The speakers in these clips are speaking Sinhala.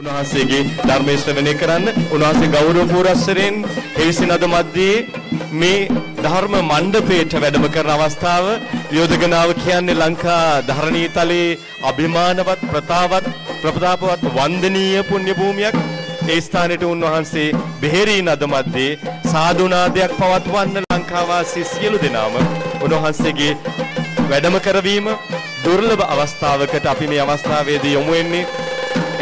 උන්වහන්සේගේ ධර්මය ශ්‍රවණය කරන්න උන්වහන්සේ ගෞරව පූර්වස්සරෙන් එවිසින් අද මැද්දේ මේ ධර්ම මණ්ඩපයේට වැඩම කරන අවස්ථාව යෝධගනාව කියන්නේ ලංකා ධරණී තලයේ අභිමානවත් ප්‍රතාවත් ප්‍රපදාපවත් වන්දනීය පුණ්‍ය භූමියක් ඒ ස්ථානෙට උන්වහන්සේ බෙහෙරින් අද මැද්දේ සාදුනාදයක් පවත්වන්න ලංකාවාසී සියලු දෙනාම උන්වහන්සේගේ වැඩම කරවීම දුර්ලභ අවස්ථාවකට අපි මේ අවස්ථාවේදී යොමු වෙන්නේ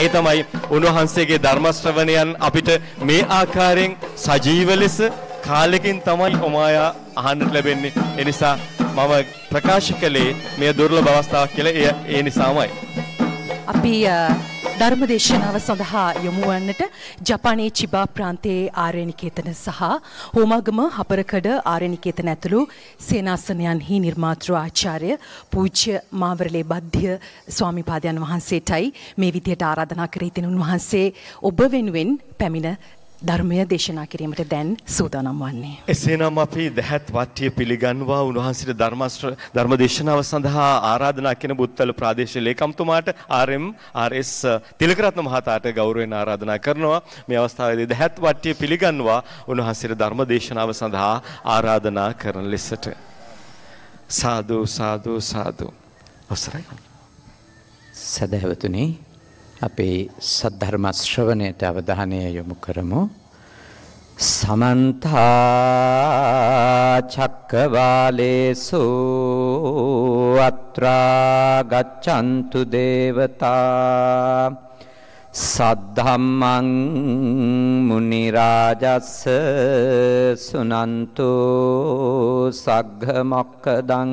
ඒ තමයි උන්වහන්සේගේ ධර්ම ශ්‍රවණයන් අපිට මේ ආකාරයෙන් සජීව ලෙස කාලෙකින් තමයි ඔමායා අහන්නට ලැබෙන්නේ. ඒ නිසා මම ප්‍රකාශ කළේ මේ දුර්ලභ අවස්ථාවක් කියලා ඒ නිසාමයි. අපි ධර්ම දේශනාව සඳහා යොමු වන්නට ජපානයේ චිබා ප්‍රාන්තයේ ආර්ය නිකේතන සහ හෝමාගම හපරකඩ ආර්ය නිකේතන ඇතුළු සේනාසනයන්හි නිර්මාතෘ ආචාර්ය පූජ්‍ය මාවරලේ බද්ධ්‍ය ස්වාමිපාදයන් වහන්සේටයි මේ විදියට ආරාධනා කර ඉතින් උන්වහන්සේ ඔබ වෙනුවෙන් පැමිණ ධර්මය දේශනා කිරීමට දැන් සූදානම් වන්නේ. එසේනම් අපි දැහැත් වට්ටිය පිළිගන්වා උන්වහන්සේට ධර්මාශ්‍ර ධර්ම දේශනාව සඳහා ආරාධනා කරන බුත්තල ප්‍රාදේශීය ලේකම්තුමාට RM RS තිලකරත්න මහතාට ගෞරවයෙන් ආරාධනා කරනවා. මේ අවස්ථාවේදී දැහැත් වට්ටිය පිළිගන්වා උන්වහන්සේට ධර්ම දේශනාව සඳහා ආරාධනා කරන ලෙසට සාදු සාදු සාදු. අවසරයි. සදහැවතුනේ අපේ සද්ධර්ම ශ්‍රවණයට අවධානය යොමු කරමු. සමන්තා චක්කවාලේසු අත්‍රා ගච්ඡන්තු දේවතා සද්ධම්මං මුනි රාජස්ස සුනන්තෝ සග්ග මොක්කදං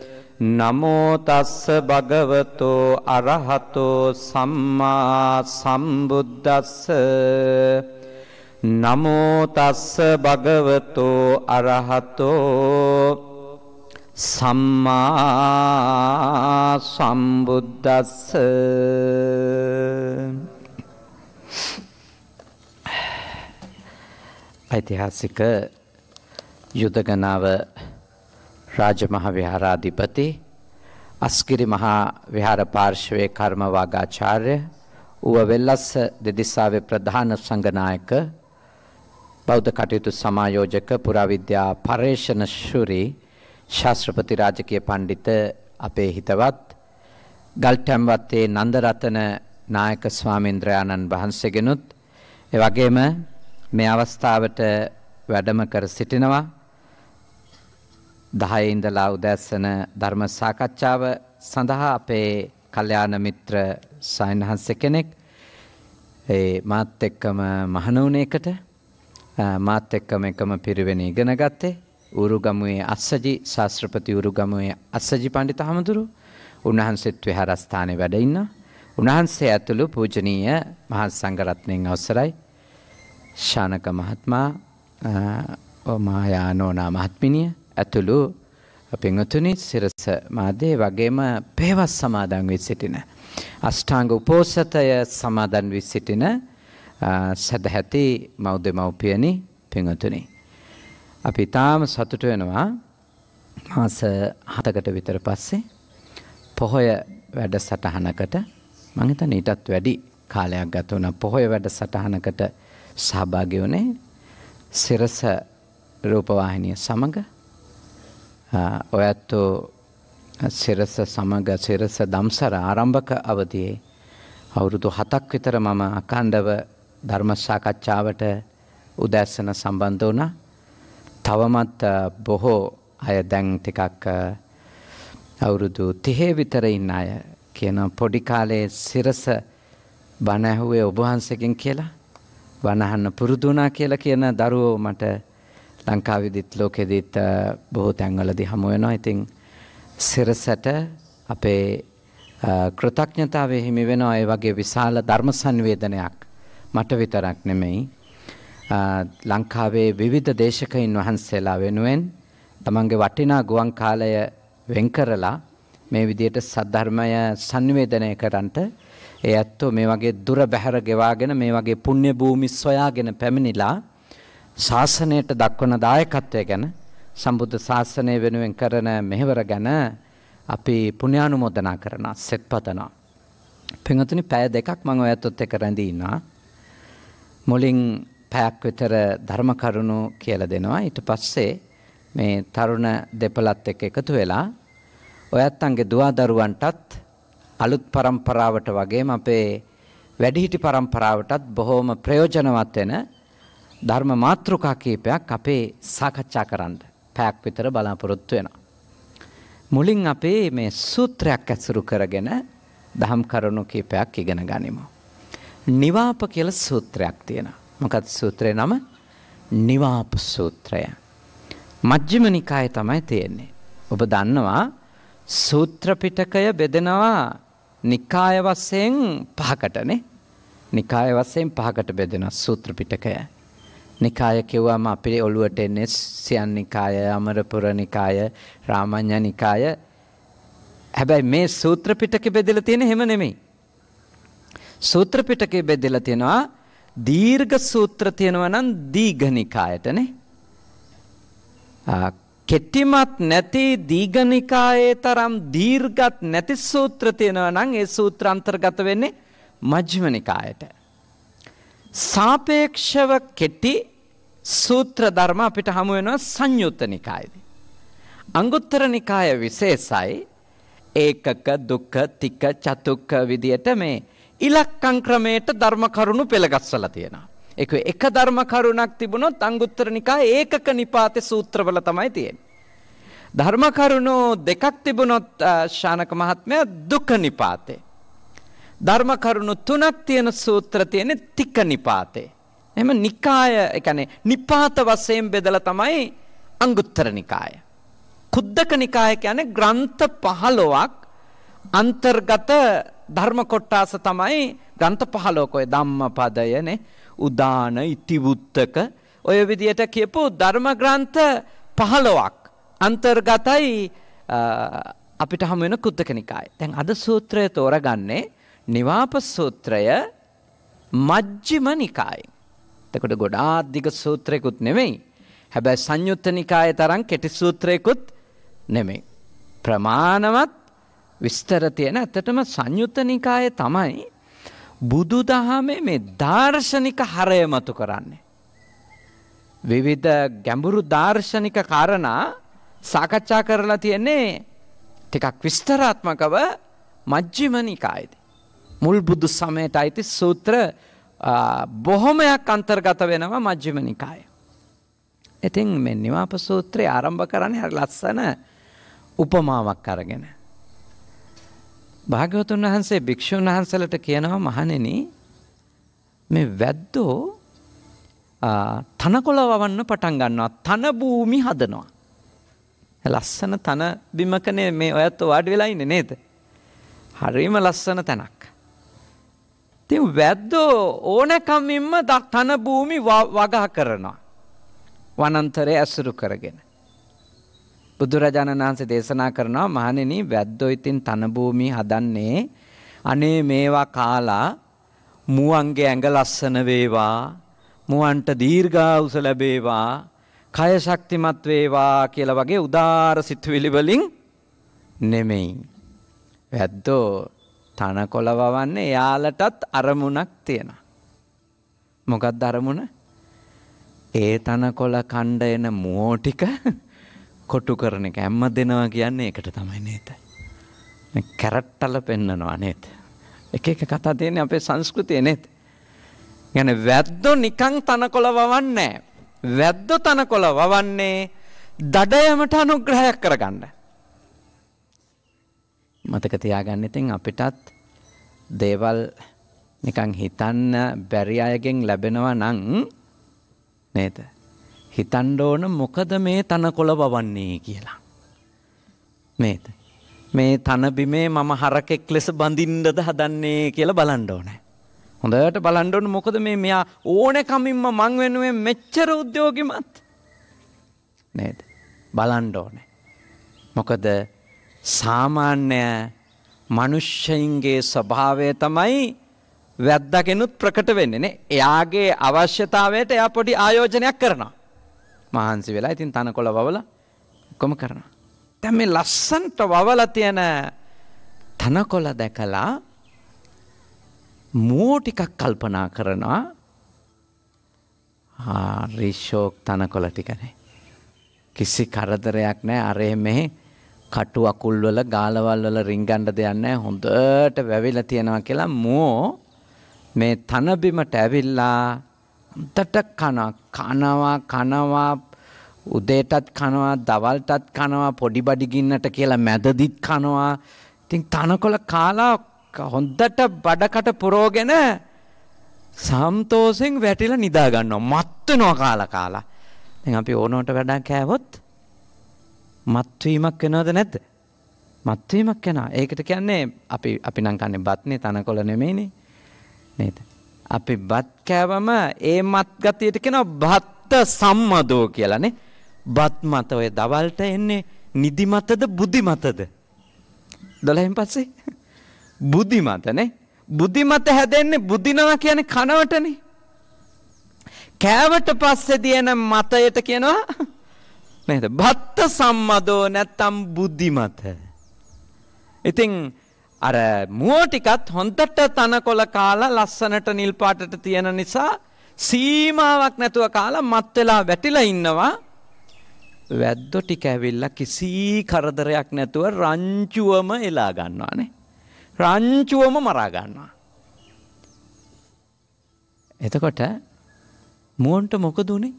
නමෝ තස්ස භගවතෝ අරහතෝ සම්මා සම්බුද්දස්ස නමෝ තස්ස භගවතෝ අරහතෝ සම්මා සම්බුද්දස්ස ඓතිහාසික යුදගනාව රාජමහා විහාරාධිපති අස්කිරි මහා විහාර පාර්ශවයේ කර්මවාගාචාර්ය ඌව වෙල්ලස්ස දෙදිසාවේ ප්‍රධාන සංඝනායක බෞද්ධ කටයුතු සමායෝජක පුරාවිද්‍යා පර්යේෂණ ශූරි ශාස්ත්‍රපති රාජකීය පඬිත අපේ හිතවත් ගල්ටැම්වත්තේ නන්දරතන නායක ස්වාමීන්ද්‍රයාණන් වහන්සේගෙනුත් එවැගේම මේ අවස්ථාවට වැඩම කර සිටිනවා 10 ඉඳලා උදැස්සන ධර්ම සාකච්ඡාව සඳහා අපේ කල්යාණ මිත්‍ර සයන්හන්ස කෙනෙක් ඒ මාත් එක්කම මහණුණ එකට මාත් එක්කම එකම පිරිවෙන ඉගෙන ගත්තේ ඌරුගමුවේ අස්සජි ශාස්ත්‍රපති ඌරුගමුවේ අස්සජි පඬිත හමුදුරු උන්වහන්සේත් විහාරස්ථානයේ වැඩ ඉන්න උන්වහන්සේ ඇතුළු පූජනීය මහා සංඝරත්නයන් අවසරයි ශානක මහත්මයා ඕ මහායානෝනා මහත්මිනිය ඇතුළු පින්වතුනි සිරස මාදේ වගේම පේවස් සමාදන් වී සිටින අෂ්ටාංග උපෝසතය සමාදන් වී සිටින සදැහැති මෞදෙමව්පියනි පින්වතුනි අපි තාම සතුට වෙනවා මාස 7කට විතර පස්සේ පොහොය වැඩසටහනකට මම හිතන්නේ ඊටත් වැඩි කාලයක් ගත වුණා පොහොය වැඩසටහනකට සහභාගී වුණේ සිරස රූපවාහිනිය සමග ඔයත්ෝ සිරස සමග සිරස දම්සර ආරම්භක අවතියේ අවුරුදු හතක් විතර මම අකණ්ඩව ධර්මසාකච්ඡාවට උදැස්සන සම්බන්ධ වුණා. තවමත් බොහෝ අය දැන් ටිකක් අවුරුදු තිහේ විතර ඉන්න අය කියන පොඩි කාලේ සිරස බණ ඇහුවේ ඔබ වහන්සේගෙන් කියලා බණ අහන්න පුරුදු වුණා කියලා කියන දරුවෝ මට ලංකාවේදීත් ලෝකෙදීත් බොහෝ තැන්වලදී හමු වෙනවා. ඉතින් සිරසට අපේ කෘතඥතාවය හිමි වෙනවා ඒ වගේ විශාල ධර්ම සංවේදනයක් මට විතරක් නෙමෙයි ලංකාවේ විවිධ දේශකයන් වහන්සේලා වෙනුවෙන් තමන්ගේ වටිනා ගුවන් කාලය වෙන් කරලා මේ විදියට සද්ධර්මය සංවේදනය කරන්නට ඒ ඇත්තෝ මේ වගේ දුර බැහැර ගෙවාගෙන මේ වගේ පුණ්‍ය භූමි සොයාගෙන පැමිණිලා ශාසනයට දක්වන දායකත්වය ගැන සම්බුද්ධ ශාසනය වෙනුවෙන් කරන මෙහෙවර ගැන අපි පුණ්‍යානුමෝදනා කරනවා සෙත්පතනවා. පින්වතුනි පැය දෙකක් මම ඔයත් එක්ක රැඳී ඉන්නවා. මුලින් පැයක් විතර ධර්ම කරුණු කියලා දෙනවා. ඊට පස්සේ මේ තරුණ දෙපළත් එක්ක එකතු වෙලා ඔයත්න්ගේ දුවා දරුවන්ටත් අලුත් પરම්පරාවට වගේම අපේ වැඩිහිටි પરම්පරාවටත් බොහොම ප්‍රයෝජනවත් වෙන ධර්ම මාතෘකා කීපයක් අපේ සාකච්ඡා කරන්න පැයක් විතර බලාපොරොත්තු වෙනවා. මුලින් අපේ මේ සූත්‍රයක් ඇසුරු කරගෙන දහම් කරුණු කීපයක් ඉගෙන ගනිමු. නිවාප කියලා සූත්‍රයක් තියෙනවා. මොකද සූත්‍රේ නම? නිවාප සූත්‍රය. මජ්ක්‍ධිම නිකායේ තමයි තියෙන්නේ. ඔබ දන්නවා සූත්‍ර පිටකය බෙදෙනවා නිකාය වශයෙන් පහකටනේ. නිකාය වශයෙන් පහකට බෙදෙනවා සූත්‍ර පිටකය. නිකාය කිව්වම අපේ ඔළුවට එන්නේ සියන් නිකාය, අමරපුර නිකාය, රාමඤ්ඤ නිකාය. හැබැයි මේ සූත්‍ර පිටකේ බෙදලා තියෙන හැම නෙමෙයි. සූත්‍ර පිටකේ බෙදලා තියෙනවා දීර්ඝ සූත්‍ර තියෙනවා නම් දීඝ නිකායටනේ. කෙටිමත් නැති දීඝනිකායේ තරම් දීර්ඝත් නැති සූත්‍ර තියෙනවා නම් ඒ සූත්‍ර අන්තර්ගත වෙන්නේ මජ්ක්‍ධිම නිකායට. සාපේක්ෂව කෙටි සූත්‍ර ධර්ම අපිට හමු වෙනවා සංයුත්ත නිකායේදී. අංගුත්තර නිකාය විශේෂයි ඒකක දුක්ඛ තික චතුක්ඛ විදියට මේ ඉලක්කම් ක්‍රමයට ධර්ම කරුණු පෙළගස්සලා තියෙනවා. ඒක එක ධර්ම කරුණක් තිබුණොත් අංගුත්තර නිකාය ඒකක නිපාතේ සූත්‍රවල තමයි තියෙන්නේ. ධර්ම කරුණු දෙකක් තිබුණොත් ශානක මහත්මයා දුක්ඛ නිපාතේ. ධර්ම කරුණු තුනක් තියෙන සූත්‍ර තියෙන්නේ තික නිපාතේ. එහෙම නිකාය ඒ කියන්නේ නිපාත වශයෙන් බෙදලා තමයි අංගුත්තර නිකාය. කුද්දක නිකාය කියන්නේ ග්‍රන්ථ 15ක් අන්තර්ගත ධර්ම කොටස තමයි ග්‍රන්ථ 15ක ඔය ධම්මපදයනේ උදාන ඉතිවුත්තක ඔය විදියට කියපු ධර්ම ග්‍රන්ථ 15ක් අන්තර්ගතයි අපිට හමු වෙන කුද්දක නිකාය. දැන් අද සූත්‍රය තෝරගන්නේ නිවාප සූත්‍රය මජ්ක්‍ධිම නිකායෙන්. එතකොට ගොඩාක් දිග සූත්‍රයකුත් නෙමෙයි. හැබැයි සංයුත්ත නිකායේ තරම් කෙටි සූත්‍රයකුත් නෙමෙයි. ප්‍රමාණවත් විස්තර තියෙන ඇත්තටම සංයුත්ත නිකායේ තමයි බුදුදහමේ මේ දාර්ශනික හරය මතු කරන්නේ. විවිධ ගැඹුරු දාර්ශනික කාරණා සාකච්ඡා කරලා තියෙන්නේ ටිකක් විස්තරාත්මකව මජ්ක්‍ධිම නිකායේදී. මුල් බුදු සමයට අයිති සූත්‍ර බොහොමයක් අන්තර්ගත වෙනවා මජ්ජිම නිකාය. ඉතින් මේ නිවාප සූත්‍රය ආරම්භ කරන්නේ හරි ලස්සන උපමාවක් අරගෙන. භාග්‍යවතුන් වහන්සේ භික්ෂූන් වහන්සලට කියනවා මහණෙනි මේ වැද්දෝ තනකොළ වවන්න පටන් ගන්නවා තන භූමි හදනවා. ලස්සන තන බිමකනේ මේ ඔයත් වාඩි වෙලා ඉන්නේ නේද? හරිම ලස්සන තැනක්. ඉතින් වැද්දෝ ඕනකමින්ම තන භූමි වගා කරනවා. වනන්තරය ඇසුරු කරගෙන. බුදුරජාණන් වහන්සේ දේශනා කරනවා මහණෙනි වැද්දෝ ඉතින් තන භූමි හදන්නේ අනේ මේවා කාලා මුවන්ගේ ඇඟ ලස්සන වේවා මුවන්ට දීර්ඝායුෂ ලැබේවා කය ශක්තිමත් වේවා කියලා වගේ උදාර සිතුවිලි වලින් නෙමෙයි වැද්දෝ තනකොළ වවන්නේ එයාලටත් අරමුණක් තියෙනවා. මොකක්ද අරමුණ? ඒ තනකොළ කණ්ඩ එන මුවෝ ටික කොටු කරන එක හැම්ම දෙනවා කියන්නේ ඒකට තමයි නේද? කැරට්ටල පෙන්නනවා නේද? එක එක කතා තියෙන්නේ අපේ සංස්කෘතියේ නේද? يعني වැද්දෝ නිකන් තනකොළ වවන්නේ නැහැ. වැද්දෝ තනකොළ වවන්නේ දඩයමට අනුග්‍රහයක් කරගන්න. මතක තියාගන්න ඉතින් අපිටත් දේවල් නිකන් හිතන්න බැරි අයගෙන් ලැබෙනවා නම් නේද? හිතන්න ඕන මොකද මේ තනකොළ වවන්නේ කියලා. නේද? මේ තනබිමේ මම හරකෙක් ලෙස බඳින්නද හදන්නේ කියලා බලන්න ඕනේ. හොඳට බලන්න ඕන මොකද මේ මෙයා ඕනකමින්ම මං වෙනුවෙන් මෙච්චර උද්‍යෝගිමත් නේද බලන්න ඕනේ මොකද සාමාන්‍ය මනුෂ්‍යයින්ගේ ස්වභාවය තමයි වැද්දගෙනුත් ප්‍රකට වෙන්නේ නේ. එයාගේ අවශ්‍යතාවයට එයා පොඩි ආයෝජනයක් කරනවා. මහන්සි වෙලා ඉතින් තනකොළ වවල කොම කරනවා. දැන් මේ ලස්සන්ට වවලා තියෙන තනකොළ දැකලා මෝ ටිකක් කල්පනා කරනවා. ආ රිෂෝක් තනකොළ ටිකනේ. කිසි කරදරයක් නැහැ අරේ මෙහි කටු අකුල් වල ගාලවල් වල රිංගන්න දෙයක් නැහැ හොඳට වැවිලා තියෙනවා කියලා මෝ මේ තන බිමට ඇවිල්ලා අන්තට කන කනවා කනවා උදේටත් කනවා දවල්ටත් කනවා පොඩි බඩි ගින්නට කියලා මැදදිත් කනවා ඉතින් තනකොළ කාලා හොඳට බඩකට පුරෝගෙන සම්තෝෂෙන් වැටිලා නිදා ගන්නවා මත් වෙනවා කාලා කාලා දැන් අපි ඕනෝට වැඩක් කෑවොත් මත්වීමක් වෙනවද නැද්ද? මත්වීමක් වෙනවා. ඒකට කියන්නේ අපි අපි නම් කන්නේ බත්නේ තනකොළ නෙමෙයිනේ. නේද? අපි බත් කෑවම ඒ මත් ගතියට කියනවා බත් සම්මදෝ කියලානේ. බත් මත ඔය දවල්ට එන්නේ නිදිමතද බුදිමතද? 12න් පස්සේ බුදිමතනේ. බුදිමත හැදෙන්නේ බුදිනවා කියන්නේ කනවටනේ. කෑවට පස්සේ දින මතයට කියනවා නේද? බත්ත සම්මදෝ නැත්තම් බුද්ධිමත. ඉතින් අර මුව ටිකත් හොන්දට තනකොළ කාලා ලස්සනට නිල් පාටට තියෙන නිසා සීමාවක් නැතුව කාලා මත් වෙලා වැටිලා ඉන්නවා. වැද්දෝ ටික ඇවිල්ලා කිසි කරදරයක් නැතුව රංචුවම එලා ගන්නවා නේ. රංචුවම මරා ගන්නවා. එතකොට මුවන්ට මොකද උනේ?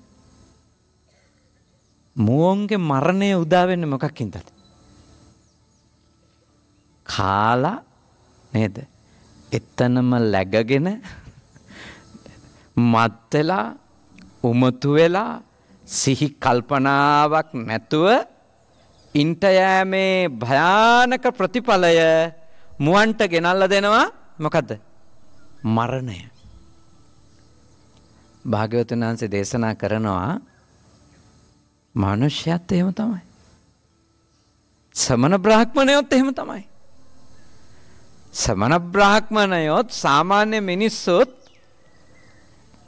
මෝන්ගේ මරණය උදාවෙන්න මොකක් හින්දද? කාලා නේද? එතනම läගගෙන මත් වෙලා උමතු වෙලා සිහි කල්පනාවක් නැතුව ඉන්ට යෑමේ භයානක ප්‍රතිඵලය මුවන්ට ගෙනල්ලා දෙනවා මොකද්ද? මරණය. භාග්‍යවතුන් වහන්සේ දේශනා කරනවා මනුෂ්‍යයත් එහෙම තමයි. සමන බ්‍රාහ්මණයොත් එහෙම තමයි. සමන බ්‍රාහ්මණයොත් සාමාන්‍ය මිනිස්සුත්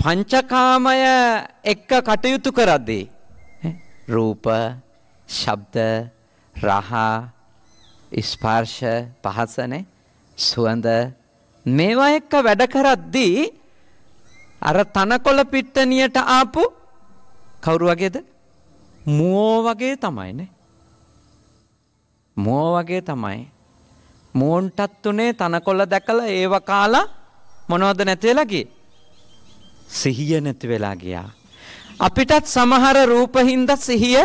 පංචකාමය එක්ක කටයුතු කරද්දී රූප, ශබ්ද, රහ, ස්පර්ශ, පහසනේ, සුවඳ මේවා එක්ක වැඩ කරද්දී අර තනකොළ පිට්ටනියට ආපු කවුරු වගේද? මුවෝ වගේ තමයිනේ. මුවෝ වගේ තමයි. මෝන්ටත් උනේ තනකොළ දැකලා ඒව කාලා මොනවද නැති වෙලා ගියේ. සිහිය නැති වෙලා ගියා. අපිටත් සමහර රූප හින්දා සිහිය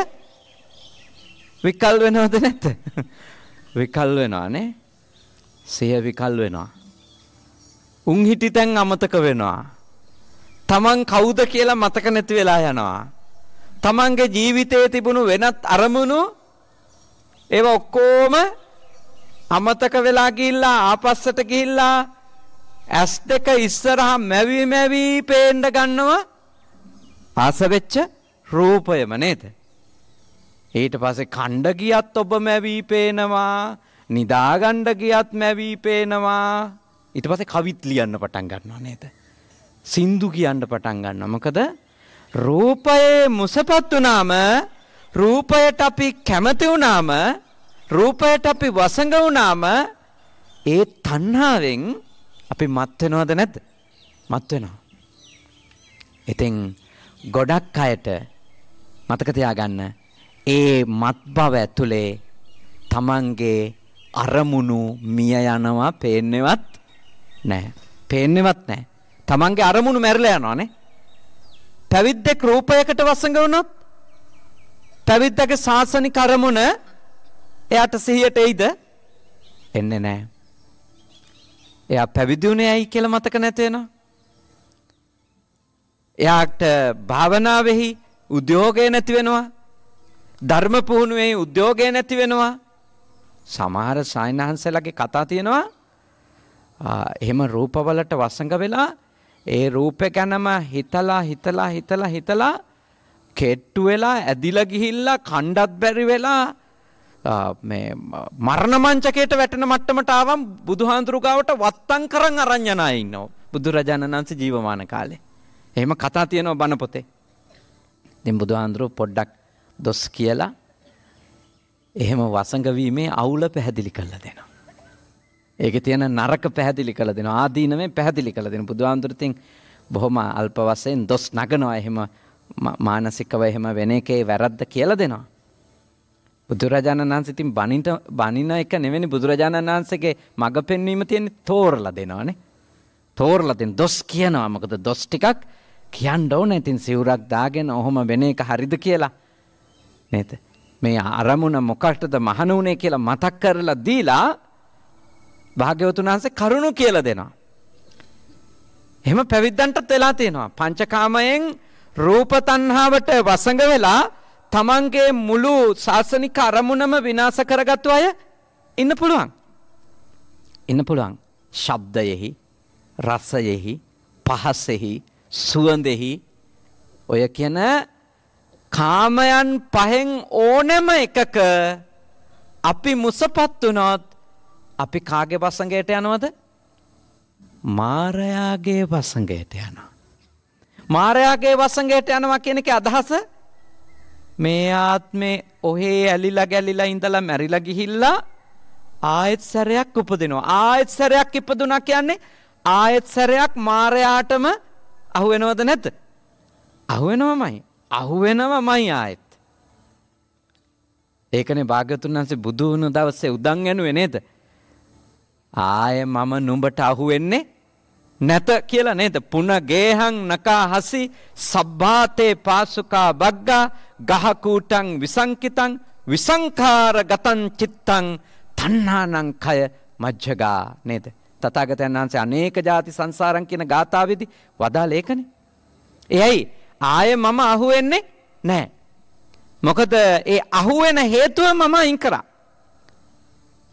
විකල් වෙනවද නැද්ද? විකල් වෙනවානේ. සිය විකල් වෙනවා. උන් හිටි තැන් අමතක වෙනවා. තමන් කවුද කියලා මතක නැති වෙලා යනවා. තමන්ගේ ජීවිතයේ තිබුණු වෙනත් අරමුණු ඒව ඔක්කොම අමතක වෙලා ගිහිල්ලා ආපස්සට ගිහිල්ලා ඇස් දෙක ඉස්සරහා මැවි මැවි පේන්න ගන්නවා ආසවෙච්ච රූපයම නේද ඊට පස්සේ කණ්ඩ ගියත් ඔබ මැවි පේනවා නිදාගන්න ගියත් මැවි පේනවා ඊට පස්සේ කවිත් ලියන්න පටන් ගන්නවා නේද සින්දු කියන්න පටන් ගන්නවා මොකද රූපයේ මුසපත් වුණාම රූපයට අපි කැමති වුණාම රූපයට අපි වසඟ වුණාම ඒ තණ්හාවෙන් අපි මත් වෙනවද නැද්ද? මත් වෙනවා. ඉතින් ගොඩක් අයට මතක තියාගන්න ඒ මත් බව ඇතුලේ තමන්ගේ අරමුණු මිය යනවා පේන්නේවත් නැහැ. පේන්නේවත් නැහැ. තමන්ගේ අරමුණු මැරිලා යනවානේ. පැවිද්දෙක් රූපයකට වසඟ වුණොත් පැවිද්දගේ සාසනික අරමුණ එයාට සිහියට එයිද? එන්නේ නැහැ. එයා පැවිදි වුණේ ඇයි කියලා මතක නැත වෙනවා. එයාට භාවනාවෙහි උද්‍යෝගය නැති වෙනවා. ධර්ම පුහුණුවේ උද්‍යෝගය නැති වෙනවා. සමහර සායනහන්සලාගේ කතා තියෙනවා. එහෙම රූපවලට වසඟ වෙලා ඒ රූපේ ගැනම හිතලා හිතලා හිතලා හිතලා කෙට්ටු වෙලා ඇදිලා ගිහිල්ලා කණ්ඩත් බැරි වෙලා මේ මරණ මංචකයට වැටෙන මට්ටමට ආවම් බුදුහාඳුරු ගාවට වත්තම් කරන් අරන් යන අය ඉන්නවා බුදුරජාණන් වහන්සේ ජීවමාන කාලේ. එහෙම කතා තියෙනවා බණ පොතේ. ඉතින් බුදුහාඳුරු පොඩ්ඩක් දොස් කියලා එහෙම වසඟ වීමේ අවුල පැහැදිලි කරලා දෙනවා. ඒකේ තියෙන නරක පැහැදිලි කළ දෙනවා. ආදීනමේ පැහැදිලි කළ දෙනවා. බුදුහාමුදුරුතින් බොහොම අල්ප වශයෙන් දොස් නගනවා. එහෙම මානසිකව එහෙම වෙන එකේ වැරද්ද කියලා දෙනවා. බුදුරජාණන් වහන්සේ ඉතින් බණිට බණින එක නෙවෙයි බුදුරජාණන් වහන්සේගේ මඟ පෙන්වීම තියෙන්නේ තෝරලා දෙනවානේ. තෝරලා දෙන දොස් කියනවා. මොකද දොස් ටිකක් කියන්න ඕනේ. ඉතින් සිවුරක් දාගෙන ඔහොම වෙන එක හරිද කියලා. නේද? මේ අරමුණ මොකටද මහණුනේ කියලා මතක් කරලා දීලා භාග්‍යවතුන් වහන්සේ කරුණු කියලා දෙනවා. එහෙම පැවිද්දන්ටත් වෙලා තියෙනවා. පංචකාමයෙන් රූප තණ්හාවට වසඟ වෙලා තමන්ගේ මුළු සාසනික අරමුණම විනාශ කරගත්තු අය ඉන්න පුළුවන්. ඉන්න පුළුවන්. ශබ්දයෙහි, රසයෙහි, පහසෙහි, සුවඳෙහි ඔය කියන කාමයන් පහෙන් ඕනෑම එකක අපි මුසපත් වුණොත් අපි කාගේ වසඟයට යනවද? මාරයාගේ වසඟයට යනවා. මාරයාගේ වසඟයට යනවා කියන එකේ අදහස මේ ආත්මේ ඔහේ ඇලිලා ගැලිලා ඉඳලා මැරිලා ගිහිල්ලා ආයෙත් සැරයක් උපදිනවා. ආයෙත් සැරයක් ඉපදුණා කියන්නේ ආයෙත් සැරයක් මාරයාටම අහුවෙනවද නැද්ද? අහුවෙනවමයි. අහුවෙනවමයි ආයෙත්. ඒකනේ භාග්‍යතුන් වහන්සේ බුදු වුණු දවසේ උදන් යනුවේ නේද? ආය මම නුඹට අහු වෙන්නේ නැත කියලා නේද පුන ගේහං නකා හසි සබ්බාතේ පාසුකා බග්ගා ගහකූටං විසංකිතං විසංකාර ගතං චිත්තං තණ්හානං කය මජ්ජගා නේද තථාගතයන් වහන්සේ අනේක ಜಾති සංසාරං කියන ගාථාවේදී වදාළ ඒකනේ එයි ආය මම අහුවෙන්නේ නැහැ මොකද ඒ අහුවෙන හේතුව මම අයින් කරා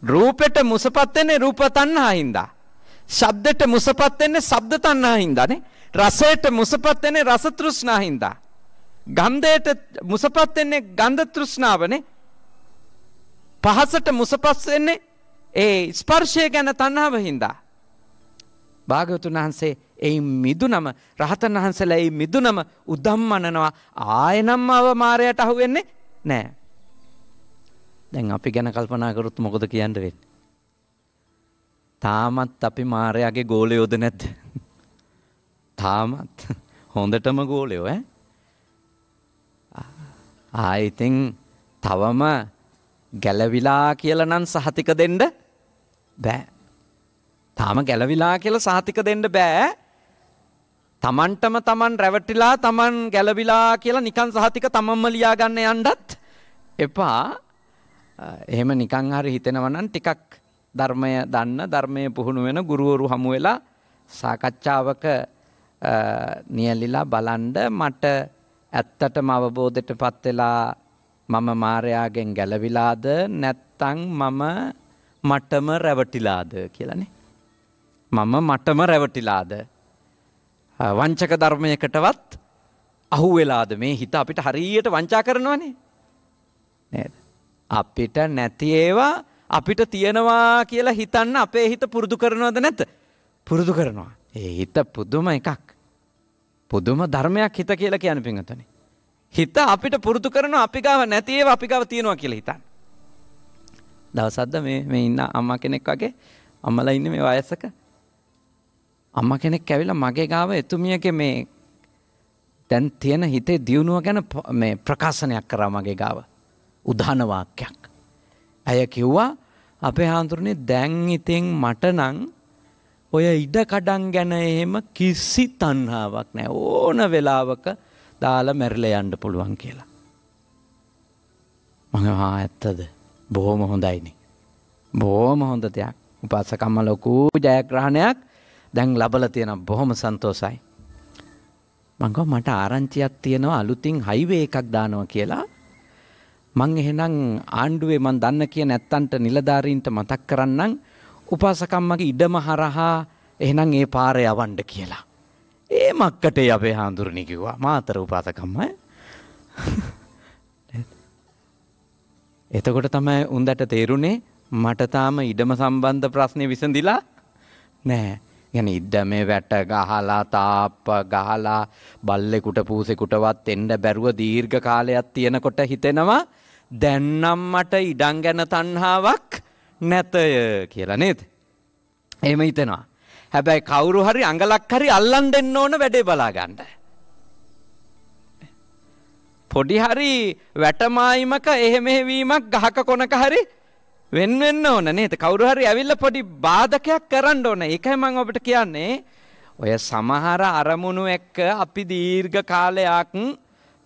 රූපෙට මුසපත් වෙන්නේ රූප තණ්හා හින්දා. ශබ්දෙට මුසපත් වෙන්නේ ශබ්ද තණ්හා හින්දානේ. රසයට මුසපත් වෙන්නේ රස තෘෂ්ණා හින්දා. ගන්ධයට මුසපත් වෙන්නේ ගන්ධ තෘෂ්ණාවනේ. පහසට මුසපත් වෙන්නේ ඒ ස්පර්ශය ගැන තණ්හාව හින්දා. භාග්‍යවතුන් වහන්සේ එයි මිදුනම රහතන් වහන්සේලා එයි මිදුනම උදම්මනනවා ආයෙනම් අවමාරයට අහු වෙන්නේ නැහැ. දැන් අපි ගැන කල්පනා කරොත් මොකද කියන්න වෙන්නේ? තාමත් අපි මායාගේ ගෝලයෝද නැද්ද? තාමත් හොඳටම ගෝලයෝ ඈ. ආයිතින් තවම ගැලවිලා කියලා නම් සහතික දෙන්න බෑ. තාම ගැලවිලා කියලා සහතික දෙන්න බෑ. තමන්ටම තමන් රැවටිලා තමන් ගැලවිලා කියලා නිකන් සහතික තමන්ම ලියා ගන්න යන්නත් එපා. එහෙම නිකන් හරි හිතෙනවා නම් ටිකක් ධර්මය දන්න ධර්මයේ පුහුණු වෙන ගුරුවරු හමු වෙලා සාකච්ඡාවක නියැලිලා බලන්ඩ මට ඇත්තටම අවබෝධයටපත් වෙලා මම මායාගෙන් ගැලවිලාද නැත්තම් මම මටම රැවටිලාද කියලානේ මම මටම රැවටිලාද වංචක ධර්මයකටවත් අහු වෙලාද මේ හිත අපිට හරියට වංචා කරනවනේ නේද අපිට නැති ඒවා අපිට තියෙනවා කියලා හිතන්න අපේ හිත පුරුදු කරනවද නැත පුරුදු කරනවා. ඒ හිත පුදුම එකක්. පුදුම ධර්මයක් හිත කියලා කියන පිංහතන. හිත අපිට පුරුදු කරන අපිකාව නැති ඒවා අපිකාව තියෙනවා කියලා හිතන්න. දවසද්ද මේ ඉන්න අම්මා කෙනෙක් වගේ අම්මලා ඉන්න මේ වයසක අම්මා කෙනෙක් ඇවිල්ලා මගේ ගාව එතුමියගේ මේ දැන් තියෙන හිතේ දියුණුව ගැන මේ ප්‍රකාශනයක් කරා මගේ ගාව. උදාන වාක්‍යයක්. ඇය කිව්වා අපේ හාමුදුරනේ දැන් ඉතින් මට නම් ඔය ඉඩ කඩන් ගැන එහෙම කිසි තණ්හාවක් නැහැ. ඕන වෙලාවක දාලා මැරිලා යන්න පුළුවන් කියලා. මම ආ ඇත්තද? බොහොම හොඳයිනේ. බොහොම හොඳ දෙයක්. උපාසකම්ම ලොකු ජයග්‍රහණයක් දැන් ලබලා තියෙනවා. බොහොම සන්තෝසයි. මං මට ආරංචියක් තියෙනවා අලුතින් හයිවේ එකක් දානවා කියලා. මං එහෙනම් ආණ්ඩුවේ මං දන්න කිය නැත්තන්ට නිලධාරීන්ට මතක් කරන්නම් උපාසකම්මගේ ඉඩම හරහා එහෙනම් ඒ පාර යවන්න කියලා. ඒ මක්කටේ අපේ හාමුදුරණි කිව්වා මාතර උපාසකම්මයි. එතකොට තමයි උන්දට තේරුණේ මට තාම ඉඩම සම්බන්ධ ප්‍රශ්නේ විසඳිලා නෑ. يعني ඉඩම වැට ගහලා තාප්ප ගහලා බල්ලෙකුට පූසෙකුටවත් එන්න බැරුව දීර්ඝ කාලයක් තියෙනකොට හිතෙනවා දැන්නම් මට ඉඩම් ගැන තණ්හාවක් නැතය කියලා නේද? එහෙම හිතෙනවා. හැබැයි කවුරු හරි අඟලක් හරි අල්ලන් දෙන්න ඕන වැඩේ බලා ගන්න. පොඩි හරි වැටමායිමක එහෙම වීමක් ගහක කොනක හරි වෙන් වෙන්න ඕන නේද? කවුරු හරි ඇවිල්ලා පොඩි බාධකයක් කරන්න ඕන. ඒකයි මම ඔබට කියන්නේ. ඔය සමහර අරමුණු එක්ක අපි දීර්ඝ කාලයක්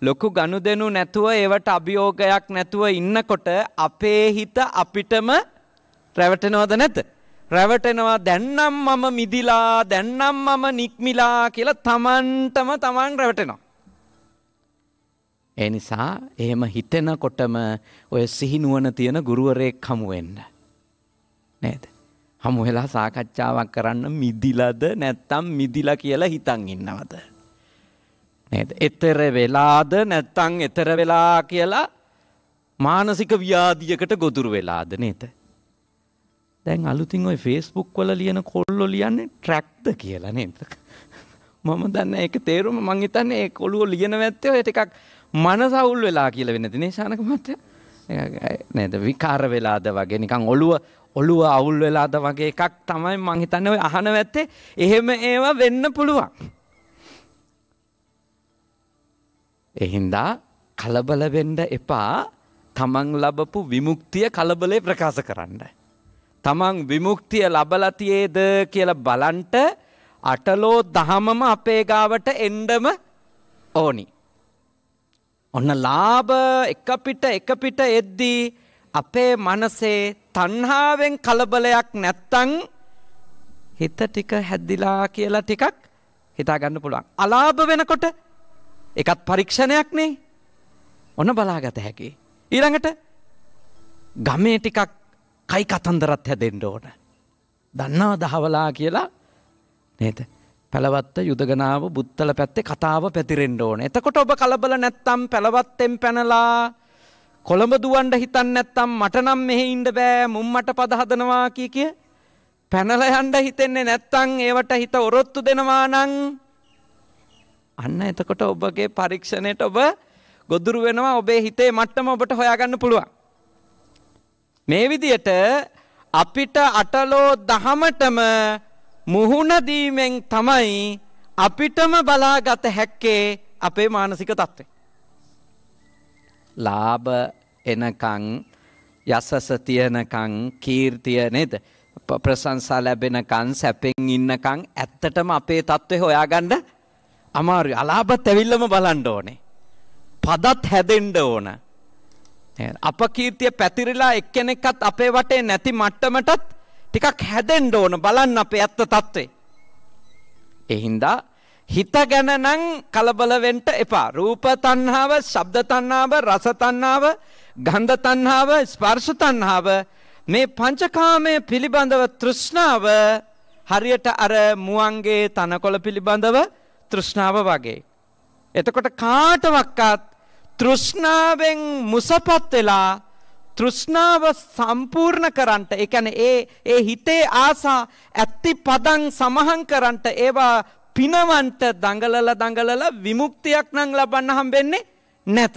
ලොකු ගනුදෙනු නැතුව ඒවට අභියෝගයක් නැතුව ඉන්නකොට අපේ හිත අපිටම රැවටෙනවද නැත. රැවටෙනවා දැන්නම් මම මිදිලා දැන්නම් මම නික්මිලා කියලා තමන්ටම තමන් රැවටෙනවා. ඒ නිසා එහෙම හිතෙනකොටම ඔය සිහිනුවන තියෙන ගුරුවරයෙක් හමුවෙන්න. නේද. හමු වෙලා සාකච්ඡාවක් කරන්න මිදිලද නැත්තම් මිදිලා කියලා හිතන් ඉන්නවද. නේද? ඊතර වෙලාද නැත්නම් ඊතර වෙලා කියලා මානසික ව්‍යාධියකට ගොදුරු වෙලාද නේද? දැන් අලුතින් ওই Facebook වල ලියන කොල්ලෝ ලියන්නේ ට්‍රැක්ද කියලා නේද? මම දන්නේ ඒක තේරුම මං හිතන්නේ ඒ කොළුව ලියන වැත්තේ ඔය ටිකක් මනසවුල් වෙලා කියලා වෙන්නේ නැති නේ ශානක මහත්තයා. නේද විකාර වෙලාද වගේ නිකන් ඔළුව ඔළුව අවුල් වෙලාද වගේ එකක් තමයි මං හිතන්නේ ඔය අහන වැත්තේ එහෙම ඒවා වෙන්න පුළුවන්. එහින්දා කලබල වෙන්න එපා තමන් ලබපු විමුක්තිය කලබලේ ප්‍රකාශ කරන්න. තමන් විමුක්තිය ලබලා තියේද කියලා බලන්ට අටලෝ දහමම අපේ ගාවට එන්නම ඕනි. ඔන්න ලාභ එක පිට එක පිට එද්දී අපේ මනසේ තණ්හාවෙන් කලබලයක් නැත්තම් හිත ටික හැදිලා කියලා ටිකක් හිතා ගන්න පුළුවන්. අලාභ වෙනකොට එකත් පරීක්ෂණයක් නේ ඔන්න බලාගත හැකි. ඊළඟට ගමේ ටිකක් කයි කතන්දරත් හැදෙන්ට ඕන. දන්නවා දහවලා කියලා නේද. පැළවත්ත යුදගනාව බුත්තල පැත්තේ කතාව පැතිරෙන්ට ඕන. එතකොට ඔබ කලබල නැත්තම් පැළවත්තෙන් පැනලා කොළඹ දුවන්ඩ හිතන් නැත්තම් මටනම් මෙහෙ ඉන්ඩ බෑ මුම්මට පද හදනවා කිය කිය පැනල යන්ඩ හිතෙන්නේ නැත්තං ඒවට හිත ඔරොත්තු දෙනවා නං අන්න එතකොට ඔබගේ පරීක්ෂණයට ඔබ ගොදුරු වෙනවා ඔබේ හිතේ මට්ටම ඔබට හොයාගන්න පුළුවන්. මේ විදියට අපිට අටලෝ දහමටම මුහුණදීමෙන් තමයි අපිටම බලාගත හැක්කේ අපේ මානසික තත්ත්වය. ලාභ එනකං යසස තියනකං කීර්තිය නේද ප්‍රශංසා ලැබෙනකන් සැපෙන් ඉන්නකං ඇත්තටම අපේ තත්ත්වය හොයාගන්න අමාරුයි. අලාභත් ඇවිල්ලම බලන්න ඕනේ. පදත් හැදෙන්න ඕන. අපකීර්තිය පැතිරිලා එක්කෙනෙක්වත් අපේ වටේ නැති මට්ටමටත් ටිකක් හැදෙන්න ඕන බලන්න අපේ ඇත්ත తත්වේ. ඒ හින්දා හිත ගැන නම් කලබල වෙන්න එපා. රූප තණ්හාව, ශබ්ද තණ්හාව, රස තණ්හාව, ගන්ධ තණ්හාව, ස්පර්ශ තණ්හාව මේ පංචකාමයේ පිළිබඳව තෘෂ්ණාව හරියට අර මුවන්ගේ තනකොළ පිළිබඳව තෘෂ්ණාව වගේ. එතකොට කාටවත් තෘෂ්ණාවෙන් මුසපත් වෙලා තෘෂ්ණාව සම්පූර්ණ කරන්ට ඒ කියන්නේ ඒ ඒ හිතේ ආසා ඇත්ති පදං සමහන් කරන්ට ඒවා පිනවන්ට දඟලලා දඟලලා විමුක්තියක් නම් ලබන්න හම්බෙන්නේ නැත.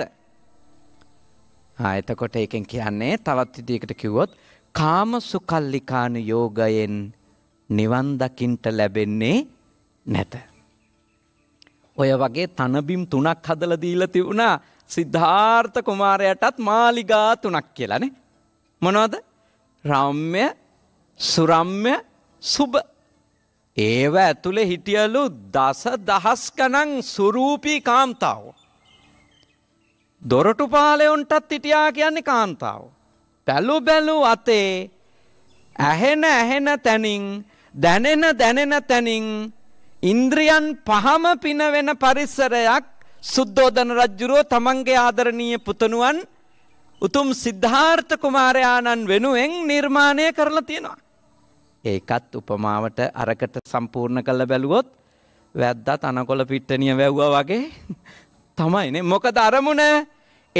ආ එතකොට ඒකෙන් කියන්නේ තවත් විදිහකට කිව්වොත් කාම සුකල්ලිකාන යෝගයෙන් නිවන් දකින්ට ලැබෙන්නේ නැත. ඔය වගේ තනබිම් තුනක් හදලා දීලා තිබුණා සිද්ධාර්ථ කුමාරයාටත් මාලිගා තුනක් කියලානේ. මොනවද? රම්‍ය, සුරම්‍ය, සුබ. ඒව ඇතුලේ හිටියලු දස දහස් ගණන් සුරූපී කාන්තාවෝ. දොරටු පාලයොන්ටත් හිටියා කියන්නේ කාන්තාවෝ. බැලු බැලු අතේ ඇහෙන ඇහෙන තැනින් දැනෙන දැනෙන තැනින් ඉන්ද්‍රියන් පහම පිනවෙන පරිසරයක් සුද්ධෝදන රජුරෝ තමන්ගේ ආදරණීය පුතණුවන් උතුම් සිද්ධාර්ථ කුමාරයාණන් වෙනුවෙන් නිර්මාණය කරලා තියෙනවා. ඒකත් උපමාවට අරකට සම්පූර්ණ කළ බැලුවොත් වැද්දා තනකොළ පිට්ටනිය වැව්වා වගේ තමයිනේ. මොකද අරමුණ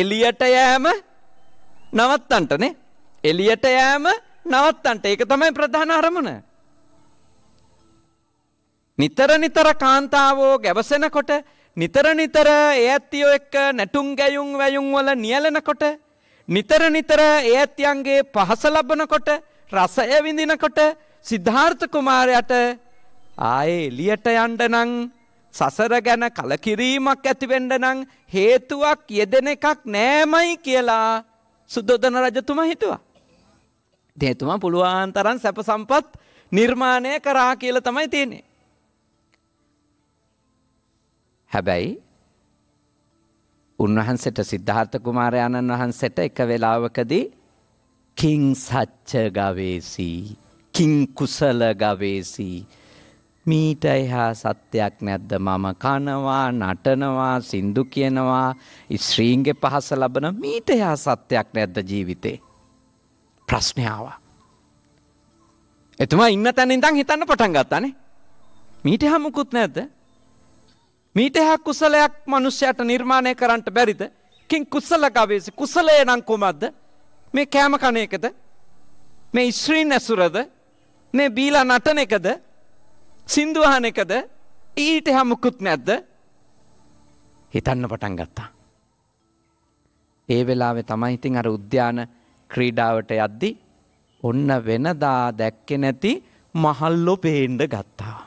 එලියට යෑම නවත්තන්ටනේ. එලියට යෑම නවත්තන්ට. ඒක තමයි ප්‍රධාන අරමුණ. නිතර නිතර කාන්තාවෝ ගැවසෙනකොට නිතර නිතර ඒ ඇත්තියෝ එක්ක නැටුම් ගැයුම් වැයුම් වල නියැලෙනකොට නිතර නිතර ඒ ඇත්තියන්ගේ පහස ලබනකොට රසය විඳිනකොට සිද්ධාර්ථ කුමාරයාට ආයේ එළියට යන්න නම් සසර ගැන කලකිරීමක් ඇතිවෙන්න නම් හේතුවක් යෙදෙන එකක් නෑමයි කියලා සුද්ධෝදන රජතුමා හිතුවා. දෙතුමා පුළුවන් තරම් සැප සම්පත් නිර්මාණය කරා කියලා තමයි තියෙන්නේ. හැබැයි උන්වහන්සේට සිද්ධාර්ථ කුමාරයාණන් වහන්සේට එක වෙලාවකදී කිං සච්ච ගවේසි කිං කුසල ගවේසි මීට එහා සත්‍යයක් නැද්ද මම කනවා නටනවා සින්දු කියනවා ස්ත්‍රීන්ගේ පහස ලබන මීට එහා සත්‍යයක් නැද්ද ජීවිතේ ප්‍රශ්නය ආවා එතුමා ඉන්න තැන ඉඳන් හිතන්න පටන් ගත්තානේ මීට එහා මුකුත් නැද්ද මීට එහා කුසලයක් මනුෂ්‍යයට නිර්මාණය කරන්නට බැරිද? කිං කුසල ගවේසි කුසලය නම් කොමද්ද? මේ කෑම කණ එකද? මේ ඉස්ත්‍රීන් ඇසුරද? මේ බීලා නටන එකද? සින්දු අහන එකද? ඊට එහා මුකුත් නැද්ද? හිතන්න පටන් ගත්තා. ඒ වෙලාවේ තමයි ඉතින් අර උද්‍යාන ක්‍රීඩාවට යද්දි ඔන්න වෙනදා දැක්කේ නැති මහල්ලෝ පේන්න ගත්තා.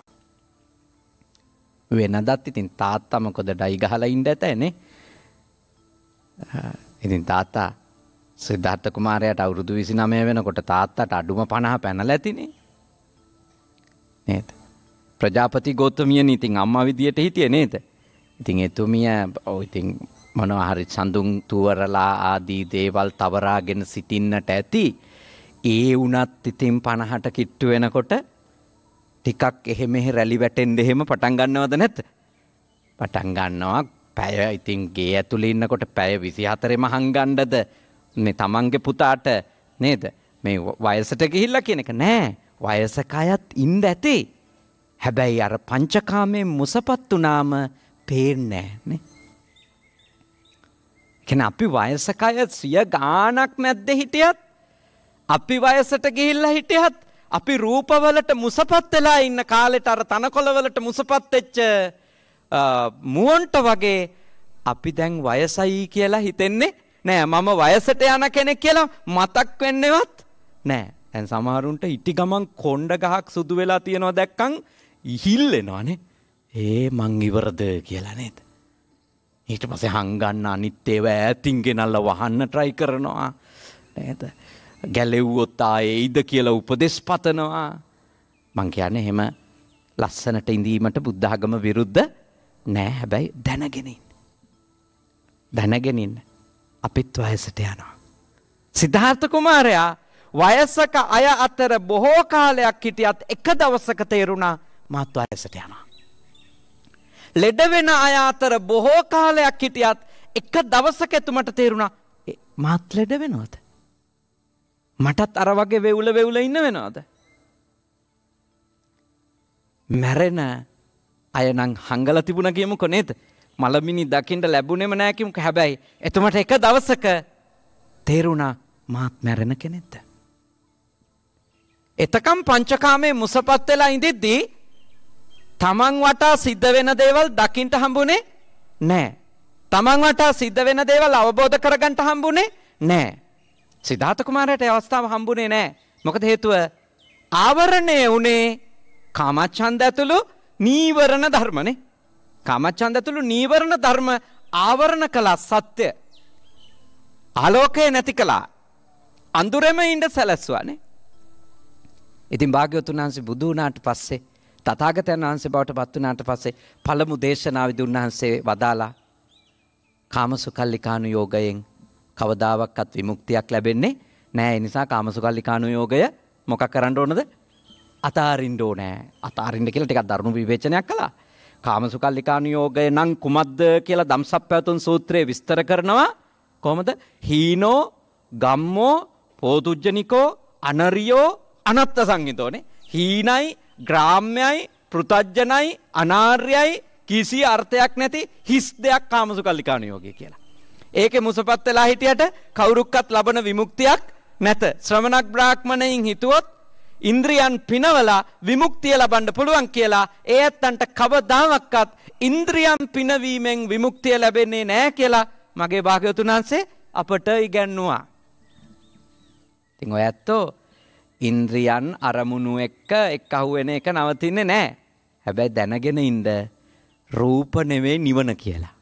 වෙනදත් ඉතින් තාත්තම කොදඩයි ගහලා ඉන්න ඇතනේ. ඉතින් තාත්තා සිද්ධාර්ථ කුමාරයාට අවුරුදු 29 වෙනකොට තාත්තට අඩුම 50 පැනලා ඇතිනේ. නේද? ප්‍රජාපති ගෞතමියනි ඉතින් අම්මා විදියට හිටියේ නේද? ඉතින් එතුමිය ඔව් ඉතින් මොනවා හරි සඳුන් තුවරලා ආදී දේවල් තවරාගෙන සිටින්නට ඇති. ඒ වුණත් ඉතින් 50ට කිට්ටු වෙනකොට ටිකක් එහෙ මෙහෙ රැලි වැටෙන්න එහෙම පටන් ගන්නවද නැත්? පටන් ගන්නවා. පැය ඉතින් ගේ ඇතුළේ ඉන්නකොට පැය 24ම හංගන්නද මේ තමන්ගේ පුතාට නේද? මේ වයසට ගිහිල්ලා කියන එක නෑ. වයසක අයත් ඉන්න ඇති. හැබැයි අර පංචකාමයෙන් මුසපත් වුණාම පේන්නේ නෑ නේ. අපි වයසක අය සිය ගාණක් මැද්දේ හිටියත් අපි වයසට ගිහිල්ලා හිටියත් අපි රූපවලට මුසපත් වෙලා ඉන්න කාලෙට අර තනකොළවලට මුසපත් වෙච්ච මුවන්ට වගේ අපි දැන් වයසයි කියලා හිතෙන්නේ නෑ මම වයසට යන කෙනෙක් කියලා මතක් වෙන්නවත් නෑ. දැන් සමහරුන්ට ඉටි ගමන් කොණ්ඩ ගහක් සුදු වෙලා තියෙනවා දැක්කන් ඉහිල් වෙනවනේ. ඒ මං ඉවරද කියලා නේද? ඊට පස්සේ හංගන්න අනිත් ඒවා ඈතින් ගෙනල්ලා වහන්න try කරනවා. නේද? ගැලෙව්වොත් ආයේ ඉද කියලා උපදෙස් පතනවා. මං කියන්නේ එහෙම ලස්සනට ඉඳීමට බුද්ධඝම විරුද්ධ නෑ හැබැයි දැනගෙන ඉන්න. දැනගෙන ඉන්න. අපිත් වයසට යනවා. සිද්ධාර්ථ කුමාරයා වයසක අය අතර බොහෝ කාලයක් හිටියත් එක දවසක තේරුණා මාත් වයසට යනවා. ලෙඩ වෙන අය අතර බොහෝ කාලයක් හිටියත් එක දවසක එතුමට තේරුණා මාත් ලෙඩ වෙනවද? මටත් අර වගේ වෙවුල වෙවුල ඉන්න වෙනවාද. මැරෙන අයනං හංගල තිබුණ කියමුක නේද. මලමිනි දකිින්ට ලැබුණෙම නෑකිමුක හැබැයි එතුමට එක දවසක තේරුණා මාත් මැරෙන කෙනෙත්ත. එතකම් පංචකාමේ මුසපත් වෙලා ඉඳිද්දී තමන් වටා සිද්ධ වෙන දේවල් දකිින්ට හම්බුණේ නෑ. තමන් වටා සිද්ධ වෙන දේවල් අවබෝධ කරගන්ට හම්බුණේ නෑ. සිද්ධාර්ථ කුමාරයට අවස්ථාව හම්බුනේ නැහැ. මොකද හේතුව ආවරණය උනේ කාමච්ඡන්ද ඇතුළු නීවරණ ධර්මනේ. කාමච්ඡන්ද ඇතුළු නීවරණ ධර්ම ආවරණ කළා සත්‍ය. ආලෝකය නැති කළා. අඳුරෙම ඉඳ සැලැස්සුවානේ. ඉතින් භාග්‍යවතුන් වහන්සේ බුදු වුණාට පස්සේ තථාගතයන් වහන්සේ බවට පත් වුණාට පස්සේ පළමු දේශනාවේදී උන්වහන්සේ වදාලා කාමසුකල්ලිකානු යෝගයෙන් කවදාවක්වත් විමුක්තියක් ලැබෙන්නේ නෑ. ඒ නිසා කාමසුකල්ලිකානුයෝගය මොකක් කරන්න ඕනද? අතාරින්න ඕනේ. අතාරින්න කියලා ටිකක් දරුණු විවේචනයක් කළා. කාමසුකල්ලිකානුයෝගය නම් කුමක්ද කියලා ධම්සප්පවතුන් සූත්‍රයේ විස්තර කරනවා. කොහොමද? හීනෝ, ගම්මෝ, පෝතුජ්ජනිකෝ, අනරියෝ, අනත්ත සංගිතෝනේ. හීනයි, ග්‍රාම්‍යයි, පෘතජ්ජනයි, අනාර්යයි කිසි අර්ථයක් නැති හිස් දෙයක් කාමසුකල්ලිකානුයෝගය කියලා. ඒකේ මුසපත් වෙලා හිටියට කවුරුක්වත් ලබන විමුක්තියක් නැත. ශ්‍රමණක් බ්‍රාහ්මණයින් හිතුවොත් ඉන්ද්‍රියන් පිනවලා විමුක්තිය ලබන්න පුළුවන් කියලා ඒ ඇත්තන්ට කවදාවත් ඉන්ද්‍රියන් පිනවීමෙන් විමුක්තිය ලැබෙන්නේ නැහැ කියලා මගේ භාග්‍යවතුන් වහන්සේ අපට ඉගැන්නුවා. ඉතින් ඔය ඇත්තෝ ඉන්ද්‍රියන් අරමුණු එක්ක එක්කහුව වෙන එක නවතින්නේ නැහැ. හැබැයි දැනගෙන ඉන්න රූප නෙවෙයි නිවන කියලා.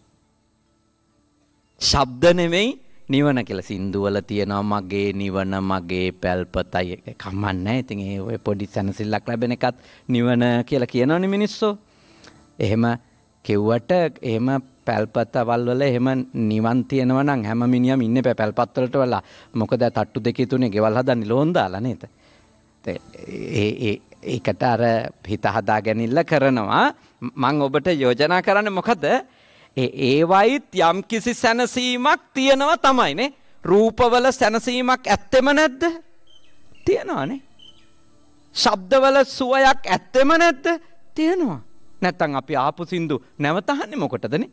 ශබ්ද නෙමෙයි නිවන කියලා සින්දුවල තියෙනවා මගේ නිවන මගේ පැල්පතයි කමන්නේ ඉතින් ඒ ඔය පොඩි සැනසෙල්ලක් ලැබෙන එකත් නිවන කියලා කියනවනේ මිනිස්සු. එහෙම කිව්වට එහෙම පැල්පතවල් වල එහෙම නිවන් තියෙනවා නම් හැම මිනිහම ඉන්නේ පැල්පත් වලට වෙලා. මොකද තට්ටු දෙකේ තුනේ ගෙවල් හදන්නේ ලෝන් දාලා නේද? ඒ ඒකට අර හිත හදා ගැනීමල කරනවා. මම ඔබට යෝජනා කරන්නේ මොකද? ඒ ඒවයිත් යම්කිසි සැනසීමක් තියෙනවා තමයි නේ. රූපවල සැනසීමක් ඇත්තෙම නැද්ද? තියෙනවානේ. ශබ්දවල සුවයක් ඇත්තෙම නැද්ද? තියෙනවා. නැත්තම් අපි ආපු සින්දු නැවත අහන්නේ මොකටදනේ?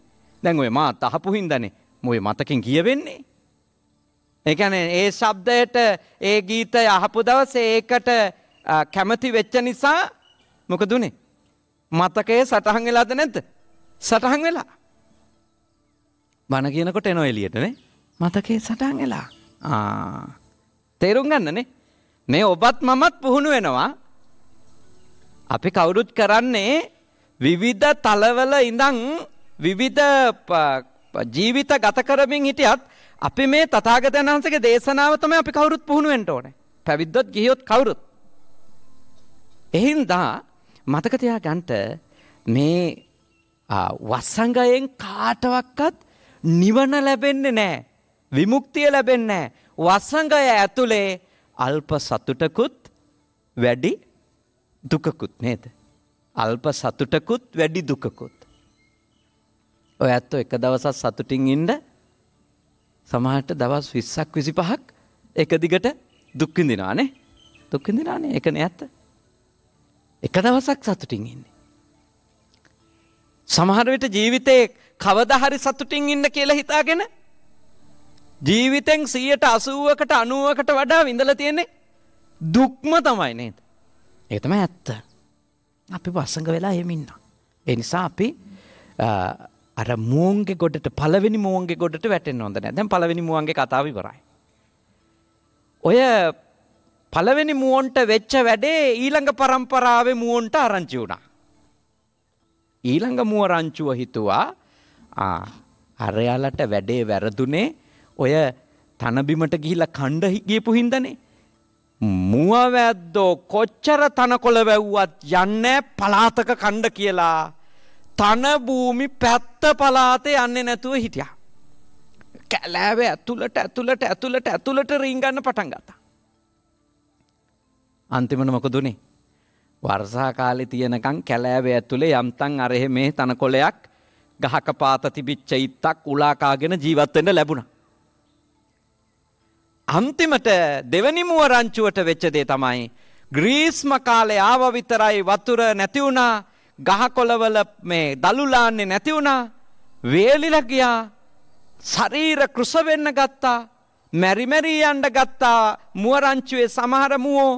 දැන් ඔය මාත් අහපු හින්දානේ මොය මතකෙන් ගිය වෙන්නේ. ඒ කියන්නේ ඒ ශබ්දයට ඒ ගීතය අහපු දවසේ ඒකට කැමති වෙච්ච නිසා මොකද උනේ? මතකයේ සටහන් වෙලාද නැද්ද? සටහන් වෙලා. බණ කියනකොට එනෝ එලියටනේ මතකේ සටන් වෙලා. තේරුම් ගන්නනේ. මේ ඔබත් මමත් පුහුණු වෙනවා. අපි කවුරුත් කරන්නේ විවිධ තලවල ඉඳන් විවිධ ජීවිත ගත කරමින් හිටියත් අපි මේ තථාගතයන් වහන්සේගේ දේශනාව තමයි අපි කවුරුත් පුහුණු වෙන්න ඕනේ. පැවිද්දොත් ගියොත් කවුරුත්. එහින්දා මතක තියාගන්න මේ වසංගයෙන් කාටවත් නිවන ලැබෙන්නේ නැහැ. විමුක්තිය ලැබෙන්නේ නැහැ. වසඟය ඇතුලේ අල්ප සතුටකුත් වැඩි දුකකුත් නේද? අල්ප සතුටකුත් වැඩි දුකකුත්. ඔය ඇත්තෝ එක දවසක් සතුටින් ඉන්න සමහරට දවස් 20ක් 25ක් එක දිගට දුක් විඳිනවා නේ. දුක් විඳිනවා නේ. ඒකනේ ඇත්ත. එක දවසක් සතුටින් ඉන්නේ. සමහර විට ජීවිතේ කවදා හරි සතුටින් ඉන්න කියලා හිතාගෙන ජීවිතෙන් 180කට 90කට වඩා විඳලා තියෙන්නේ දුක්ම තමයි නේද? ඒක තමයි ඇත්ත. අපි වසඟ වෙලා එහෙම ඉන්නවා. ඒ නිසා අපි අර මුවන්ගේ ගොඩට පළවෙනි මුවන්ගේ ගොඩට වැටෙන්න හොඳ නැහැ. දැන් පළවෙනි මුවන්ගේ කතාව ඉවරයි. ඔය පළවෙනි මුවන්ට වෙච්ච වැඩේ ඊළඟ પરම්පරාවේ මුවන්ට ආරංචි වුණා. ඊළඟ මුව රංචුව හිතුවා ආ අරයාලට වැඩේ වැරදුනේ ඔය තනබිමට ගිහිලා කණ්ඩ ගියපු හින්දානේ මුවවැද්දෝ කොච්චර තනකොළ වැව්වත් යන්නේ පලාතක කණ්ඩ කියලා තන භූමි පැත්ත පලාතේ යන්නේ නැතුව හිටියා. කැලෑවේ ඇතුළට ඇතුළට ඇතුළට ඇතුළට රින්ගන්න පටන් ගත්තා. අන්තිමට මොකද උනේ? වර්ෂා කාලේ තියෙනකන් කැලෑවේ ඇතුලේ යම්තම් අරහෙ මේ තනකොළයක් ගහක පාත තිබිච්ච ඉත්තක් උලාකාගෙන ජීවත් වෙන්න ලැබුණා. අන්තිමට දෙවනි මුව රංචුවට වෙච්ච දේ තමයි ග්‍රීස්ම කාලේ ආව විතරයි වතුර නැති වුණා ගහකොළවල මේ දලුලාන්නේ නැති වුණා වේලිලා ගියා ශරීර කෘෂ වෙන්න ගත්තා මැරි මැරි යන්න ගත්තා මුව රංචුවේ සමහර මුවෝ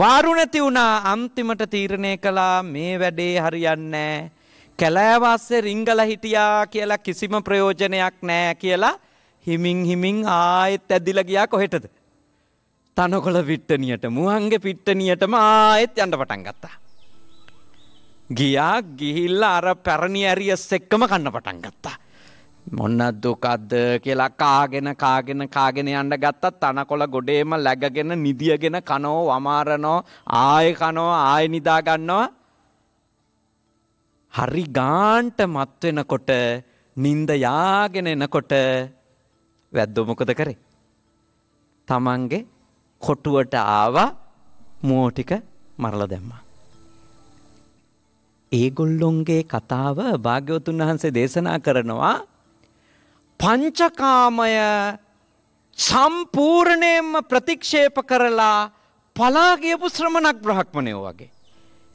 වාරු නැති වුණා අන්තිමට තීරණය කළා මේ වැඩේ හරියන්නේ නැහැ කැලෑවස්සේ රිංගල හිටියා කියලා කිසිම ප්‍රයෝජනයක් නෑ කියලා හිමින් හිමින් ආයෙත් ඇදිල ගියා කොහෙටද. තනකොළ පිට්ටනියට මුහන්ගේ පිට්ටනියටම ආයෙත් යන්න පටන් ගත්තා. ගියා ගිහිල්ල අර පැරණි ඇරියස් එක්කම කන්න පටන් ගත්තා. මොන්න දුකක්ද කියලා කාගෙන කාගෙන කාගෙන යන්න ගත්තත් තනකොළ ගොඩේම läගගෙන නිදියගෙන කනෝ වමාරනෝ ආය කනෝ ආය නිදාගන්නවා හරි ගාන්ට මත්වෙනකොට නින්ද යාගෙන එනකොට වැද්දෝ මොකද කරේ. තමන්ගේ කොටුවට ආවා මෝටික මරල දැම්මා. ඒගොල්ලොන්ගේ කතාව භාග්‍යවතුන් වහන්සේ දේශනා කරනවා පංචකාමය සම්පූර්ණයෙන්ම ප්‍රතික්ෂේප කරලා පලාගියපු ශ්‍රමණක් බ්‍රහක්මණයෝ වගේ.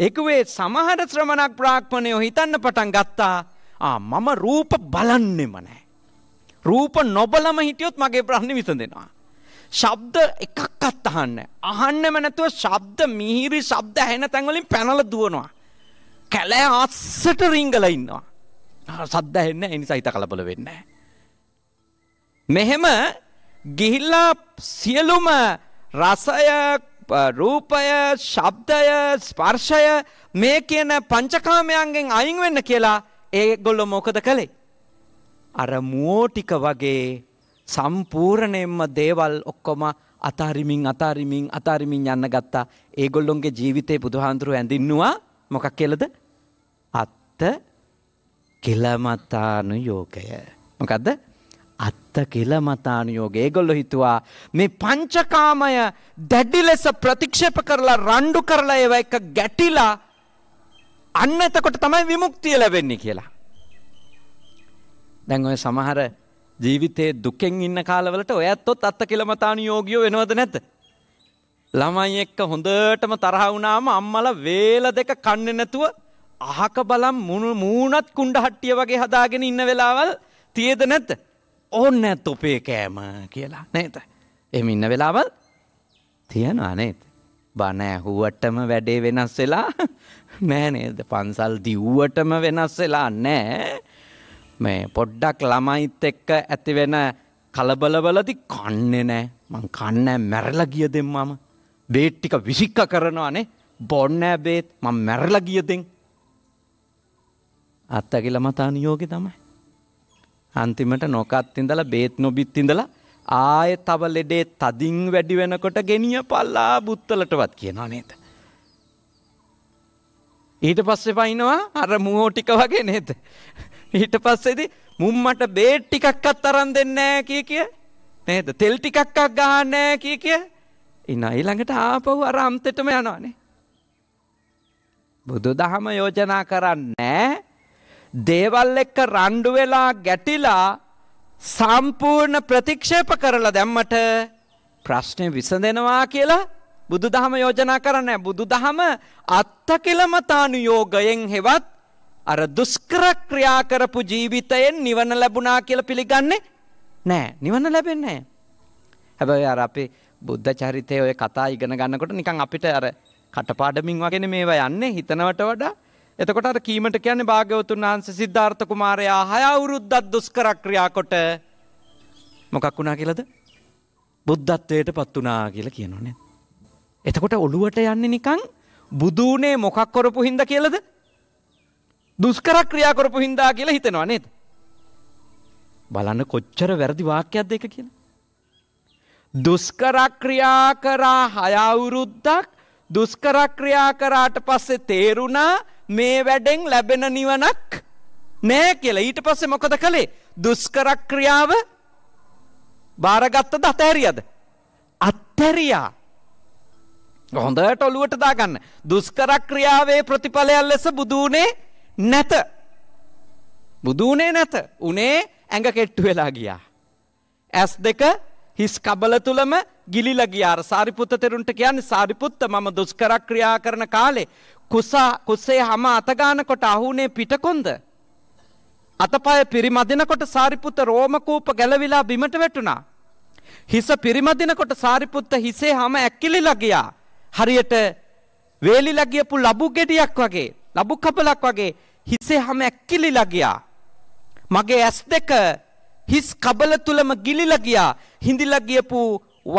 එකවේ සමහර ශ්‍රමණක් ප්‍රාක්්මණයෝ හිතන්න පටන් ගත්තා මම රූප බලන්නෙම නෑ. රූප නොබලම හිටියොත් මගේ ප්‍රශ්න විසඳෙනවා. ශබ්ද එකක්වත් අහන්න. අහන්නෙම නැතුව ශබ්ද මිහිරි ශබ්ද ඇහෙන තැන්වලින් පැනලා දුවනවා. කැලෑ අස්සට රිංගලා ඉන්නවා. ශබ්ද ඇහෙන්නේ ඒ නිසා හිත කලබල වෙන්නේ මෙහෙම ගිහිල්ලා සියලුම රසය රූපය, ශබ්දය, ස්පර්ශය මේ කියන පංචකාමයන්ගෙන් අයින් වෙන්න කියලා ඒගොල්ලෝ මොකද කළේ? අර මුවෝටික වගේ සම්පූර්ණයෙන්ම දේවල් ඔක්කොම අතාරිමින් අතාරිමින් අතාරිමින් යන්න ගත්තා. ඒගොල්ලොන්ගේ ජීවිතේ බුදුහාඳුරු ඇඳින්නවා මොකක් කියලාද? අත්ත කෙලමතානු යෝගය. මොකද්ද? අත්ත කෙලමතානුයෝගේ ඒගොල්ලො හිතුවා මේ පංචකාමය දැඩි ලෙස ප්‍රතික්ෂේප කරලා රණ්ඩු කරලා ඒව එක ගැටිලා අන්න එතකොට තමයි විමුක්තිය ලැබෙන්නේ කියලා. දැන් ඔය සමහර ජීවිතේ දුකෙන් ඉන්න කාලවලට ඔයත්ොත් අත්ත කෙලමතානුයෝගියෝ වෙනවද නැද්ද? ළමයි එක්ක හොඳටම තරහ වුණාම අම්මලා වේල දෙක කන්නේ නැතුව අහක බලම් මූණත් කුණ්ඩ හට්ටිය වගේ හදාගෙන ඉන්න වෙලාවල් තියේද නැද්ද? ඕන්න ඇත් ඔපේ කෑම කියලා නේත. එම ඉන්න වෙලාවල් තියෙනවා නේත්. බණ ඇහුවටම වැඩේ වෙනස් වෙලා නෑ නේද පන්සල් දිව්වටම වෙනස් වෙලා නෑ මේ පොඩ්ඩක් ළමයිත් එක්ක ඇති වෙන කලබලවලති කන්නේ නෑ මං කන්නේ මැරලා ගිය දෙම් මම බේත් ටික විසික්ක කරනවානේ බොන්නෑ බේත් මං මැරලා ගිය දෙම් අත්තගිල මත අනියෝගේ තමයි අන්තිමට නොකත් ඉඳලා බේත් නොබිත් ඉඳලා ආයෙ තව ලෙඩේ තදින් වැඩි වෙනකොට ගෙනියපල්ලා බුත්තලටවත් කියනවා නේද? ඊට පස්සේ පයින්නවා අර මුවෝ ටික වගේ නේද? ඊට පස්සේදී මුම්මට බේත් ටිකක්වත් අරන් දෙන්නේ නැහැ කිය කිය නේද? තෙල් ටිකක්වත් ගහන්නේ නැහැ කිය කිය ඉන්නවා. ඊළඟට ආපහු අර අම්තෙටම යනවානේ. බුදුදහම යෝජනා කරන්නේ නැහැ. දේවල් එක්ක රණ්ඩු වෙලා ගැටිලා සම්පූර්ණ ප්‍රතික්ෂේප කරලා දැම්මට ප්‍රශ්නේ විසඳෙනවා කියලා බුදුදහම යෝජනා කරන්නේ බුදුදහම අත්තකිලමතානුയോഗයෙන් හෙවත් අර දුෂ්කර ක්‍රියා කරපු ජීවිතයෙන් නිවන ලැබුණා කියලා පිළිගන්නේ නෑ නිවන ලැබෙන්නේ නෑ. හැබැයි අර අපේ බුද්ධ චරිතයේ ඔය කතා ඉගෙන ගන්නකොට නිකන් අපිට අර කටපාඩමින් වගේ මේවා යන්නේ හිතනවට වඩා එතකොට අර කීමට කියන්නේ භාග්‍යවතුන් වහන්සේ සිද්ධාර්ථ කුමාරයා හය අවුරුද්දක් දුෂ්කර ක්‍රියා කොට මොකක් වුණා කියලාද? බුද්ධත්වයට පත් වුණා කියලා කියනෝනේ. එතකොට ඔළුවට යන්නේ නිකන් බුදු උනේ මොකක් කරපු හින්දා කියලාද? දුෂ්කර ක්‍රියා කරපු හින්දා කියලා හිතනවා නේද? බලන්න කොච්චර වැරදි වාක්‍යයක්ද ඒක කියලා. දුෂ්කර ක්‍රියා කරා හය අවුරුද්දක් දුෂ්කර ක්‍රියා කරාට පස්සේ තේරුණා මේ වැඩෙන් ලැබෙන නිවනක් නෑ කියලා. ඊට පස්සේ මොකද කළේ? දුෂ්කර ක්‍රියාව බාරගත්තද අතහැරියද? අත්හැරියා. හොඳට ඔලුවට දාගන්න. දුෂ්කර ක්‍රියාවේ ප්‍රතිඵලයක් ලෙස බුදු උනේ නැත. බුදු උනේ නැත. උනේ ඇඟ කෙට්ටු වෙලා ගියා. ඇස් දෙක හිස් කබල තුලම ගිලිලා ගියා. සාරිපුත්ත තෙරුන්ට කියන්නේ සාරිපුත්ත මම දුෂ්කර ක්‍රියා කරන කාලේ කුසා කුසේ හැම අතගානකොට අහුනේ පිටකොන්ද අතපය පිරිමදිනකොට සාරිපුත්ත රෝම කූප ගැලවිලා බිමට වැටුණා හිස පිරිමදිනකොට සාරිපුත්ත හිසේ හැම ඇක්කිලිලා ගියා හරියට වේලිලා ගියපු ලබු ගෙඩියක් වගේ ලබු කබලක් වගේ හිසේ හැම ඇක්කිලිලා ගියා මගේ ඇස් දෙක හිස් කබල තුලම ගිලිලා ගියා හිඳිලා ගියපු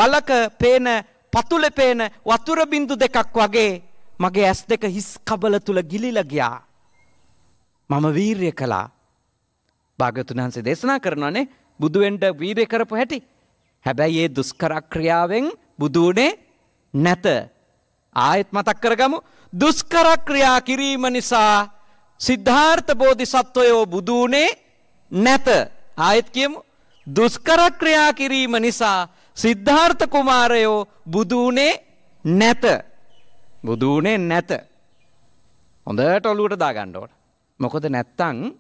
වලක පේන පතුලේ පේන වතුර බින්දු දෙකක් වගේ මගේ ඇස් දෙක හිස් කබල තුළ ගිලිල ගියා. මම වීර්ය කළා. භාගතුන් වහන්සේ දේශනා කරනවානේ බුදුවෙන්ට වීරය කරපු හැටි. හැබැයි ඒ දුස්කරක්‍රියාවෙන් බුදුනේ නැත. ආයෙත් මතක් කරගමු දුස්කරක්‍රියා කිරීම නිසා සිද්ධාර්ථ බෝධිසත්වයෝ බුදුනේ නැත. ආයෙත් කියමු දුස්කරක්‍රියා කිරීම නිසා සිද්ධාර්ථ කුමාරයෝ බුදුනේ නැත. බුදු වුණේ නැත. හොඳට ඔලුවට දාගන්න ඕන. මොකද නැත්තං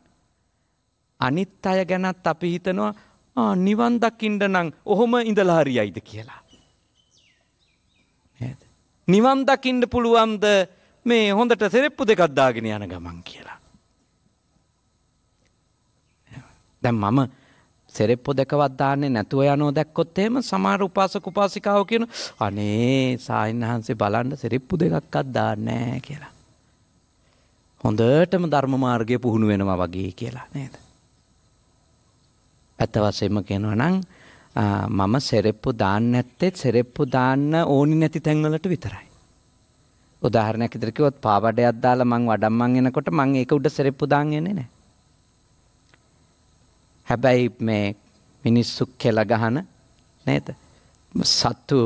අනිත් අය ගැනත් අපි හිතනවා නිවන් දකින්න නම් ඔහොම ඉඳලා හරියයිද කියලා. නේද? නිවන් දකින්න පුළුවන්ද මේ හොඳට සෙරෙප්පු දෙකක් දාගෙන යන ගමන් කියලා. දැන් මම සෙරෙප්පු දෙකවත් දාන්නේ නැතුව යනෝ දැක්කොත් එහෙම සමහර උපාසක උපාසිකාව කියන අනේ සායන්හන්සේ බලන්න සෙරෙප්පු දෙකක්වත් දාන්නේ නැහැ කියලා. හොඳටම ධර්ම මාර්ගය පුහුණු වෙනවා වගේ කියලා නේද? ඇත්ත වශයෙන්ම කියනවා නම් මම සෙරෙප්පු දාන්න නැත්තේ සෙරෙප්පු දාන්න ඕනි නැති තැන්වලට විතරයි. උදාහරණයක් ඉදිරියට කිව්වොත් පාවඩයක් දාලා මං වඩම්මන් එනකොට මං ඒක උඩ සෙරෙප්පු දාන් යන්නේ නැහැ. හැබැයි මේ මිනිස්සු කෙල ගහන නේද? සත්තු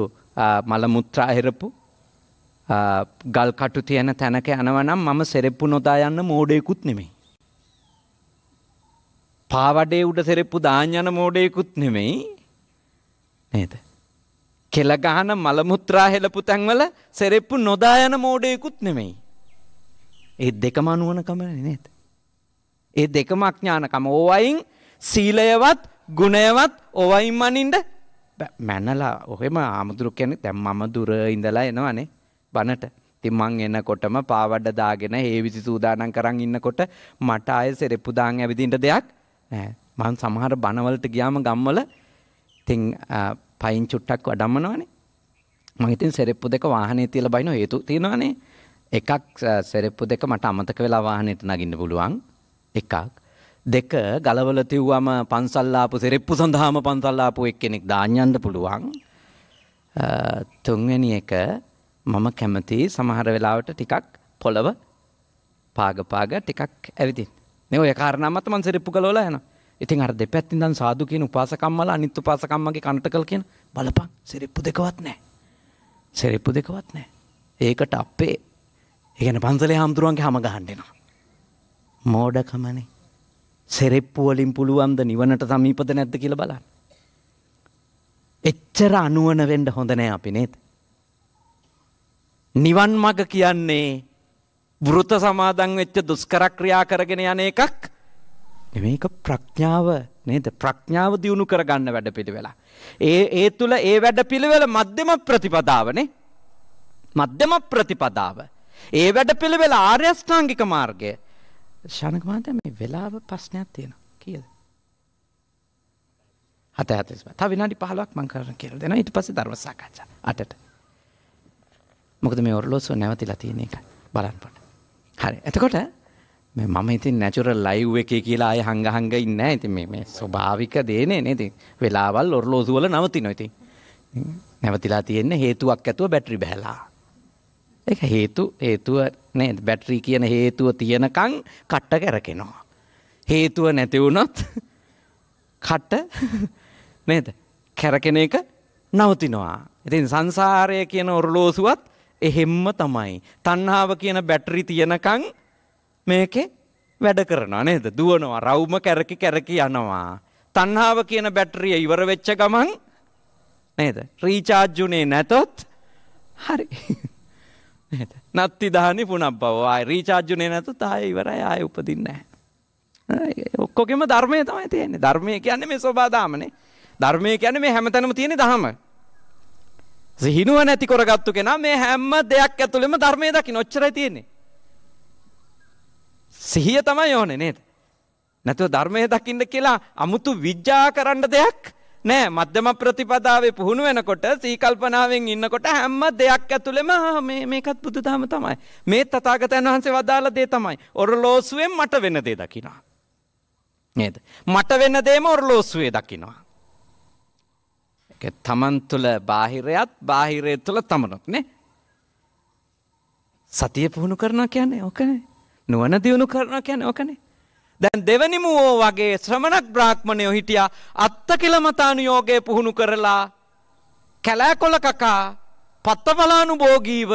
මල මුත්‍රා හිරපු ගල් කටු තියෙන තැනක යනවනම් මම සෙරෙප්පු නොදා යන්න මෝඩයෙකුත් නෙමෙයි. පාවඩේ උඩ සෙරෙප්පු දාන්න යන මෝඩයෙකුත් නෙමෙයි. නේද? කෙල ගහන මල මුත්‍රා හෙලපු තැන්වල සෙරෙප්පු නොදා යන මෝඩයෙකුත් නෙමෙයි. ඒ දෙකම අනුවනකම නේද? ඒ දෙකම අඥානකම. ඕවයින් සීලයවත් ගුණයවත් ඔවයින් මනින්ට මැනලා ඔහෙම ආමුදුරු කියන්නේ දැන් මම දුර ඉඳලා එනවනේ බනට. ඉතින් මං එනකොටම පාවඩ දාගෙන හේවිසි සූදානම් කරන් ඉන්නකොට මට ආයෙ සෙරෙප්පු දාන් ඇවිදින්න දෙයක් නැහැ. මං සමහර බනවලට ගියාම ගම්වල ඉතින් පයින් චුට්ටක් වඩම්මනවනේ. මං ඉතින් සෙරෙප්පු දෙක වාහනේ තියලා බයින හේතු තියෙනවනේ. එකක් සෙරෙප්පු දෙක මට අමතක වෙලා වාහනේට නගින්න පුළුවන්. එකක් දෙක ගලවල තිව්වම පන්සල්ලාපු සෙරෙප්පු සඳහාම පන්සල්ලාපු එක්කෙනෙක් දාන්නන්න පුළුවන්. තුන්වැනි එක මම කැමති සමහර වෙලාවට ටිකක් පොළව පාගපාග ටිකක් ඇවිදින්. නේ ඔය කාරණාමත් මම සෙරෙප්පු කළවල යනවා. ඉතින් අර දෙපැත්තින් දැන් සාදු කියන උපාසකම්මල අනිත් උපාසකම්මගේ කනට කල් කියන බලපන් සෙරෙප්පු දෙකවත් නැහැ. සෙරෙප්පු දෙකවත් නැහැ. ඒකට අපේ ඒ කියන්නේ පන්සලේ හාමුදුරුවන්ගේ හැම ගහන්න එනවා. මෝඩකමනේ. සෙරෙප්පු වලින් පුළුවන්ද නිවනට සමීපද නැද්ද කියලා බලන්න. එච්චර අනුවන වෙන්න හොඳ නෑ අපි නේද? නිවන් මඟ කියන්නේ වෘත සමාදන් වෙච්ච දුෂ්කර ක්‍රියා කරගෙන යන එකක් මේක ප්‍රඥාව නේද ප්‍රඥාව දියුණු කරගන්න වැඩ පිළිවෙලා. ඒ ඒ තුළ ඒ වැඩ පිළිවෙල මධ්‍යම ප්‍රතිපදාවනේ මධ්‍යම ප්‍රතිපදාව. ඒ වැඩ පිළිවෙල ආර්යෂ්ඨාංගික මාර්ගය ශානක මහත්තයා මේ වෙලාව ප්‍රශ්නයක් තියෙනවා. කීයද? 7:45. තව විනාඩි 15ක් මම කරන්න කියලා දෙනවා. ඊට පස්සේ ධර්ම සාකච්ඡා 8ට. මොකද මේ ඔරලෝසුව නැවතිලා තියෙන එක බලන්න පොඩ්ඩක්. හරි. එතකොට මේ මම ඉතින් නැචරල් ලයිව් එකේ කියලා ආය හංග හංග ඉන්නේ නැහැ. ඉතින් මේ මේ ස්වභාවික දේනේ නේද? වෙලාවල් ඔරලෝසු වල නවතිනවා ඉතින්. නැවතිලා තියෙන හේතුවක් ඇතුව බැටරි බහැලා. ඒක හේතු හේතුව නේද? බැටරි කියන හේතුව තියනකන් කට කැරකෙනවා. හේතුව නැති වුණොත් කට නේද? කැරකෙන එක නවතිනවා. ඉතින් සංසාරය කියන ඔරලෝසුවත් එහෙම්ම තමයි. තණ්හාව කියන බැටරි තියනකන් මේකේ වැඩ කරනවා නේද? දුවනවා, රවුම කැරකි කැරකි යනවා. තණ්හාව කියන බැටරිය ඉවර වෙච්ච ගමන් නේද? රීචාර්ජ් උනේ නැතොත් හරි. නේද? නත්ති දහනි පුනප්පවා රීචාර්ජුනය නැතු තාය ඉවරයි ආය උපදින්න. ඔක්කොගෙම ධර්මය තමයි තියෙන්නේ ධර්මය කියන්නේ මේ ස්වබාදාමනේ ධර්මය කියන්නේ මේ හැමතැනම තියෙන දහම. සිහිනුව නැති කරගත්තු කෙනා මේ හැම දෙයක් ඇතුළෙම ධර්මය දකින්න ඔච්චරයි තියෙන්නේ. සිහිය තමයි ඕනේ නේද? නැතුව ධර්මය දකින්න කියලා අමුතු විඥා කරන්න දෙයක් නෑ මධ්‍යම ප්‍රතිපදාවේ පුහුණු වෙනකොට සීකල්පනාවෙන් ඉන්නකොට හැම දෙයක් ඇතුළෙම මේකත් බුදුදහම තමයි. මේ තථාගතයන් වහන්සේ වදාළ දේ තමයි. ඔරලෝසුවෙන් මට වෙන දේ දකිනවා. නේද? මට වෙන දේම ඔරලෝසුවේ දකිනවා. ඒක තමන් තුළ බාහිරයත් බාහිරය තුළ තමනුත් නේ. සතිය පුහුණු කරනවා කියන්නේ ඕකනේ. නුවණ දියුණු කරනවා කියන්නේ ඕකනේ. දැන් දෙවනිමුවෝ වගේ ශ්‍රමණක් බ්‍රාහ්මණයෝ හිටියා අත්තකිලමතානුයෝගය පුහුණු කරලා කැලෑකොළ කකා පත්තපලානුභෝගීව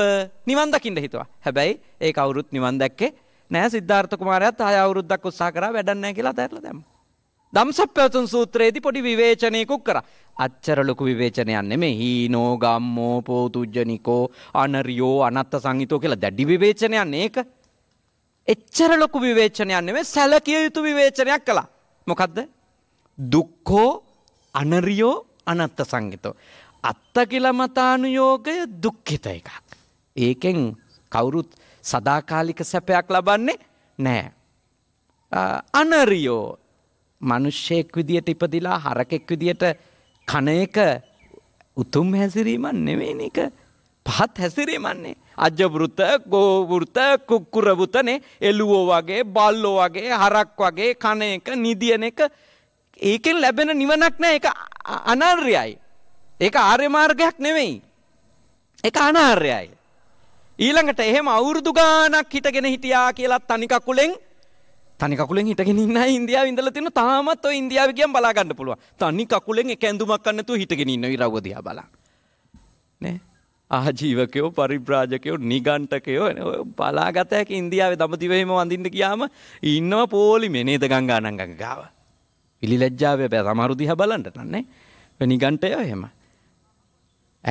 නිවන් දකින්න හිතුවා. හැබැයි ඒ කවුරුත් නිවන් දැක්කේ නෑ සිද්ධාර්ථ කුමාරයාත් හය අවුරුද්දක් උත්සාහ කරා වැඩක් නැහැ කියලා අතහැරලා දැම්මා. දම්සප්පවතුන් සූත්‍රයේදී පොඩි විවේචනයකුත් කරා. අච්චර ලොකු විවේචනයක් නෙමෙයි. හීනෝ ගම්මෝ පෝතුජ්ජනිකෝ අනර්යෝ අනත්ත සංහිතෝ කියලා දැඩි විවේචනයක් නේක. එච්චර ලොකු විවේචනයක් නෙමෙයි සැලකිය යුතු විවේචනයක් කළා. මොකද්ද? දුක්ඛෝ අනරියෝ අනත්ත සංගිතෝ. අත්ත කියලා මතානුയോഗය දුක්ඛිත එකක්. ඒකෙන් කවුරුත් සදාකාලික සැපයක් ලබන්නේ නෑ. අනරියෝ මිනිස්සෙක් විදියට ඉපදිලා හරකෙක් විදියට කන එක උතුම් හැසිරීමක් නෙවෙයි නේක. පහත් හැසිරීමක් නේ. අජ්‍යවෘත ගෝවෘත කුක්කුරවෘතනේ එළුවෝ වගේ බල්ලෝ වගේ හරක් වගේ කන එක නිදියන එක ඒකෙන් ලැබෙන නිවනක් නෑ ඒක අනාර්යයි. ඒක ආර්ය මාර්ගයක් නෙමෙයි. ඒක අනාර්යයි. ඊළඟට එහෙම අවුරුදු ගාණක් හිටගෙන හිටියා කියලා තනි කකුලෙන් තනි කකුලෙන් හිටගෙන ඉන්න අය ඉන්දියාවේ ඉඳලා තියෙන තාමත් ඔය ඉන්දියාවේ ගියන් බලා ගන්න පුළුවන්. තනි කකුලෙන් එක ඇඳුමක් අන්න නැතුව හිටගෙන ඉන්න ඉරව්ව දිහා බලන්න. නේ? ආජීවකයෝ පරිබ්‍රාජකයෝ නිගණ්ඨකයෝ බලාගත හැකි ඉන්දියාවේ දඹදිවෙහිම වඳින්න ගියාම ඉන්නව පොලිමේ නේද ගංගානංගංග ගාව. පිළිලැජ්ජාවේ බෑ සමහරු දිහා බලන්න නන්නේ. ඔය නිගණ්ඨය එහෙම.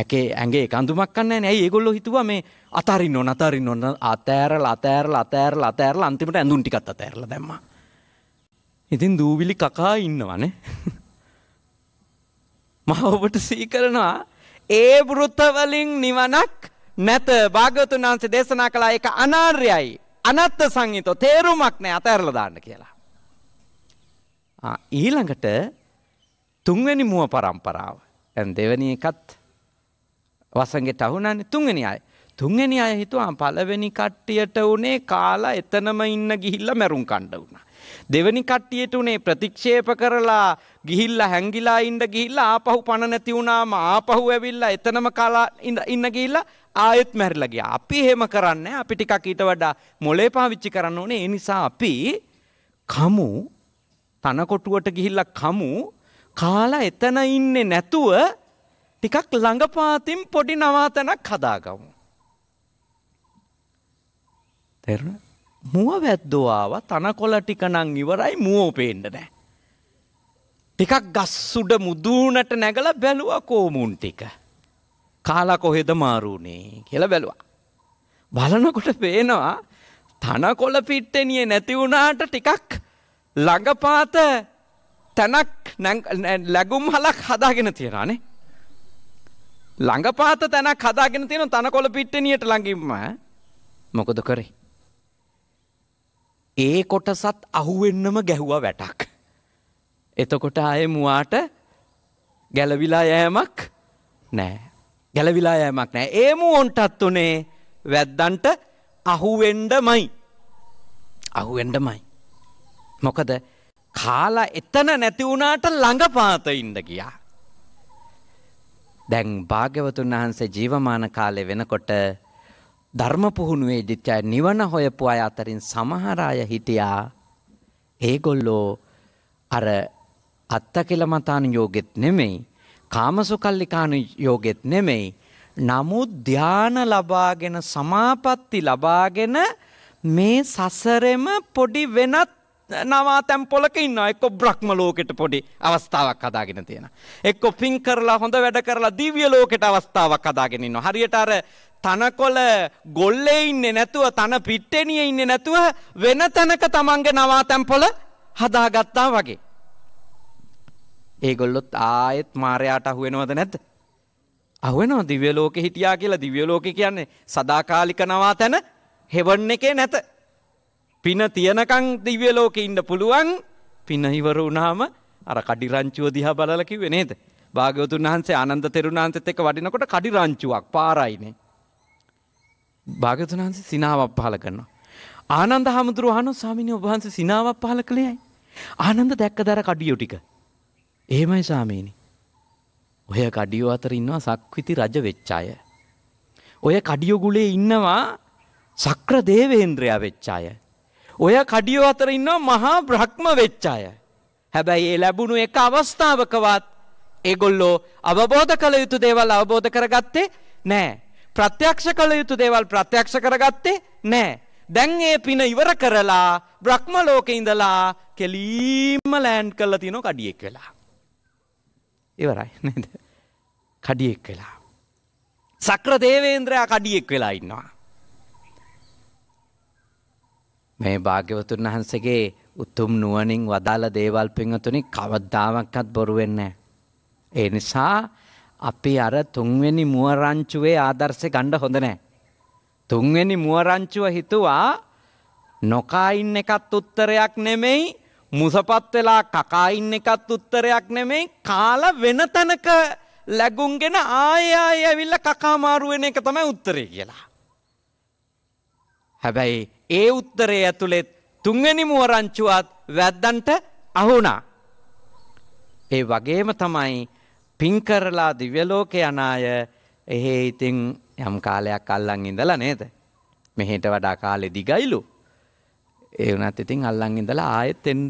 ඇකේ ඇඟේ කඳුමක් කන්නේ නැහැ. ඇයි ඒගොල්ලෝ හිතුවා මේ අතරින්න ඕන අතරින්න ඕන අතෑරලා අතෑරලා අතෑරලා අතෑරලා අන්තිමට ඇඳුම් ටිකත් අතෑරලා දැම්මා. ඉතින් දූවිලි කකා ඉන්නවනේ. මම ඔබට සී කරනවා ඒ වෘත වලින් නිවනක් නැත භාග්‍යවතුන් වහන්සේ දේශනා කළා ඒක අනාර්යයි අනත්ත සංහිතෝ තේරුමක් නැහැ අතහැරලා දාන්න කියලා. ආ ඊළඟට තුන්වෙනි මුව පරම්පරාව. දැන් දෙවෙනි එකත් වසංගෙට අහුණන්නේ තුන්වෙනි අය. තුන්වෙනි අය හිතුවා පළවෙනි කට්ටියට උනේ කාලා එතනම ඉන්න ගිහිල්ලා මැරුම් කණ්ඩ වුණා. දෙවනි කට්ටියට උනේ ප්‍රතික්ෂේප කරලා ගිහිල්ලා හැංගිලා ඉන්න ගිහිල්ලා ආපහු පණ නැති වුණාම ආපහු ඇවිල්ලා එතනම කාලා ඉන්න ගිහිල්ලා ආයෙත් මැරිලා ගියා. අපි එහෙම කරන්නේ අපි ටිකක් ඊට වඩා මොලේ පාවිච්චි කරන්න ඕනේ. ඒ නිසා අපි කමු තනකොටුවට ගිහිල්ලා කමු කාලා එතන ඉන්නේ නැතුව ටිකක් ළඟපාතින් පොඩි නවාතනක් හදාගමු. තේරුණා? මුව වැද්දෝ ආවා තනකොළ ටික නම් ඉවරයි මුවෝ පේන්න නැහැ. ටිකක් ගස් උඩ මුදුනට නැගලා බැලුවා කෝමුන් ටික. කාලා කොහෙද මාරුනේ කියලා බැලුවා. බලනකොට පේනවා තනකොළ පිට්ටනිය නැති වුණාට ටිකක් ළඟපාත තැනක් ලැගුම් හලක් හදාගෙන තියෙනවානේ. ළඟපාත තැනක් හදාගෙන තියෙන තනකොළ පිට්ටනියට ළඟින්ම මොකද කරේ? ඒ කොටසත් අහුවෙන්නම ගැහුවා වැටක්. එතකොට අය මුවාට ගැලවිලා යෑමක් නෑ. ගැලවිලා යෑමක් නෑ. ඒම ඕන්ටත් උනේ වැද්දන්ට අහුවෙන්ඩමයි. අහුවෙන්ඩමයි. මොකද කාලා එතන නැති වුණාට ළඟපාත ඉන්න ගියා. දැන් භාග්‍යවතුන් වහන්සේ ජීවමාන කාලේ වෙනකොට ධර්ම පුහුණුවේදිත් අය නිවන හොයපු අය අතරින් සමහර අය හිටියා ඒගොල්ලෝ අර අත්තකිලමතාන යෝගෙත් නෙමෙයි කාමසුකල්ලිකාන යෝගෙත් නෙමෙයි නමුත් ධාන ලබාගෙන සමාපatti ලබාගෙන මේ සසරෙම පොඩි වෙනත් නවාතැම් පොලක ඉන්න එක්ක බ්‍රහ්ම ලෝකෙට පොඩි අවස්ථාවක් හදාගෙන තියෙන. එක්ක පින් කරලා හොඳ වැඩ කරලා දිව්‍ය ලෝකෙට අවස්ථාවක් හදාගෙන ඉන්නවා. හරියට අර තනකොළ ගොල්ලේ ඉන්නේ නැතුව තන පිට්ටෙනිය ඉන්නේ නැතුව වෙන තැනක තමන්ගේ නවාතැන්පොළ හදාගත්තා වගේ. ඒගොල්ලොත් ආයෙත් මාරයාට අහුවෙනවද නැද්ද? අහුවෙනවා දිව්‍ය ලෝකේ හිටියා කියලා දිව්‍ය ලෝකේ කියන්නේ සදාකාලික නවා තැන හෙවන් එකේ නැත. පින තියනකන් දිව්‍ය ලෝකේ ඉන්න පුළුවන්. පින ඉවර වුණාම අර කඩිරංචුව දිහා බලලා කිව්වේ නේද? භාග්‍යවතුන් වහන්සේ ආනන්ද තෙරුණාන්සෙත් එක්ක වඩිනකොට කඩිරංචුවක් පාරයිනේ. භාගතුන් වහන්සේ සිනාවක් පහල කරනවා. ආනන්ද හාමුදුරුවෝ අහනවා ස්වාමීනි ඔබ වහන්සේ සිනාවක් පහල කළේයි. ආනන්ද දැක්කදර කඩියෝ ටික. එහෙමයි ස්වාමීනි. ඔය කඩියෝ අතර ඉන්නවා සක්විති රජ වෙච්ච අය. ඔය කඩියෝ ගුලේ ඉන්නවා සක්‍ර දේවේන්ද්‍රයා වෙච්ච අය. ඔය කඩියෝ අතර ඉන්නවා මහා බ්‍රහ්ම වෙච්ච අය. හැබැයි ඒ ලැබුණු එක අවස්ථාවකවත් ඒගොල්ලෝ අවබෝධ කළ යුතු දේවල් අවබෝධ කරගත්තේ නෑ. ප්‍රත්‍යක්ෂ කළ යුතු දේවල් ප්‍රත්‍යක්ෂ කරගත්තේ නෑ. දැන් ඒ පින ඉවර කරලා බ්‍රහ්ම ලෝකේ ඉඳලා කෙලීම ලෑන්ඩ් කරලා තිනෝ කඩියෙක් වෙලා. ඉවරයි නේද? කඩියෙක් වෙලා. සක්‍ර දේවේන්ද්‍රයා කඩියෙක් වෙලා ඉන්නවා. මේ භාග්‍යවතුන් වහන්සේගේ උතුම් නුවණින් වදාළ දේවල් පින්වතුනි කවදාවත් බොරු වෙන්නේ නැහැ. ඒ නිසා අපි අර තුන්වෙනි මුවරංචුවේ ආදර්ශය ගණ්ඩ හොඳ නෑ. තුන්වෙනි මුවරංචුව හිතුවා නොකායින් එකත් උත්තරයක් නෙමෙයි මුසපත් වෙලා කකායින් එකත් උත්තරයක් නෙමෙයි කාල වෙන තැනක ලැබුම්ගෙන ආය ආය ඇවිල්ලා කකාමාරු වෙන එක තමයි උත්තරේ කියලා. හැබැයි ඒ උත්තරේ ඇතුළේ තුන්වෙනි මුවරංචුවත් වැද්දන්ට අහුණා. ඒ වගේම තමයි පින් කරලා දිව්‍ය ලෝකේ යන අය එහෙ ඉතින් යම් කාලයක් අල්ලන් ඉඳලා නේද? මෙහෙට වඩා කාලෙ දිගයිලු. ඒ වුණත් ඉතින් අල්ලන් ඉඳලා ආයෙත් එන්න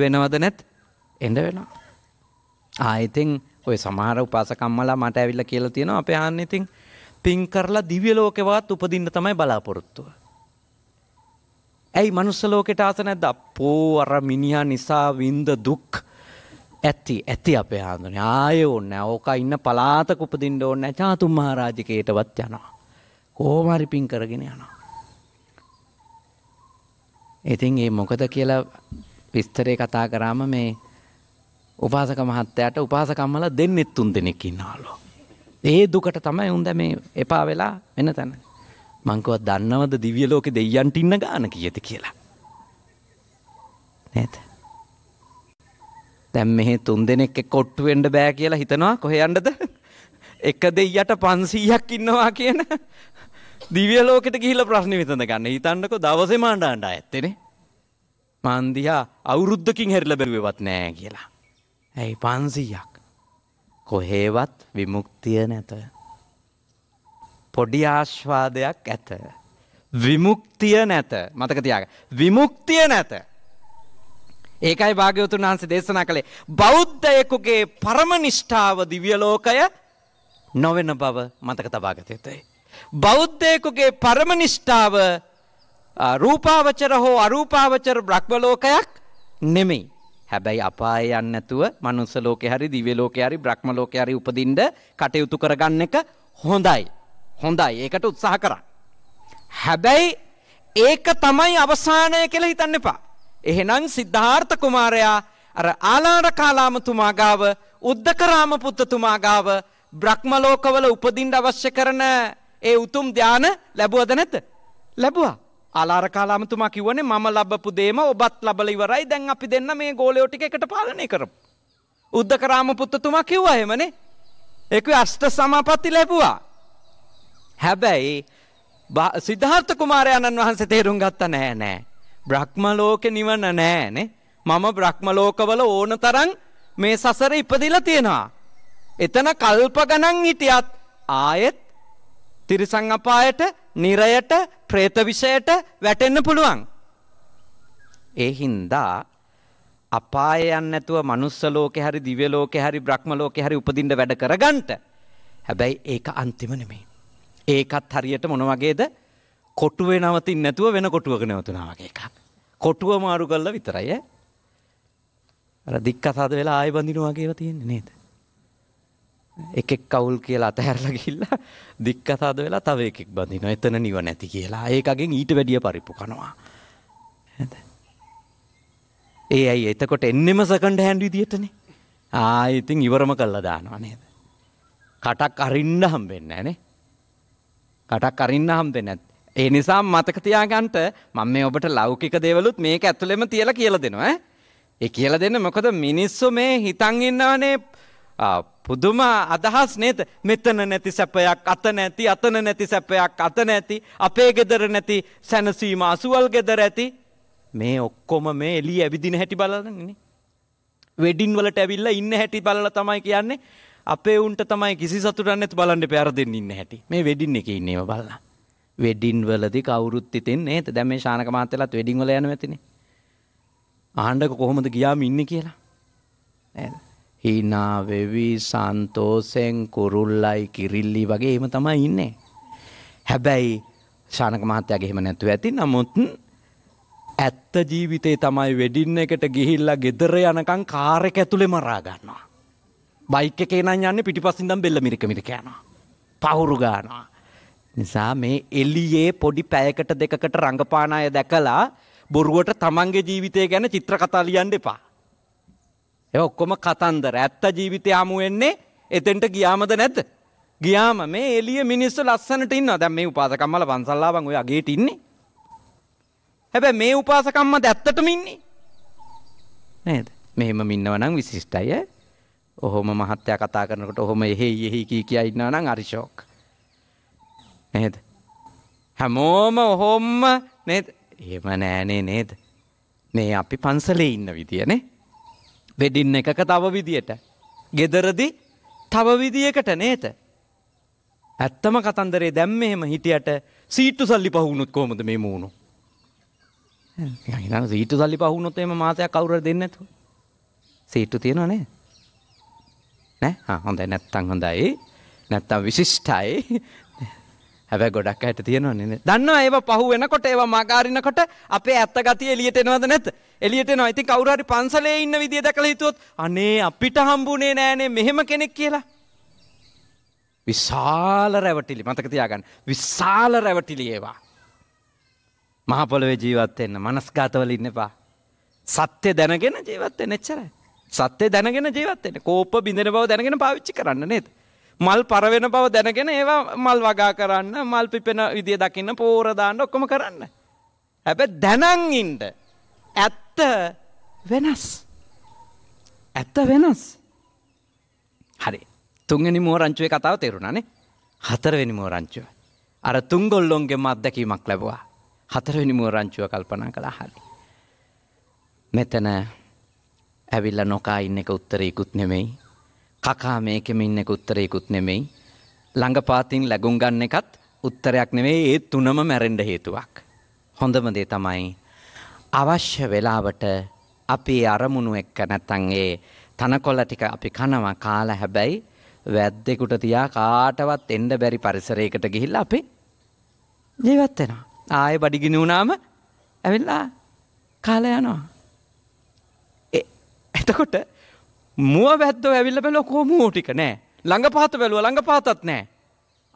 වෙනවද නැත්? එන්න වෙනවා. ආයෙතින් ඔය සමහර උපාසකම්මලා මට ඇවිල්ලා කියලා තියෙනවා අපේ ආන්න ඉතින් පින් කරලා දිව්‍ය ලෝකේවත් උපදින්න තමයි බලාපොරොත්තුව. ඇයි මනුස්ස ලෝකෙට ආස නැද්ද? අපෝ අර මිනිහා නිසා විඳ දුක්. ඇති ඇති අපේ හාඳුනේ ආයෙ ඕන්න ඕක ඉන්න පලාතක උපදින්න ඕන්න චාතුම් මහරාජිකේටවත් යනවා කොහොම හරි පින් කරගෙන යනවා ඉතින් ඒ මොකද කියලා විස්තරේ කතා කරාම මේ උපාසක මහත්තයාට උපාසකම්මලා දෙන්නෙත් තුන් දෙනෙක් ඉන්නවලු ඒ දුකට තමයි උන් මේ එපා වෙලා වෙන තැන මං දන්නවද දිව්‍ය ලෝකේ දෙයියන්ට ඉන්න ගාන කීයද කියලා නේද දැන් මෙහි තුන් දෙනෙක් එක්ක ඔට්ටු වෙන්න බෑ කියලා හිතනවා කොහේ යන්නද? එක දෙයියට 500ක් ඉන්නවා කියන දිව්‍ය ලෝකෙට ගිහිල්ලා ප්‍රශ්න විසඳ ගන්න. හිතන්නකෝ දවසේ මාණ්ඩ ආණ්ඩ ඇත්තනේ. මං දිහා අවුරුද්දකින් හැරිලා බැලුවේවත් නෑ කියලා. ඇයි 500ක්? කොහේවත් විමුක්තිය නැත. පොඩි ආශ්වාදයක් ඇත. විමුක්තිය නැත. මතක තියාගන්න. විමුක්තිය නැත. ඒකයි භාග්‍යවතුන් වහන්සේ දේශනා කළේ බෞද්ධයෙකුගේ පරම නිෂ්ඨාව දිව්‍ය ලෝකය නොවන බව මතක තබා ගත යුතුයි. බෞද්ධයෙකුගේ පරම නිෂ්ඨාව රූපාවචර හෝ අරූපාවචර බ්‍රහ්ම ලෝකයක් නෙමෙයි. හැබැයි අපායේ යන්නේ නැතුව මනුස්ස ලෝකේ හරි දිව්‍ය ලෝකේ හරි බ්‍රහ්ම ලෝකේ හරි උපදින්න කටයුතු කරගන්න එක හොඳයි. හොඳයි. ඒකට උත්සාහ කරන්න. හැබැයි ඒක තමයි අවසානය කියලා හිතන්න එපා. එහෙනම් සිද්ධාර්ථ කුමාරයා අර ආලාරකාලාමතුමා ගාව උද්දකරාම පුත්තුමා ගාව බ්‍රහ්මලෝකවල උපදින්න අවශ්‍ය කරන ඒ උතුම් ධාන ලැබුවද නැත? ලැබුවා. ආලාරකාලාමතුමා කිව්වනේ මම ලබපු දෙම ඔබත් ලබලා ඉවරයි දැන් අපි දෙන්න මේ ගෝලයෝ ටික එකට පාලනය කරමු. උද්දකරාම පුත්තුමා කිව්වා එහෙමනේ. ඒක අෂ්ට සමාපatti ලැබුවා. හැබැයි සිද්ධාර්ථ කුමාරයන්න් වහන්සේ තේරුම් ගත්ත නෑ නෑ. බ්‍රහ්ම ලෝකේ නිවන නෑ නේ. මම බ්‍රහ්ම ලෝකවල ඕන තරම් මේ සසර ඉපදිලා තියෙනවා. එතන කල්ප ගණන් හිටියත් ආයෙත් තිරිසන් අපායට, නිරයට, പ്രേත විෂයට වැටෙන්න පුළුවන්. ඒ හින්දා අපාය යන්නේ නැතුව manuss ලෝකේ හරි දිව්‍ය ලෝකේ හරි බ්‍රහ්ම ලෝකේ හරි උපදින්න වැඩ කරගන්නට. හැබැයි ඒක අන්තිම නෙමෙයි. ඒකත් හරියට මොන වගේද? කොටුවේ නවතින්නේ නැතුව වෙන කොටුවක නවතුනා වගේ එකක්. කොටුව මාරු කළා විතරයි ඈ. අර දික්කසාද වෙලා ආයෙ බඳිනවා වගේ ඒවා තියෙන්නේ නේද? එකෙක් කවුල් කියලා අතහැරලා ගිහිල්ලා දික්කසාද වෙලා තව එකෙක් බඳිනවා. එතන නිව නැති කියලා. ඒකගෙන් ඊට වැඩිය පරිප්පු කනවා. නේද? ඒ ඇයි එතකොට එන්නෙම සෙකන්ඩ් හෑන්ඩ් විදියටනේ. ආ ඉතින් ඉවරම කළා දානවා නේද? කටක් අරින්න හම්බෙන්නේ නැහැ නේ. කටක් අරින්න හම්බෙන්නේ ඒ නිසා මතක තියාගන්න මම මේ ඔබට ලෞකික දේවලුත් මේක ඇතුළෙම තියලා කියලා දෙනවා ඈ. ඒ කියලා දෙන්න මොකද මිනිස්සු මේ හිතන් ඉන්නවනේ පුදුම අදහස් නේද? මෙතන නැති සැපයක් අත නැති අතන නැති සැපයක් අත නැති අපේ ගෙදර නැති සැනසීම අසුවල් ගෙදර ඇති මේ ඔක්කොම මේ එළිය ඇවිදින හැටි බලන්නේ. වෙඩින් වලට ඇවිල්ලා ඉන්න හැටි බලලා තමයි කියන්නේ අපේ උන්ට තමයි කිසි සතුටක් නැති බලන්න පෙර දෙන්න ඉන්න හැටි. මේ වෙඩින් එකේ ඉන්නේම බලලා. වෙඩින් වලදී කවුරුත් ඉතින් නේද? දැන් මේ ශානක මාත්‍යලත් වෙඩින් වල යනවා ඇතිනේ. ආහඬක කොහොමද ගියාම ඉන්නේ කියලා. නේද? hina වෙවි සන්තෝෂෙන් කුරුල්ලයි කිරිල්ලි වගේ එහෙම තමයි ඉන්නේ. හැබැයි ශානක මහත්තයාගේ එහෙම නැතුව ඇති. නමුත් ඇත්ත ජීවිතේ තමයි වෙඩින් එකට ගිහිල්ලා ගෙදර යනකම් කාර් එක ඇතුලේ මරා ගන්නවා. බයික් එකේ නම් යන්නේ පිටිපස්සින් ඉඳන් බෙල්ල මිරික මිරික යනවා. පහුරු ගන්නවා. නිසා මේ එලියේ පොඩි පැයකට දෙකකට රඟපාන අය දැකලා බොරුවට තමන්ගේ ජීවිතය ගැන චිත්‍ර කතා ලියන්න එපා. ඒ ඔක්කොම කතන්දර. ඇත්ත ජීවිතය හමු වෙන්නේ එතෙන්ට ගියාමද නැද්ද? ගියාම මේ එළිය මිනිස්සු ලස්සනට ඉන්නවා. දැන් මේ උපාසකම්මල පන්සල්ලාවන් ඔය අගේට ඉන්නේ. හැබැයි මේ උපාසකම්ම දැත්තටම ඉන්නේ. නේද? මෙහෙම ඉන්නව නම් විශිෂ්ටයි ඈ. ඔහොම මහත්තයා කතා කරනකොට ඔහොම එහෙයි එහෙයි කී කියා ඉන්නවා නම් අරිෂෝක්. නේද? හැමෝම ඔහොම නේද? එහෙම නෑනේ නේද? මේ අපි පන්සලේ ඉන්න විදියනේ. වෙඩින් එකක තව විදියට. ගෙදරදි තව විදියකට නේද? ඇත්තම කතන්දරේ දැම්ම එහෙම හිටියට සීට්ටු සල්ලි පහුණුත් කොහොමද මේ මූණු? හිතන්න සීට්ටු සල්ලි පහුණුත් එහෙම මාසයක් කවුරුර දෙන්නේ නැතුව. සීට්ටු තියනවා නේද? නෑ හොඳයි නැත්තං හොඳයි නැත්තම් විශිෂ්ටයි හැබැ ගොඩක් අයට තියෙනවන්නේ දන්න ඒව පහ වෙනකොට ඒව මගාරිනකොට අපේ ඇත්ත ගතිය එලියට එනවද නැත් එලියට එනවා ඉතින් කවුරු හරි පන්සලේ ඉන්න විදිය දැකලා හිතුවොත් අනේ අපිට හම්බුනේ නෑනේ මෙහෙම කෙනෙක් කියලා විශාල රැවටිලි මතක තියාගන්න විශාල රැවටිලි ඒවා මහ පොළවේ ජීවත් වෙන්න මනස්ගතවල ඉන්න එපා සත්‍ය දැනගෙන ජීවත් වෙන්න එච්චරයි සත්‍ය දැනගෙන ජීවත් වෙන්න කෝප බිඳින බව දැනගෙන පාවිච්චි කරන්න නේද මල් පරවෙන බව දැනගෙන ඒවා මල් වගා කරන්න මල් පිපෙන විදිය දකින්න පෝරදාන්න ඔක්කොම කරන්න. හැබ දැනංඉන්ට ඇත්ත වෙනස් ඇත්ත වෙනස් හරි තුන්ගනි මෝරංචුවේ කතාව තේරුණනේ හතරවෙනි මෝරංචුව අර තුංගොල්ලොන්ගේ මත්දැකීමක් ලැබවා හතරවෙනි මෝරංචුව කල්පනා කළ හරි මෙතන ඇවිල්ල නොකා ඉන්න එක උත්තරයකුත් නෙමෙයි කකා මේකෙම ඉන්නෙක උත්තරයකුත් නෙමෙයි. ළඟපාතින් ලැබුම් ගන්න එකත් උත්තරයක් නෙමෙයි ඒ තුනම මැරෙන්න හේතුවක්. හොඳම දේ තමයි අවශ්‍ය වෙලාවට අපේ අරමුණු එක්ක නැත්තම් ඒ තනකොළ ටික අපි කනවා කාලා හැබැයි වැද්දෙකුට තියා කාටවත් එන්න බැරි පරිසරයකට ගිහිල්ලා අපි ජීවත් වෙනවා. ආයෙ බඩගිනි වුණාම ඇවිල්ලා කාලා යනවා. එතකොට මුව වැද්දෝ ඇවිල්ල බැලෝ කොමුව ටික නෑ ළඟ පහත බැලුව ළඟ පහතත් නෑ.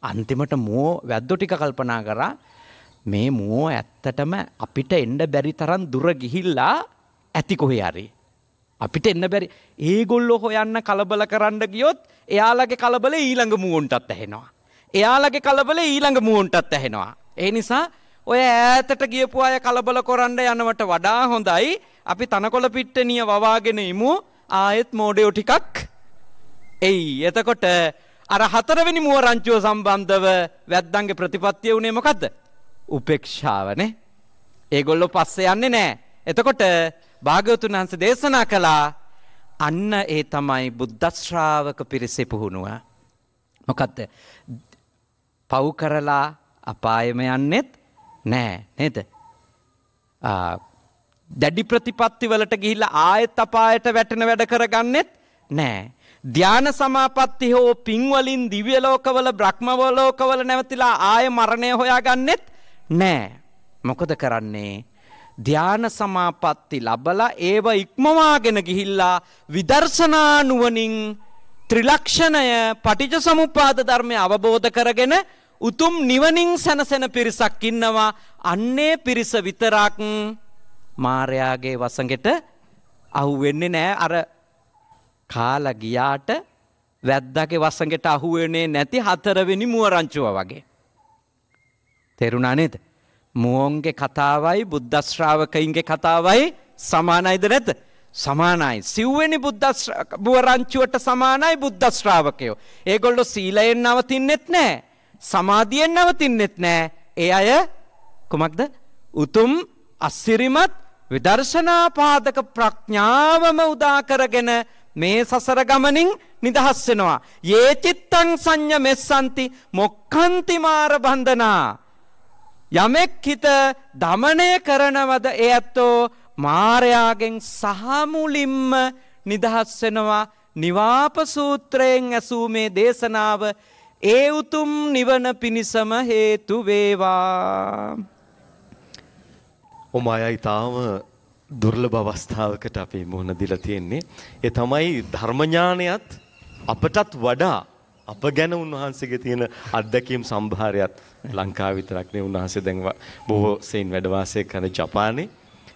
අන්තිමට මුවෝ වැද්දෝ ටික කල්පනා කරා මේ මුවෝ ඇත්තටම අපිට එන්ඩ බැරි තරන් දුර ගිහිල්ලා ඇති කොහේ හරි. අපිට එන්න බැරි ඒගොල්ලෝ හොයන්න කලබල කරන්න ගියොත් එයාලගේ කලබල ඊළඟ මුවන්ටත් ඇහෙනවා. එයාලගේ කලබල ඊළඟ මුවන්ටත් ඇහෙනවා. ඒ නිසා ඔය ඈතට ගියපු අය කලබල කොරන්න යනවට වඩා හොඳයි අපි තනකොළ පිට්ටනිය වවාගෙන ඉමු ආයෙත් මෝඩයෝ ටිකක් එයි එතකොට අර හතරවෙනි මුව රංචුව සම්බන්ධව වැද්දන්ගේ ප්‍රතිපත්තිය වුණේ මොකද්ද? උපේක්ෂාවනේ. ඒගොල්ලෝ පස්සේ යන්නේ නැහැ. එතකොට භාග්‍යවතුන් වහන්සේ දේශනා කළා අන්න ඒ තමයි බුද්ධ ශ්‍රාවක පිරිසේ පුහුණුව. මොකද්ද? පව් කරලා අපායම යන්නෙත් නැහැ නේද? ආ දැඩි ප්‍රතිපත්ති වලට ගිහිල්ලා ආයෙත් අපායට වැටෙන වැඩ කරගන්නෙත් නෑ. ධ්‍යාන සමාපatti හෝ පින් වලින් දිව්‍ය ලෝකවල බ්‍රහ්ම ලෝකවල නැවතිලා ආයෙ මරණය හොයාගන්නෙත් නෑ. මොකද කරන්නේ? ධ්‍යාන සමාපatti ලබලා ඒව ඉක්මවාගෙන ගිහිල්ලා විදර්ශනා නුවණින් ත්‍රිලක්ෂණය පටිච්චසමුප්පාද ධර්මය අවබෝධ කරගෙන උතුම් නිවනින් සැනසෙන පිරිසක් ඉන්නවා අන්නේ පිරිස විතරක් මාරයාගේ වසඟට අහු වෙන්නේ නෑ අර කාලා ගියාට වැද්දාගේ වසඟට අහු වෙන්නේ නැති හතරවෙනි මුවරංචුව වගේ. තේරුණා නේද? මුවන්ගේ කතාවයි බුද්ධ ශ්‍රාවකයින්ගේ කතාවයි සමානයිද නැද්ද? සමානයි. සිව්වෙනි බුද්ධ බුවරංචුවට සමානයි බුද්ධ ශ්‍රාවකයෝ. ඒගොල්ලෝ සීලයෙන් නවතින්නෙත් නෑ. සමාධියෙන් නවතින්නෙත් නෑ. ඒ අය කුමක්ද? උතුම් අසිරිමත් විදර්ශනා පාදක ප්‍රඥාවම උදා කරගෙන මේ සසර ගමනින් නිදහස් වෙනවා. "යේ චිත්තං සංයමෙස්සanti මොක්ඛන්ති මාර බන්ධනා" යමෙක් හිත দমনය කරනවද ඒ ඇත්තෝ මායාගෙන් සහමුලින්ම නිදහස් වෙනවා. නිවාප සූත්‍රයෙන් ඇසූ මේ දේශනාව ඒ උතුම් නිවන පිණිසම හේතු වේවා ඔම අයයි තාම දුර්ලභ අවස්ථාවකට අපි මුහුණ දීලා තියෙන්නේ. ඒ තමයි ධර්ම අපටත් වඩා අප ගැන උන්වහන්සේගේ තියෙන අත්දැකීම් සම්භාරයත් ලංකාව විතරක් නේ උන්වහන්සේ දැන් බොහෝ සෙයින් වැඩ වාසය කරන ජපානයේ.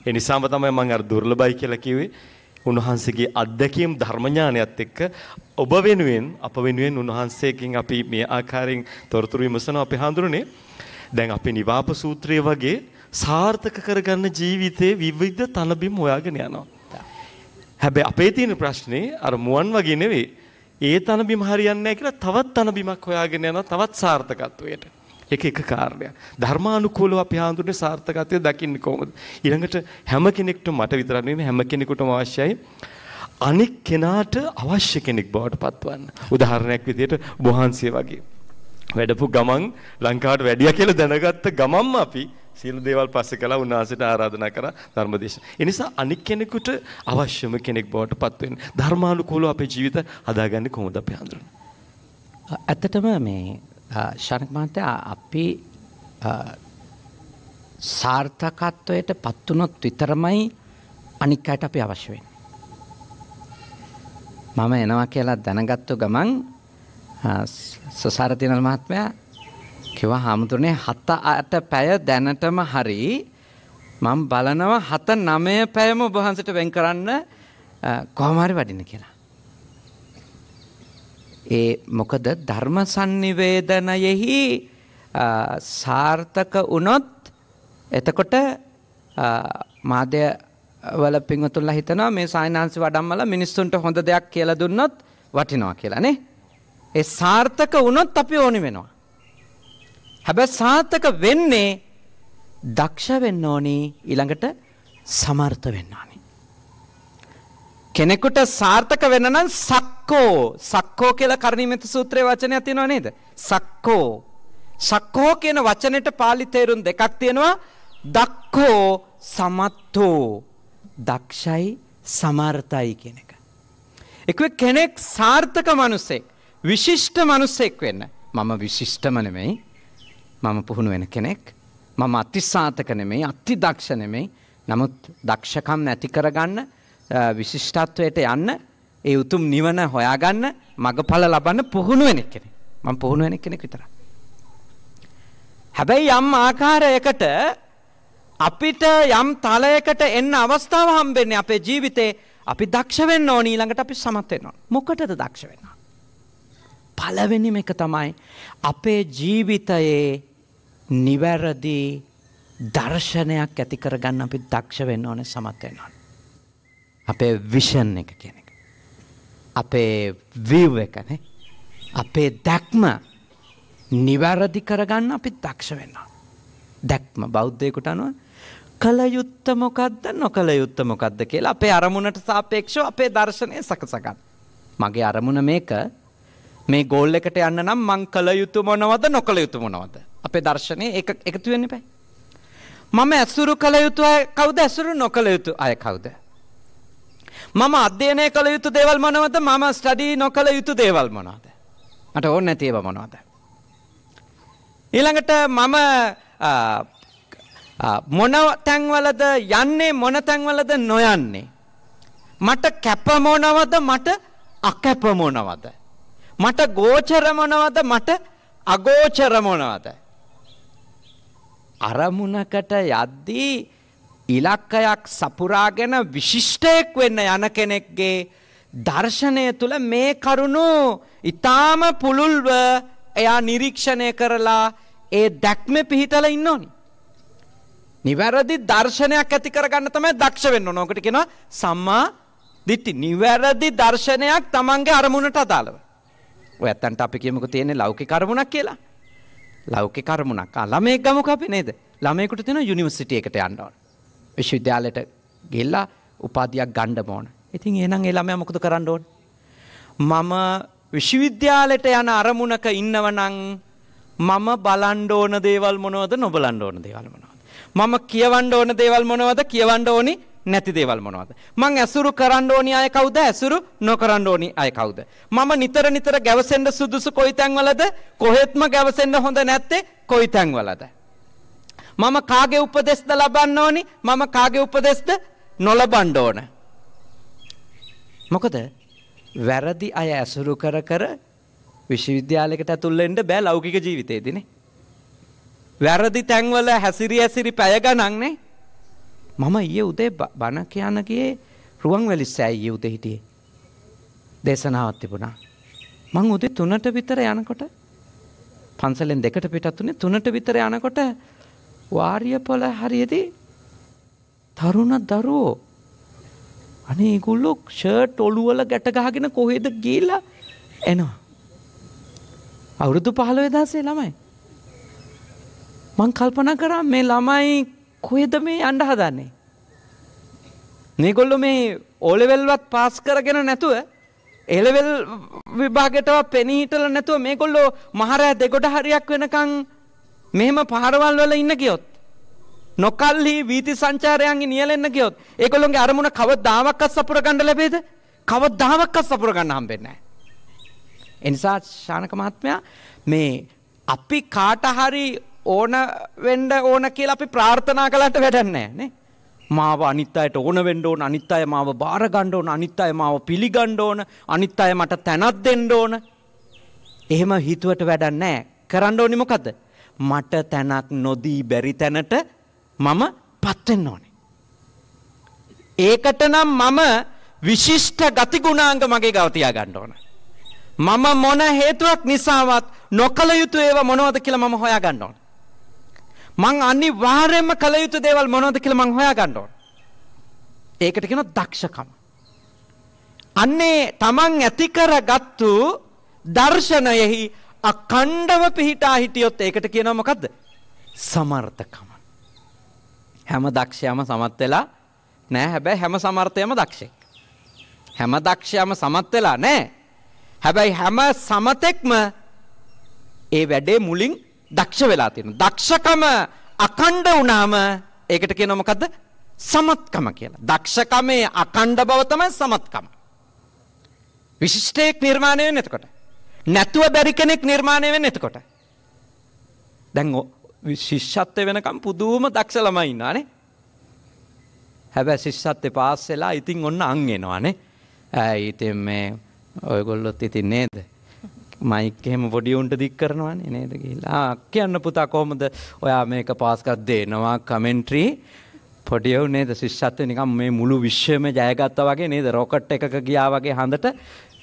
ඒ නිසාම තමයි මම අර දුර්ලභයි කියලා කිව්වේ. උන්වහන්සේගේ අත්දැකීම් ධර්මඥානයත් එක්ක ඔබ වෙනුවෙන් අප වෙනුවෙන් උන්වහන්සේකින් අපි මේ ආකාරයෙන් තොරතුරු විමසන අපේ හඳුරන්නේ දැන් අපි නිවාප සූත්‍රය වගේ සාර්ථක කරගන්න ජීවිතේ විවිධ තලබිම් හොයාගෙන යනවා. හැබැයි අපේ තියෙන ප්‍රශ්නේ අර මුවන් වගේ නෙවෙයි. ඒ තනබිම හරියන්නේ නැහැ කියලා තවත් තනබිමක් හොයාගෙන යනවා තවත් සාර්ථකත්වයට. ඒක එක කාරණයක්. ධර්මානුකූලව අපි හඳුන්නේ සාර්ථකත්වය දකින්නේ කොහොමද? ඊළඟට හැම කෙනෙක්ටම මට විතරක් නෙවෙයි හැම කෙනෙකුටම අවශ්‍යයි අනික් කෙනාට අවශ්‍ය කෙනෙක් බවට පත්වන්න. උදාහරණයක් විදිහට බොහන්සිය වගේ. වැඩපු ගමන් ලංකාවට වැඩියා කියලා දැනගත්ත ගමන්ම අපි සියලු දේවල් පස්සේ කළා උන්වහන්සේට ආරාධනා කරා ධර්මදේශන. ඒ නිසා අනික් කෙනෙකුට අවශ්‍යම කෙනෙක් බවට පත් වෙන්න ධර්මානුකූලව අපේ ජීවිත හදාගන්නේ කොහොමද අපි හඳුනන? ඇත්තටම මේ ශරණක් මහත්තයා අපි සාර්ථකත්වයට පත් වුණොත් විතරමයි අනික් අයට අපි අවශ්‍ය වෙන්නේ. මම එනවා කියලා දැනගත්තු ගමන් සසාරතිනල් මහත්මයා කිව්වා හාමුදුරනේ හත අට පැය දැනටම හරි මම බලනවා හත නවය පැයම ඔබ වහන්සේට වෙන් කරන්න කොහොම හරි වඩින්න කියලා. ඒ මොකද ධර්ම sannivedanayehi සාර්ථක වුණොත් එතකොට මාදය වල පිංගුතුල්ලා හිතනවා මේ සායනාංශ වඩම්මලා මිනිස්සුන්ට හොඳ දෙයක් කියලා දුන්නොත් වටිනවා කියලා නේ. ඒ සාර්ථක වුණොත් අපි ඕනි වෙනවා. හැබැයි සාර්ථක වෙන්නේ දක්ෂ වෙන්න ඕනි ඊළඟට සමර්ථ වෙන්න ඕනි. කෙනෙකුට සාර්ථක වෙන්න නම් සක්කෝ සක්කෝ කියලා කර්ණීයමෙත සූත්‍රයේ වචනයක් තියෙනවා නේද? සක්කෝ සක්කෝ කියන වචනෙට පාලි තේරුම් දෙකක් තියෙනවා. දක්ඛෝ සමත්ථෝ දක්ෂයි සමර්ථයි කියන එක. එක කෙනෙක් සාර්ථක මිනිසෙක් විශිෂ්ට මනුස්සෙක් වෙන්න. මම විශිෂ්ටම නෙමෙයි. මම පුහුණු වෙන කෙනෙක්. මම අතිසාතක නෙමෙයි, අතිදක්ෂ නෙමෙයි. නමුත් දක්ෂකම් නැති කරගන්න විශිෂ්ටත්වයට යන්න ඒ උතුම් නිවන හොයාගන්න මගඵල ලබන්න පුහුණු වෙන කෙනෙක්. මම පුහුණු වෙන කෙනෙක් විතරයි. හැබැයි යම් ආකාරයකට අපිට යම් තලයකට එන්න අවස්ථාව හම්බෙන්නේ අපේ ජීවිතේ අපි දක්ෂ වෙන්න ඕන ඊළඟට අපි සමත් වෙනවා. මොකටද දක්ෂ වෙන්නේ? පළවෙනිම එක තමයි අපේ ජීවිතයේ නිවැරදි දර්ශනයක් ඇති කරගන්න අපි දක්ෂ වෙන්න ඕනේ සමත් වෙන්න ඕනේ. අපේ විෂන් එක කියන එක. අපේ view එක නේ. අපේ දැක්ම නිවැරදි කරගන්න අපි දක්ෂ වෙන්න දැක්ම බෞද්ධයෙකුට අනුව කළ යුත්ත මොකද්ද නොකළ යුත්ත මොකද්ද කියලා අපේ අරමුණට සාපේක්ෂව අපේ දර්ශනය සකසගන්න. මගේ අරමුණ මේක මේ ගෝල් එකට යන්න නම් මං කළ යුතු මොනවද නොකළ යුතු මොනවද? අපේ දර්ශනේ එක එකතු වෙන්න එපා. මම ඇසුරු කළ යුතු අය කවුද? ඇසුරු නොකළ යුතු අය කවුද? මම අධ්‍යයනය කළ යුතු දේවල් මොනවද? මම ස්ටඩි නොකළ යුතු දේවල් මොනවද? මට ඕනේ නැති ඒවා මොනවද? ඊළඟට මම මොන තැන්වලද යන්නේ මොන තැන්වලද නොයන්නේ මට කැප මොනවද මට අකැප මොනවද මට ගෝචර මොනවද මට අගෝචර මොනවද අරමුණකට යද්දී ඉලක්කයක් සපුරාගෙන විශිෂ්ටයෙක් වෙන්න යන කෙනෙක්ගේ දර්ශනය තුළ මේ කරුණු ඊටාම පුළුල්ව එයා නිරීක්ෂණය කරලා ඒ දැක්ම පිහිටලා ඉන්න ඕනි. නිවැරදි දර්ශනයක් ඇති කරගන්න තමයි දක්ෂ වෙන්න ඕන. ඔකට කියනවා සම්මා දිට්ඨි. නිවැරදි දර්ශනයක් Tamange අරමුණට අදාළව. ඔය ඇත්තන්ට අපි කියමුකෝ තියෙන්නේ ලෞකික අරමුණක් කියලා. ලෞකික අරමුණක්. ආ ළමයෙක් ගමුකෝ අපි නේද? ළමයෙකුට තියෙන යුනිවර්සිටි එකට යන්න ඕන. විශ්වවිද්‍යාලයට ගිහිල්ලා උපාධියක් ගන්න ඕන. ඉතින් එහෙනම් ඒ ළමයා මොකද කරන්න ඕන? මම විශ්වවිද්‍යාලයට යන අරමුණක ඉන්නවනම් මම බලන්න ඕන දේවල් මොනවද නොබලන්න ඕන දේවල් මොනවද? මම කියවන්න ඕන දේවල් මොනවද කියවන්න ඕනේ නැති දේවල් මොනවද? මං ඇසුරු කරන්න ඕනි අය කවුද? ඇසුරු නොකරන්න ඕනි අය කවුද? මම නිතර නිතර ගැවසෙන්න සුදුසු කොයි තැන්වලද? කොහෙත්ම ගැවසෙන්න හොඳ නැත්තේ කොයි තැන්වලද? මම කාගේ උපදෙස්ද ලබන්න ඕනි? මම කාගේ උපදෙස්ද නොලබන්න ඕන? මොකද වැරදි අය ඇසුරු කර කර විශ්වවිද්‍යාලයකට ඇතුල් වෙන්න බෑ ලෞකික ජීවිතේදීනේ. වැරදි තැන්වල හැසිරි හැසිරි පැය ගණන්නේ මම ඊයේ උදේ බණ කියන ගියේ රුවන්වැලි සෑය ඊයේ උදේ හිටියේ. දේශනාවක් තිබුණා. මං උදේ 3ට විතර යනකොට පන්සලෙන් දෙකට පිටත් උනේ 3ට විතර යනකොට වාරියපොළ හරියදී තරුණ දරුවෝ අනේ ඒගොල්ලෝ ෂර්ට් ඔළුවල ගැට ගහගෙන කොහෙද ගිහිල්ලා එනවා. අවුරුදු 15000 ළමයි. මං කල්පනා කරා මේ ළමයි කොහෙද මේ යන්න හදන්නේ. මේගොල්ලො මේ ඕලෙවල්වත් පාස් කරගෙන නැතුව එලෙවල් විභාගෙටව පෙනීටල නැතුව මේගොල්ලෝ මහරෑ දෙගොඩ හරියක් වෙනකං මෙහෙම පහරවල් වල ඉන්න ගියොත්. නොකල්හි වීති සංචාරයන්ගේ නියලෙන්න්න ගියොත් ඒකොළොන්ගේ අරමුණ කව දාවක්කත් සපුර ගණඩ ලැබේද කව දාවක්කත් සපුර ගන්න හම්බෙන්නෑ. එනිසා ශානක මහත්මයා මේ අපි කාටහරි ඕන වෙන්න ඕන කියලා අපි ප්‍රාර්ථනා කළාට වැඩක් නැහැ නේ. මාව අනිත් අයට ඕන වෙන්න ඕන අනිත් අය මාව බාර ගන්න ඕන අනිත් අය මාව පිළිගන්න ඕන අනිත් අය මට තැනක් දෙන්න ඕන. එහෙම හිතුවට වැඩක් නැහැ. කරන්න ඕනේ මොකද? මට තැනක් නොදී බැරි තැනට මම පත් වෙන්න ඕනේ. ඒකට නම් මම විශිෂ්ට ගතිගුණාංග මගේ ගව තියා ගන්න ඕන. මම මොන හේතුවක් නිසාවත් නොකළ යුතු ඒවා මොනවද කියලා මම හොයා ගන්න ඕන. මං අනිවාර්යයෙන්ම කළ යුතු දේවල් මොනවද කියලා මං හොයාගන්න ඕන. ඒකට කියනවා දක්ෂකම. අන්නේ තමන් ඇති කරගත්තු දර්ශනයෙහි අඛණ්ඩව පිහිටා හිටියොත් ඒකට කියනවා මොකද්ද? සමර්ථකම. හැම දක්ෂයම සමත් වෙලා නෑ හැබැයි හැම සමර්ථයම දක්ෂෙක්. හැම දක්ෂයම සමත් වෙලා නෑ. හැබැයි හැම සමතෙක්ම ඒ වැඩේ මුලින් දක්ෂ වෙලා තියෙනවා. දක්ෂකම අකණ්ඩ වුණාම ඒකට කියනවා මොකද්ද? සමත්කම කියලා. දක්ෂකමේ අකණ්ඩ බව තමයි සමත්කම. විශිෂ්ටයෙක් නිර්මාණය වෙන්නේ එතකොට. නැතුව බැරි කෙනෙක් නිර්මාණය වෙන්නේ එතකොට. දැන් ශිෂ්‍යත්වය වෙනකම් පුදුම දක්ෂ ළමයි ඉන්නවානේ. හැබැයි ශිෂ්‍යත්වේ පාස් වෙලා ඉතින් ඔන්න අං එනවානේ. ඉතින් මේ ඔයගොල්ලොත් ඉතින් නේද? මයික් එහෙම පොඩි උන්ට දික් කරනවනේ නේද ගිහිල්ලා. ආ කියන්න පුතා කොහොමද ඔයා මේක පාස් කර දෙනවා කමෙන්ට්‍රි පොඩියෝ නේද ශිෂ්‍යත්වය නිකන් මේ මුළු විශ්වයම ජයගත්තා වගේ නේද රොකට් එකක ගියා වගේ හඳට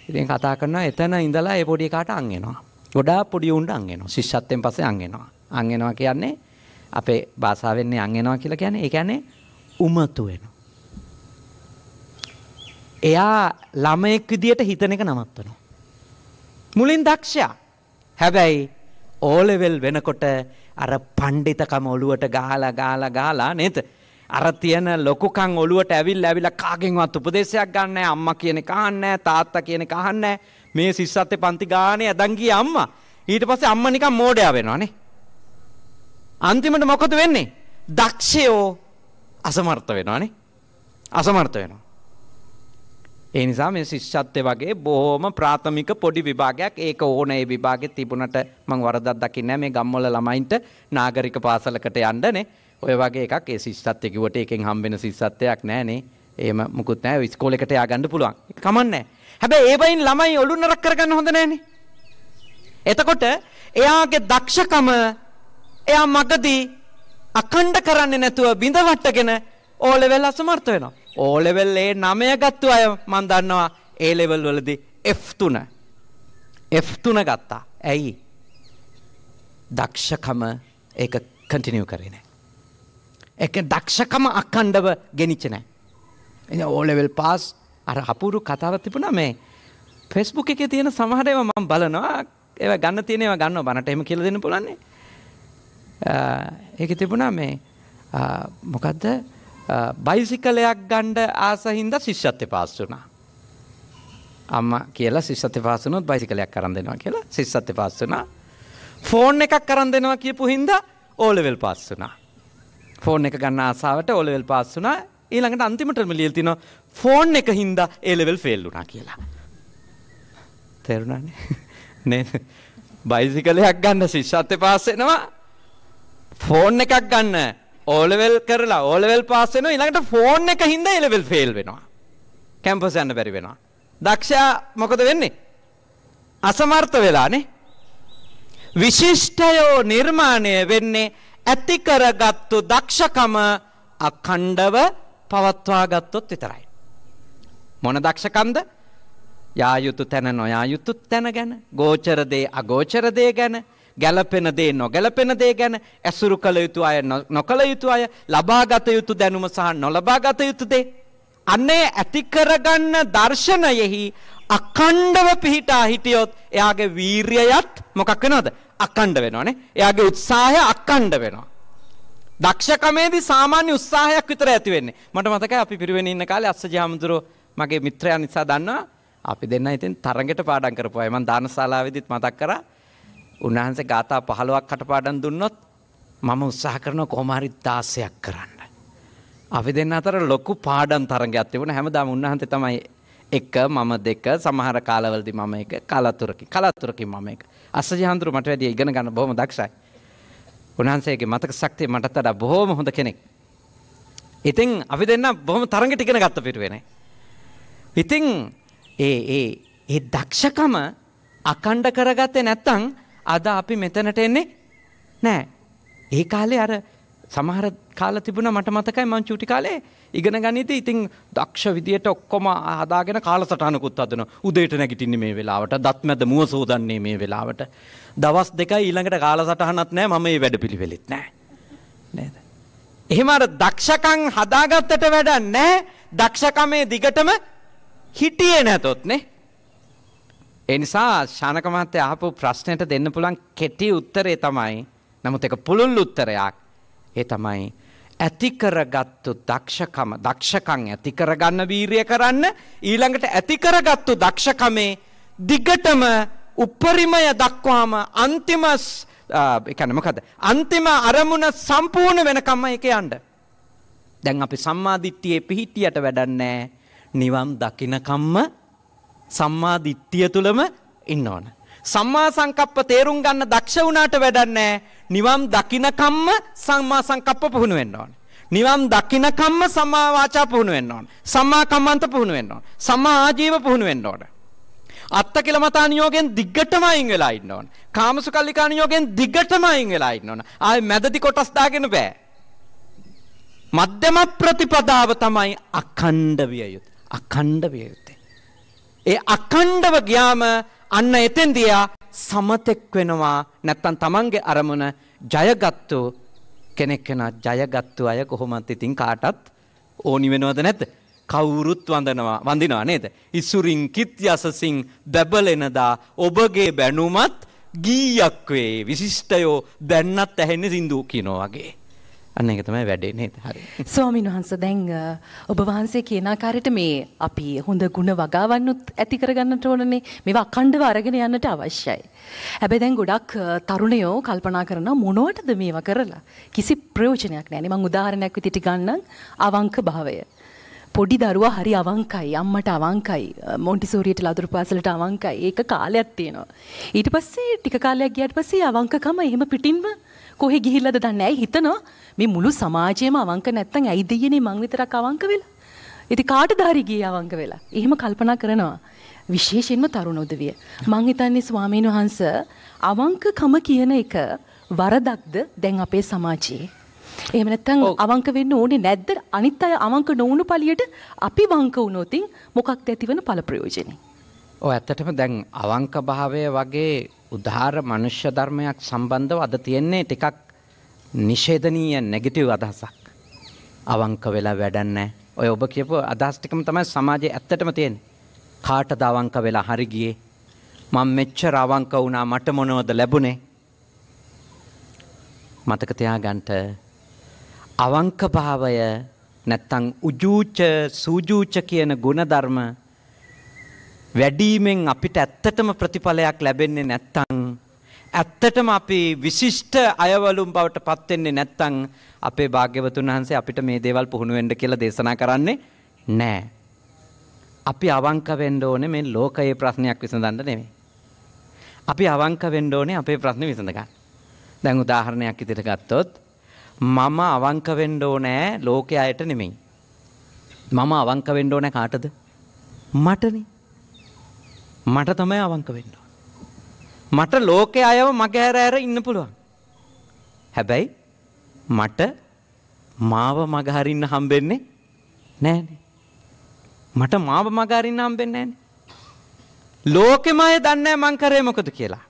ඉතින් කතා කරනවා එතන ඉඳලා ඒ පොඩි කාට අං එනවා. ගොඩාක් පොඩි උන්ට අං එනවා. ශිෂ්‍යත්වයෙන් පස්සේ අං එනවා. අං එනවා කියන්නේ අපේ භාෂාවෙන්නේ අං එනවා කියලා කියන්නේ ඒ කියන්නේ උමතු වෙනවා. එයා ළමයෙක් විදියට හිතන එක නවත්තනවා. මුලින් දක්ෂයා. හැබැයි ඕලෙවෙල් වෙනකොට අර පණ්ඩිතකම ඔලුවට ගාලා ගාලා ගාලා නේද? අර තියෙන ලොකුකම් ඔලුවට ඇවිල්ලා ඇවිල්ලා කාගෙන්වත් උපදේශයක් ගන්න නැහැ. අම්මා කියන කහන්නේ තාත්තා කියන කහන්නේ මේ සිස්සත්තේ පන්ති ගානේ ඇදන් ගිය අම්මා. ඊට පස්සේ අම්මා නිකන් මෝඩයා වෙනවා නේ. අන්තිමට මොකද වෙන්නේ? දක්ෂයෝ අසමර්ථ වෙනවා නේ. අසමර්ථ වෙනවා. ඒ නිසා මේ ශිෂ්‍යත්වය වගේ බොහොම ප්‍රාථමික පොඩි විභාගයක් ඒක ඕන ඒ විභාගෙ තිබුණට මං වරදක් දකින්නේ මේ ගම්වල ළමයින්ට නාගරික පාසලකට යන්නනේ. ඔය වගේ එකක් ඒ ශිෂ්‍යත්වය කිව්වට එකෙන් හම්බෙන ශිෂ්‍යත්වයක් නෑනේ. එහෙම මුකුත් නෑ ඉස්කෝලේකට යා ගන්න පුළුවන්. කමන්නේ. හැබැයි ඒ වයින් ළමයි ඔළු නරක කරගන්න හොඳ නෑනේ. එතකොට එයාගේ දක්ෂකම එයා මගදී අකණ්ඩ කරන්නේ නැතුව බිඳවට්ටගෙන ඕලෙවල් අසමර්ථ වෙනවා. ඕලෙවල් ඒ නමය ගත්තු අය මන් දන්නවා ඒ ලෙවල් වලදී F3 F3 ගත්තා. ඇයි? දක්ෂකම ඒක කන්ටිනියු කරේ නැහැ. ඒක දක්ෂකම අඛණ්ඩව ගෙනිච්ච නැහැ. එන ඕලෙවල් පාස් අර අපූරු කතාවක් තිබුණා මේ Facebook එකේ තියෙන සමහර ඒවා මම බලනවා. ඒවා ගන්න තියෙන ඒවා ගන්නවා. බනට එහෙම කියලා දෙන්න පුළන්නේ. ඒකේ තිබුණා මේ මොකද්ද? බයිසිකලයක් ගණ්ඩ ආසහින්ද ශිෂ්‍යත්්‍ය පාස් වනා. අම්ම කියලා ශිෂ්‍යත්‍ය පාසනුත් බයිසිකලයක් කරන්න දෙනවා කියලා ශිෂ්‍යත්‍ය පාස් වනා. ෆෝන් එකක් කරන්න දෙනවා කියපු හින්ද ඕලවෙල් පාස් වනා. ෆෝන් එක ගන්න ආසාාවට ඕලවෙල් පාස් වනා ඊළඟට අන්තිමටම ලියල්තින ෆෝන් එක හින්ද ඒලෙවල් ෆෙල් වුනා කියලා. තෙරුණනේ නේ බයිසිකලයක් ගන්න ශිෂ්‍යත්‍ය පාස්සෙනවා ෆෝන් එකක් ගන්න ඕලෙවල් කරලා ඕලෙවල් පාස් වෙනවා ඊළඟට ෆෝන් එක හින්දා ඒලෙවල් ෆේල් වෙනවා. කැම්පස් යන්න බැරි වෙනවා. දක්ෂයා මොකද වෙන්නේ? අසමර්ථ වෙලානේ. විශිෂ්ටයෝ නිර්මාණය වෙන්නේ ඇති කරගත්තු දක්ෂකම අඛණ්ඩව පවත්වා ගත්තොත් විතරයි. මොන දක්ෂකම්ද? යා යුතු තැන නොයා යුතු තැන ගැන, ගෝචර දේ අගෝචර දේ ගැන, ගැළපෙන දේ නොගැළපෙන දේ ගැන ඇසුරු කළ යුතු අය නොකළ යුතු අය ලබාගත යුතු දැනුම සහ නොලබාගත යුතු දේ අනේ ඇති කරගන්න දර්ශනයෙහි අඛණ්ඩව පිහිටා හිටියොත් එයාගේ වීරියයත් මොකක් වෙනවද අඛණ්ඩ වෙනවනේ එයාගේ උත්සාහය අඛණ්ඩ වෙනවා දක්ෂකමේදී සාමාන්‍ය උත්සාහයක් විතර ඇති වෙන්නේ මට මතකයි අපි පිරිවෙන ඉන්න කාලේ අස්සජි හාමුදුරුව මගේ මිත්‍රයා නිසා දන්නවා අපි දෙන්න ඉතින් තරඟට පාඩම් කරපුවායි මම දානශාලාවේදීත් මතක් කරා උන්වහන්සේ ගාථා 15ක් කටපාඩම් දුන්නොත් මම උත්සාහ කරනවා කොහොම හරි 16ක් කරන්න. අපි දෙන්න අතර ලොකු පාඩම් තරගයක් තිබුණා. හැමදාම උන්වහන්සේ තමයි එක මම දෙක සමහර කාලවලදී මම එක කලතුරකින් කලතුරකින් මම එක. අසජහන්තුරු මට වැඩිය ඉගෙන ගන්න බොහොම දක්ෂයි. උන්වහන්සේගේ මතක ශක්තිය මටත් වඩා බොහොම හොඳ කෙනෙක්. ඉතින් අපි දෙන්න බොහොම තරඟට ඉගෙන ගත්ත පිටුවේනේ. ඉතින් ඒ ඒ ඒ දක්ෂකම අකණ්ඩ කරගත්තේ නැත්නම් අද අපි මෙතනට එන්නේ නෑ. ඒ කාලේ අර සමහර කාල තිබුණ මට මතකයි මං චුටි කාලේ ඉගෙන ගනිති ඉතින් දක්ෂ විදියට ඔක්කොම හදාගෙන කාලසටහනකුත් අදන උදේට නැගිටින්නේ මේ වෙලාවට දත් මැද මුව සෝදන්නේ මේ වෙලාවට දවස් දෙකයි ඊළඟට කාලසටහනක් නැහැ මම මේ වැඩපිළිවෙලෙත් නැහැ නේද එහෙම අර දක්ෂකම් හදාගත්තට වැඩක් නැහැ දක්ෂකමේ දිගටම හිටියේ නැතොත් නේ ඒ නිසා ශානක මහත්තයා අහපු ප්‍රශ්නයට දෙන්න පුළුවන් කෙටි උත්තරේ තමයි නමුත් ඒක පුළුල් උත්තරයක්. ඒ තමයි ඇති කරගත්තු දක්ෂකම දක්ෂකම් ඇති කරගන්න වීරිය කරන්න ඊළඟට ඇති කරගත්තු දක්ෂකමේ දිගටම උපරිමය දක්වාම අන්තිම ඒ කියන්නේ මොකද? අන්තිම අරමුණ සම්පූර්ණ වෙනකම්ම ඒක යන්න. දැන් අපි සම්මාදිට්ඨියේ පිහිටියට වැඩක් නැහැ. නිවන් දකින්නකම්ම සම්මා දිට්ඨිය තුලම ඉන්න ඕන. සම්මා සංකප්ප තේරුම් ගන්න දක්ෂ වුණාට වැඩක් නැහැ. නිවන් දකින්නකම්ම සම්මා සංකප්ප පුහුණු වෙන්න ඕන. නිවන් දකින්නකම්ම සම්මා වාචා පුහුණු වෙන්න ඕන. සම්මා කම්මන්ත පුහුණු වෙන්න ඕන. සම්මා ආජීව පුහුණු වෙන්න ඕන. අත්ත කෙලමතා නියෝගෙන් දිග්ගටම අයින් වෙලා ඉන්න ඕන. කාමසුකල්ලිකා නියෝගෙන් දිග්ගටම අයින් වෙලා ඉන්න ඕන. ආයේ මැදදි කොටස් දාගෙන බෑ. මධ්‍යම ප්‍රතිපදාව තමයි අඛණ්ඩ විය යුතු. අඛණ්ඩ විය යුතු. ඒ අකණ්ඩව ගියාම අන්න එතෙන්දී එයා සමතෙක් වෙනවා නැත්තම් තමන්ගේ අරමුණ ජයගත්තු කෙනෙක් වෙනවා ජයගත්තු අය කොහොමත් ඉතින් කාටත් ඕනි වෙනවද නැද්ද කවුරුත් වඳනවා වඳිනවා නේද ඉසුරින් කිත් යසසින් බබලෙනදා ඔබගේ බැනුමත් ගීයක් වේ විශිෂ්ටයෝ දැන්නත් ඇහෙන්නේ සින්දු කියනවා වගේ අන්න ඒක තමයි වැඩේ නේද? හරි. ස්වාමීන් වහන්සේ දැන් ඔබ වහන්සේ කියන ආකාරයට මේ අපි හොඳ ಗುಣ වගාවන්නුත් ඇති කරගන්නට ඕනනේ. මේවා අඛණ්ඩව අරගෙන යන්නට අවශ්‍යයි. හැබැයි දැන් ගොඩක් තරුණයෝ කල්පනා කරනවා මොනවටද මේවා කරලා? කිසි ප්‍රයෝජනයක් නැහැ. මම උදාහරණයක් විදිහට ගන්නම් අවංක භාවය. පොඩි දරුවා හරි අවංකයි අම්මට අවංකයි මොන්ටිසෝරියට ලදුරු පාසලට අවංකයි ඒක කාලයක් තියෙනවා ඊට පස්සේ ටික කාලයක් ගියාට පස්සේ අවංකකම එහෙම පිටින්ම කොහෙ ගිහිල්ලාද දන්නේ ඇයි හිතනවා මේ මුළු සමාජයේම අවංක නැත්තම් ඇයි දෙයියනේ මං විතරක් අවංක වෙලා. ඉතින් කාටද හරි ගියේ අවංක වෙලා. එහෙම කල්පනා කරනවා. විශේෂයෙන්ම තරුණ උදවිය. මං හිතන්නේ ස්වාමීන් වහන්ස අවංකකම කියන එක වරදක්ද දැන් අපේ සමාජයේ? එහෙම නැත්නම් අවංක වෙන්න ඕනේ නැද්ද? අනිත් අය අවංක නොවුණු පළියට අපි වංක වුණොතින් මොකක්ද ඇතිවන ඵල ප්‍රයෝජනේ? ඔව් ඇත්තටම දැන් අවංක භාවය වගේ උදාාර මනුෂ්‍ය ධර්මයක් සම්බන්ධව අද තියෙන්නේ ටිකක් නිෂේධනීය නෙගටිව් අදහසක්. අවංක වෙලා වැඩන්නේ. ඔය ඔබ කියපු අදහස් ටිකම තමයි සමාජයේ ඇත්තටම තියෙන්නේ. කාටද අවංක වෙලා හරි ගියේ? මම මෙච්චර අවංක වුණා මට මොනවද ලැබුණේ? මතක තියාගන්න අවංක භාවය නැත්තම් උජූච සූජූච කියන ගුණධර්ම වැඩීමෙන් අපිට ඇත්තටම ප්‍රතිඵලයක් ලැබෙන්නේ නැත්තං ඇත්තටම අපි විශිෂ්ට අයවලුම් බවට පත්වෙන්නේ නැත්තං අපේ භාග්‍යවතුන් වහන්සේ අපිට මේ දේවල් පුහුණුවෙන්ඩ කියලා දේශනා කරන්නේ නෑ. අපි අවංක වෙන්ඩ ඕනේ මේ ලෝකයේ ප්‍රශ්නයක් විසඳන්න නෙමේ. අපි අවංක වෙන්ඩ ඕනේ අපේ ප්‍රශ්න විසඳගන්න. දැන් උදාහරණයක් ඉදිරියට ගත්තොත් මම අවංක වෙන්න ඕනේ ලෝකයට නෙමෙයි. මම අවංක වෙන්න ඕනේ කාටද? මටනේ. මට තමයි අවංක වෙන්න. මට ලෝකේ අයව මගේ හැර හැර ඉන්න පුළුවන්. හැබැයි මට මාව මගහරින්න හම්බෙන්නේ නෑනේ. මට මාව මගහරින්න හම්බෙන්නේ නෑනේ. ලෝකෙම අය දන්නේ මං කරේ මොකද කියලා.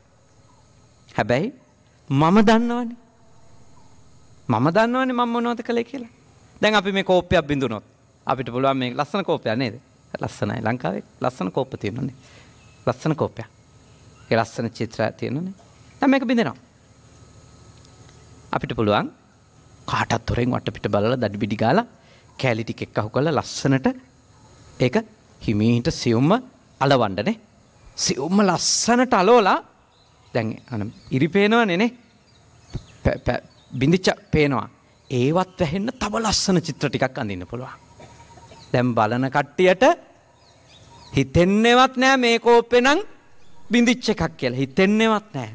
හැබැයි මම දන්නවනේ. මම දන්නවනේ මම මොනවද කළේ කියලා. දැන් අපි මේ කෝප්පයක් බිඳුනොත් අපිට පුළුවන් මේ ලස්සන කෝපයක් නේද? ලස්සනයි ලංකාවේ ලස්සන කෝප්ප තියෙනවා නේද? ලස්සන කෝපයක්. ඒ ලස්සන චිත්‍රය තියෙනනේ. දැන් මේක බින්දෙනවා. අපිට පුළුවන් කාටත් තොරෙන් වටපිට බලලා දඩ බිඩි ගාලා කෑලි ටික එක්ක අහු කරලා ලස්සනට ඒක හිමීට සියුම්ම අලවන්නනේ. සියුම්ම ලස්සනට අලවලා දැන් අන ඉරිපේනවනේ නේ. බින්දිච්ච පේනවා. ඒවත් වැහෙන්න තව ලස්සන චිත්‍ර ටිකක් අඳින්න පුළුවන්. දැන් බලන කට්ටියට හිතෙන්නේවත් නෑ මේ කෝප්පේ නම් බිඳිච්ච එකක් කියලා. හිතෙන්නේවත් නෑ.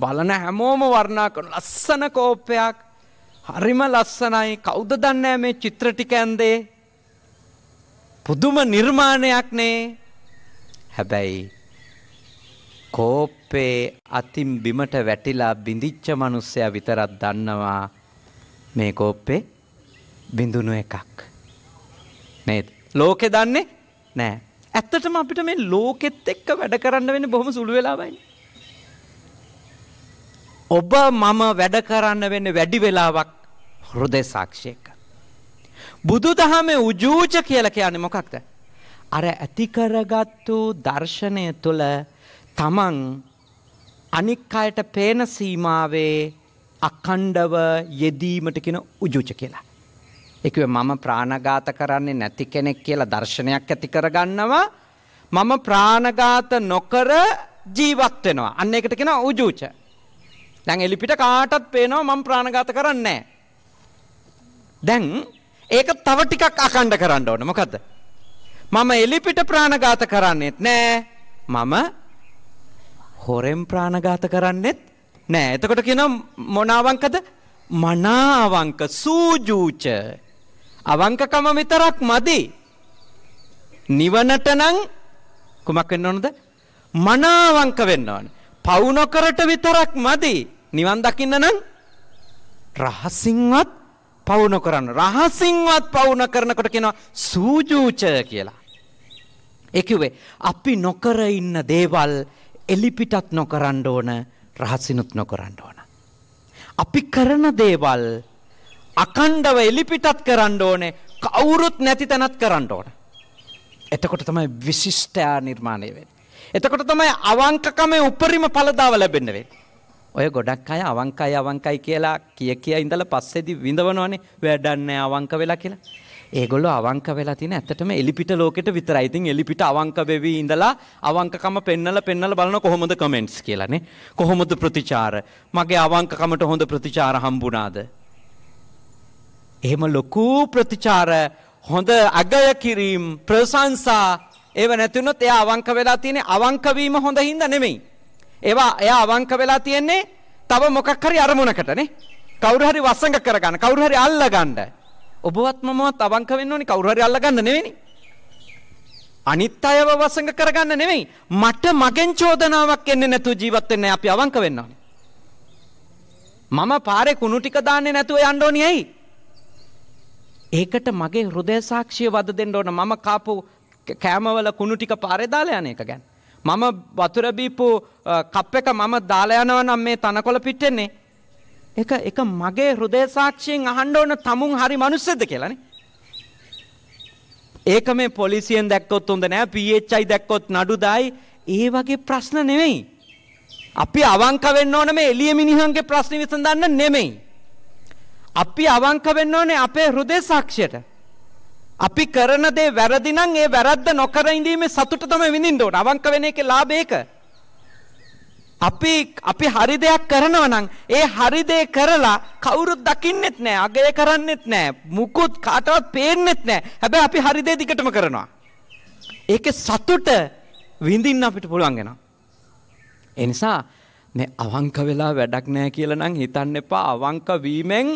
බලන හැමෝම වර්ණා කරන ලස්සන කෝප්පයක්. හරිම ලස්සනයි. කවුද දන්නේ මේ චිත්‍ර ටික ඇඳේ? පුදුම නිර්මාණයක් නේ. හැබැයි කෝප්පේ අතින් බිමට වැටිලා බිඳිච්ච මිනිස්සයා විතරක් දන්නවා මේ කෝප්පේ බිඳුණු එකක්. නේද? ලෝකේ දන්නේ නැහැ. ඇත්තටම අපිට මේ ලෝකෙත් එක්ක වැඩ කරන්න වෙන්නේ බොහොම සුළු වෙලාවයි. ඔබ මම වැඩ කරන්න වෙන්නේ වැඩි වෙලාවක් හෘදේ සාක්ෂියක. බුදුදහමේ උජූච කියලා කියන්නේ මොකක්ද? අර ඇති කරගත්තු දර්ශනය තුළ තමන් අනික් අයට පේන සීමාවේ අඛණ්ඩව යෙදීමට කියන උජුච කියලා. ඒක මම ප්‍රාණඝාත කරන්නේ නැති කෙනෙක් කියලා දර්ශනයක් ඇති කරගන්නවා. මම ප්‍රාණඝාත නොකර ජීවත් වෙනවා. අන්න ඒකට කියනවා උජූච. දැන් එලිපිට කාටත් පේනවා මම ප්‍රාණඝාත කරන්නේ දැන් ඒක තව ටිකක් අකණ්ඩ කරන්න ඕන. මොකද්ද? මම එලිපිට ප්‍රාණඝාත කරන්නේත් නෑ. මම හොරෙන් ප්‍රාණඝාත කරන්නේත් නෑ. එතකොට කියනවා මොන අවංකද? මනාවංක සූජූච අවංකකම විතරක් මදි. නිවනට නම් කුමක් වෙන්න ඕනද? මනාවංක වෙන්න ඕන. පවු නොකරට විතරක් මදි. නිවන් දකින්න නම් රහසින්වත් පවු නොකරන. රහසින්වත් පවු නොකරනකොට කියනවා සූජූචය කියලා. ඒ කිව්වේ අපි නොකර ඉන්න දේවල් එලිපිටත් නොකරන්න ඕන, රහසිනුත් නොකරන්න ඕන. අපි කරන දේවල් අකණ්ඩව එලිපිටත් කරන්න ඕනේ කවුරුත් නැති තැනත් කරන්න ඕන. එතකොට තමයි විශිෂ්ටයා නිර්මාණය වෙන්නේ. එතකොට තමයි අවංකකමේ උපරිම ඵලදාව ලැබෙන්න වෙන්නේ. ඔය ගොඩක් අය අවංකයි අවංකයි කියලා කිය කිය ඉඳලා පස්සේදී විඳවනවනේ වැඩන්නේ අවංක වෙලා කියලා. ඒගොල්ලෝ අවංක වෙලා තියෙන ඇත්තටම එලිපිට ලෝකෙට විතරයි. ඉතින් එලිපිට අවංක වෙවි ඉඳලා අවංකකම පෙන්නලා පෙන්නලා බලන කොහොමද කමෙන්ට්ස් කියලානේ. කොහොමද ප්‍රතිචාර? මගේ අවංකකමට හොඳ ප්‍රතිචාර හම්බුණාද? එහෙම ලොකු ප්‍රතිචාර හොඳ අගය කිරීම ප්‍රශංසා ඒව නැති වුණොත් එයා අවංක වෙලා තියෙන්නේ අවංක වීම හොඳ හින්දා නෙමෙයි. ඒවා එයා අවංක වෙලා තියෙන්නේ තව මොකක් හරි අරමුණකටනේ. කවුරු හරි වසඟ කරගන්න, කවුරු හරි අල්ලගන්න. ඔබවත් මමවත් අවංක වෙන්න ඕනි කවුරු හරි අල්ලගන්න නෙවෙයිනේ. අනිත් අයව වසඟ කරගන්න නෙවෙයි. මට මගෙන් චෝදනාවක් එන්නේ නැතුව ජීවත් වෙන්න අපි අවංක වෙන්න ඕනේ. මම පාරේ කුණු ටික දාන්නේ නැතුව යන්න ඕනි ඇයි? ඒකට මගේ හෘදය සාක්ෂිය වද දෙන්න ඕන මම කාපු කෑමවල කුණු ටික පාරේ දාලා යන එක ගැන. මම වතුර බීපු කප් එක මම දාලා යනවා නම් මේ තනකොළ පිටෙන්නේ. ඒක ඒක මගේ හෘදය සාක්ෂියෙන් අහන්න ඕන tamun හරි මිනිස්සෙක්ද කියලානේ. ඒක මේ පොලිසියෙන් දැක්කොත් හොඳ නෑ PHI දැක්කොත් නඩු දායි ඒ වගේ ප්‍රශ්න නෙමෙයි. අපි අවංක වෙන්න ඕන මේ එළිය මිනිහන්ගේ ප්‍රශ්න විසඳන්න නෙමෙයි. අපි අවංක වෙන්න ඕනේ අපේ හෘදේ සාක්ෂියට. අපි කරන දේ වැරදි නම් ඒ වැරද්ද නොකර ඉඳීමේ සතුට තමයි විඳින්න ඕනේ. අවංක වෙන එකේ ලාභය ඒක. අපි අපි හරි දෙයක් කරනවා නම් ඒ හරි දේ කරලා කවුරුත් දකින්නෙත් නෑ, අගය කරන්නෙත් නෑ, මුකුත් කාටවත් පේන්නෙත් නෑ. හැබැයි අපි හරි දේ දිගටම කරනවා. ඒකේ සතුට විඳින්න අපිට පුළුවන් වෙනවා. ඒ නිසා නෑ අවංක වෙලා වැඩක් නෑ කියලා නම් හිතන්න එපා අවංක වීමෙන්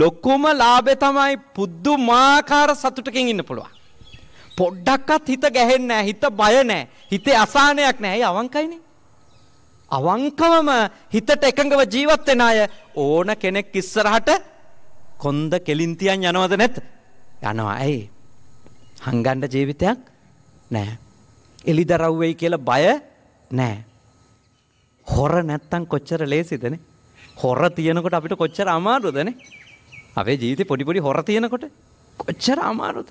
ලොකුම ලාභේ තමයි පුදුමාකාර සතුටකින් ඉන්න පුළුවන් පොඩ්ඩක්වත් හිත ගැහෙන්නේ නෑ හිත බය නෑ හිතේ අසහනයක් නෑ ඒ අවංකයිනේ අවංකවම හිතට එකඟව ජීවත් වෙන අය ඕන කෙනෙක් ඉස්සරහට කොන්ද කෙලින් තියන් යනවද නැත් යනවා ඇයි හංගන්න ජීවිතයක් නෑ එලිදරව් වෙයි කියලා බය නෑ හොර නැත්තම් කොච්චර ලේසිදනේ. හොර තියෙනකොට අපිට කොච්චර අමාරුදනේ. අපේ ජීවිතේ පොඩි පොඩි හොර තියෙනකොට කොච්චර අමාරුද?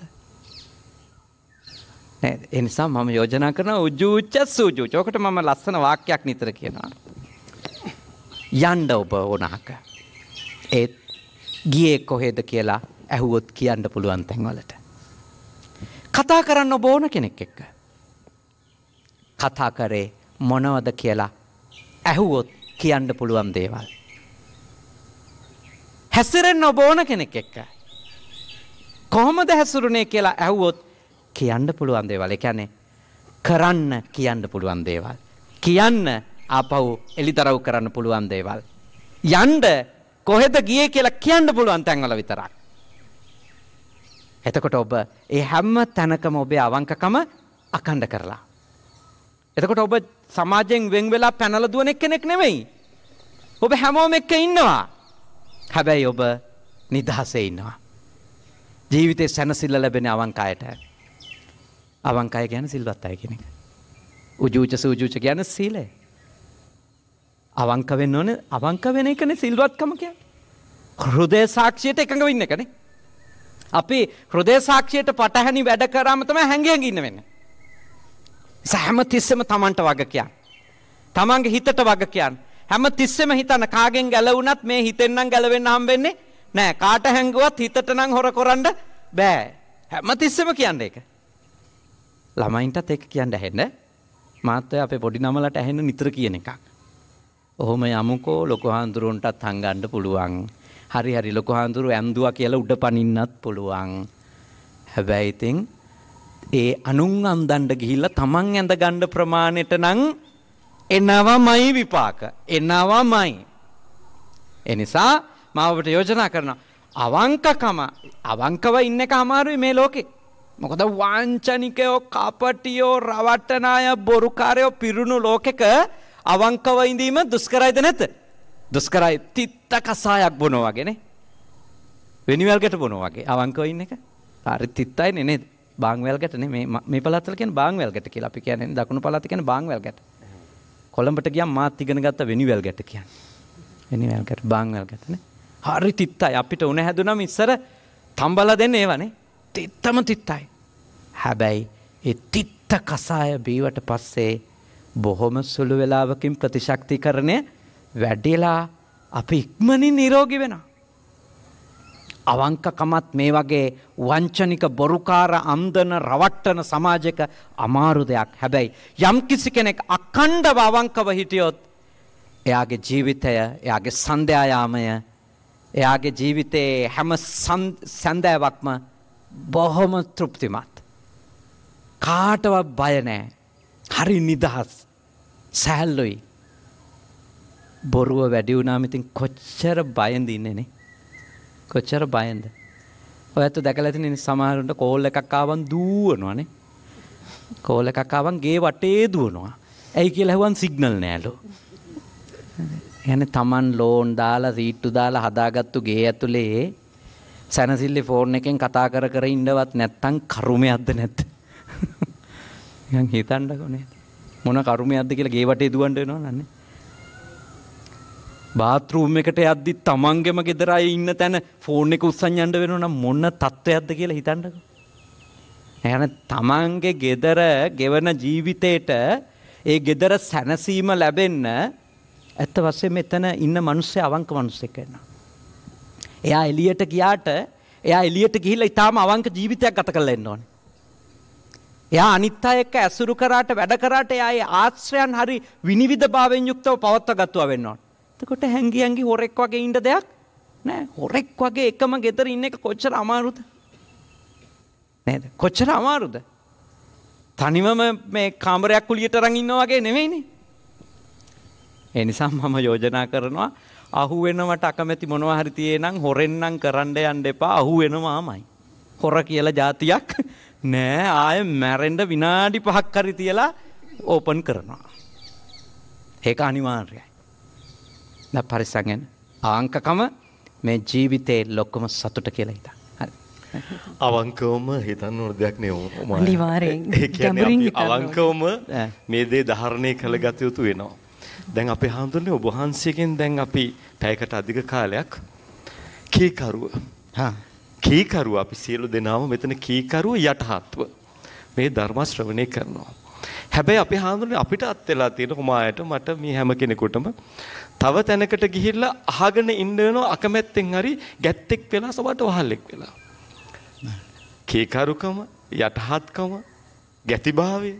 නේද? ඒ නිසා මම යෝජනා කරනවා උජූච සුජූච. ඔකට මම ලස්සන වාක්‍යයක් නිතර කියනවා. යන්න ඔබ ඕනහක. ඒත් ගියේ කොහෙද කියලා ඇහුවොත් කියන්න පුළුවන් තැන්වලට. කතා කරන්න ඕන කෙනෙක් එක්ක. කතා කරේ මොනවද කියලා ඇහුවොත් කියන්න පුළුවන් දේවල්. හැසිරෙන්න ඔබ ඕන කෙනෙක් එක්ක. කොහොමද හැසුරුනේ කියලා ඇහුවොත් කියන්න පුළුවන් දේවල්. ඒ කියන්නේ කරන්න කියන්න පුළුවන් දේවල්. කියන්න ආපහු එලිදරව් කරන්න පුළුවන් දේවල්. යන්න කොහෙද ගියේ කියලා කියන්න පුළුවන් තැන්වල විතරක්. එතකොට ඔබ ඒ හැම තැනකම ඔබේ අවංකකම අකණ්ඩ කරලා. එතකොට ඔබ සමාජයෙන් වෙන් වෙලා පැනලා දුවන කෙනෙක් නෙමෙයි. ඔබ හැමෝම එක්ක ඉන්නවා. හැබැයි ඔබ නිදහසේ ඉන්නවා. ජීවිතේ සැනසෙල්ල ලැබෙන අවංකයට. අවංකය කියන්නේ සිල්වත් අය කියන එක. උජූච සූජූච කියන්නේ සීලය. අවංක වෙන්න ඕනේ අවංක වෙන එකනේ සිල්වත්කම කියන්නේ. හෘදේ සාක්ෂියට එකඟ වෙන්න එකනේ. අපි හෘදේ සාක්ෂියට පටහැනි වැඩ කරාම තමයි හැංගියෙන් ඉන්න වෙන්නේ. නිසා හැම තිස්සෙම Tamanට වග කියන්න. Tamanගේ හිතට වග කියන්න. හැම තිස්සෙම හිතන කාගෙන් ගැලවුණත් මේ හිතෙන් නම් ගැලවෙන්න හම් වෙන්නේ නෑ. කාට හැංගුවත් හිතට නම් හොර කරන්න බෑ. හැම තිස්සෙම කියන්නේ ඒක. ළමයින්ටත් ඒක කියන්න ඇහෙන්න. මාත් අපේ පොඩි නමලට ඇහෙන්න නිතර කියන එකක්. ඔහොම යමුකෝ ලොකු හාමුදුරුවන්ටත් හංගන්න පුළුවන්. හරි හරි ලොකු හාමුදුරුවෝ ඇම්දුවා කියලා උඩ පනින්නත් පුළුවන්. හැබැයි ඉතින් ඒ අනුන් අන්දන්ඩ ගිහිල්ලා තමන් ඇඳ ගන්න ප්‍රමාණයට නම් එනවමයි විපාක එනවමයි එනිසා මාවට යෝජනා කරනවා අවංකකම අවංකව ඉන්න එක අමාරුයි මේ ලෝකේ මොකද වාංචනිකයෝ කපටියෝ රවට්ටන අය බොරුකාරයෝ පිරුණු ලෝකෙක අවංකව ඉඳීම දුෂ්කරයිද නැත දුෂ්කරයි තිත්ත කසායක් බොනවා වගේනේ වෙනිවැල්කට බොනවා වගේ අවංකව ඉන්න එක හරි තිත්තයිනේ නේද බාංවැල්ගට නෙමේ මේ පළාතල කියන්නේ බාංවැල්ගට කියලා අපි කියන්නේ දකුණු පළාත කියන්නේ බාංවැල්ගට. කොළඹට ගියම් මාත් ඉගෙන ගත්ත වෙනිවැල්ගට කියන්නේ. වෙනිවැල්ගට බාංවැල්ගට නේ. හරි තිත්තයි අපිට උණ හැදුනම ඉස්සර තම්බලා දෙන්න ඒවනේ. තිත්තම තිත්තයි. හැබැයි ඒ තිත්ත කසාය බීවට පස්සේ බොහොම සුළු වෙලාවකින් ප්‍රතිශක්තිකරණය වැඩිලා අපි ඉක්මනින් නිරෝගී වෙනවා. අවංකකමත් මේ වගේ වංචනික බොරුකාර අම්දන රවට්ටන සමාජයක අමාරු දෙයක්. හැබැයි යම්කිසි කෙනෙක් අඛණ්ඩව අවංකව හිටියොත් එයාගේ ජීවිතය, එයාගේ සන්ධ්‍යායාමය, එයාගේ ජීවිතයේ හැම සන්ධ්‍යාවක්ම බොහොම තෘප්තිමත්. කාටවත් බය නැහැ. හරි නිදහස්. සැහැල්ලුයි. බොරුව වැඩි වුණාම ඉතින් කොච්චර බයෙන්ද ඉන්නේ නේ? කොච්චර බයන්ද. ඔයත් දැකලා තියෙන සමහරුන්ට කෝල් එකක් ආවන් දුවනවානේ. කෝල් එකක් ආවන් ගේ වටේ දුවනවා. ඇයි කියලා හුවන් සිග්නල් නෑලු. يعني Taman loan දාලා රීට්ටු දාලා හදාගත්තු ගේ ඇතුලේ සැනසිල්ලි ෆෝන් එකෙන් කතා කර කර ඉන්නවත් නැත්තම් කරුමයක්ද නැද්ද? නිකන් හිතන්නකෝ නේද? මොන කරුමයක්ද කියලා ගේ වටේ දුවන්න වෙනවන්නේ. බාත්‍රූම් එකට යද්දි තමන්ගෙම ගෙදර අය ඉන්න තැන ෆෝන් එක උස්සන් යන්න වෙනවා නම් මොන තත්ත්වයක්ද කියලා හිතන්නකෝ. එහෙනම් තමන්ගේ ගෙදර ගෙවන ජීවිතේට ඒ ගෙදර සැනසීම ලැබෙන්න ඇත්ත වශයෙන් මෙතන ඉන්න මිනිස්සු අවංක මිනිස්සෙක් වෙනවා. එයා එළියට ගියාට එයා එළියට ගිහිල්ලා ඊටාම අවංක ජීවිතයක් ගත කරලා එන්න ඕනේ. එයා අනිත් අය එක්ක ඇසුරු කරාට වැඩ කරාට එයා ආශ්‍රයන් හරි විනිවිදභාවයෙන් යුක්තව පවත්වා ගත්තා වෙන්න ඕනේ. එතකොට හැංගි හැංගි හොරෙක් වගේ ඉන්න දෙයක් නෑ හොරෙක් වගේ එකම ගෙදර ඉන්න එක කොච්චර අමාරුද නේද කොච්චර අමාරුද තනිවම මේ කාමරයක් කුලියට අරන් ඉන්නවා වගේ නෙමෙයිනේ ඒ නිසා මම යෝජනා කරනවා අහු වෙනවට අකමැති මොනවා හරි තියෙනම් හොරෙන්නම් කරන්න යන්න එපා අහු වෙනවාමයි හොර කියලා જાතියක් නෑ ආය මැරෙන්ඩ විනාඩි පහක් කරි තියලා ඕපන් කරනවා. ඒක අනිවාර්යයි. පරිසංගෙන ආංකකම මේ ජීවිතේ ලොක්කම සතුට කියලා හිතා. අවංකවම හිතන්න ඕන දෙයක් නේ ඔම. අනිවාර්යෙන්. අවංකවම මේ දේ ධාරණය කළගත යුතු වෙනවා. දැන් අපේ හඳුන්නේ ඔබ වහන්සේගෙන් දැන් අපි පැයකට අධික කාලයක් කීකරුව. හා. කීකරුව අපි සියලු දෙනාම මෙතන කීකරුව යටහත්ව මේ ධර්ම ශ්‍රවණය කරනවා. හැබැයි අපි හාමුදුරනේ අපිට අත් වෙලා තියෙන කුමාරයට මට මේ හැම කෙනෙකුටම තව තැනකට ගිහිල්ලා අහගෙන ඉන්න වෙනවා අකමැත්තෙන් හරි ගැත්තෙක් වෙලා සබට වහල්ලෙක් වෙලා. කේකරුකම යටහත්කම ගැතිභාවය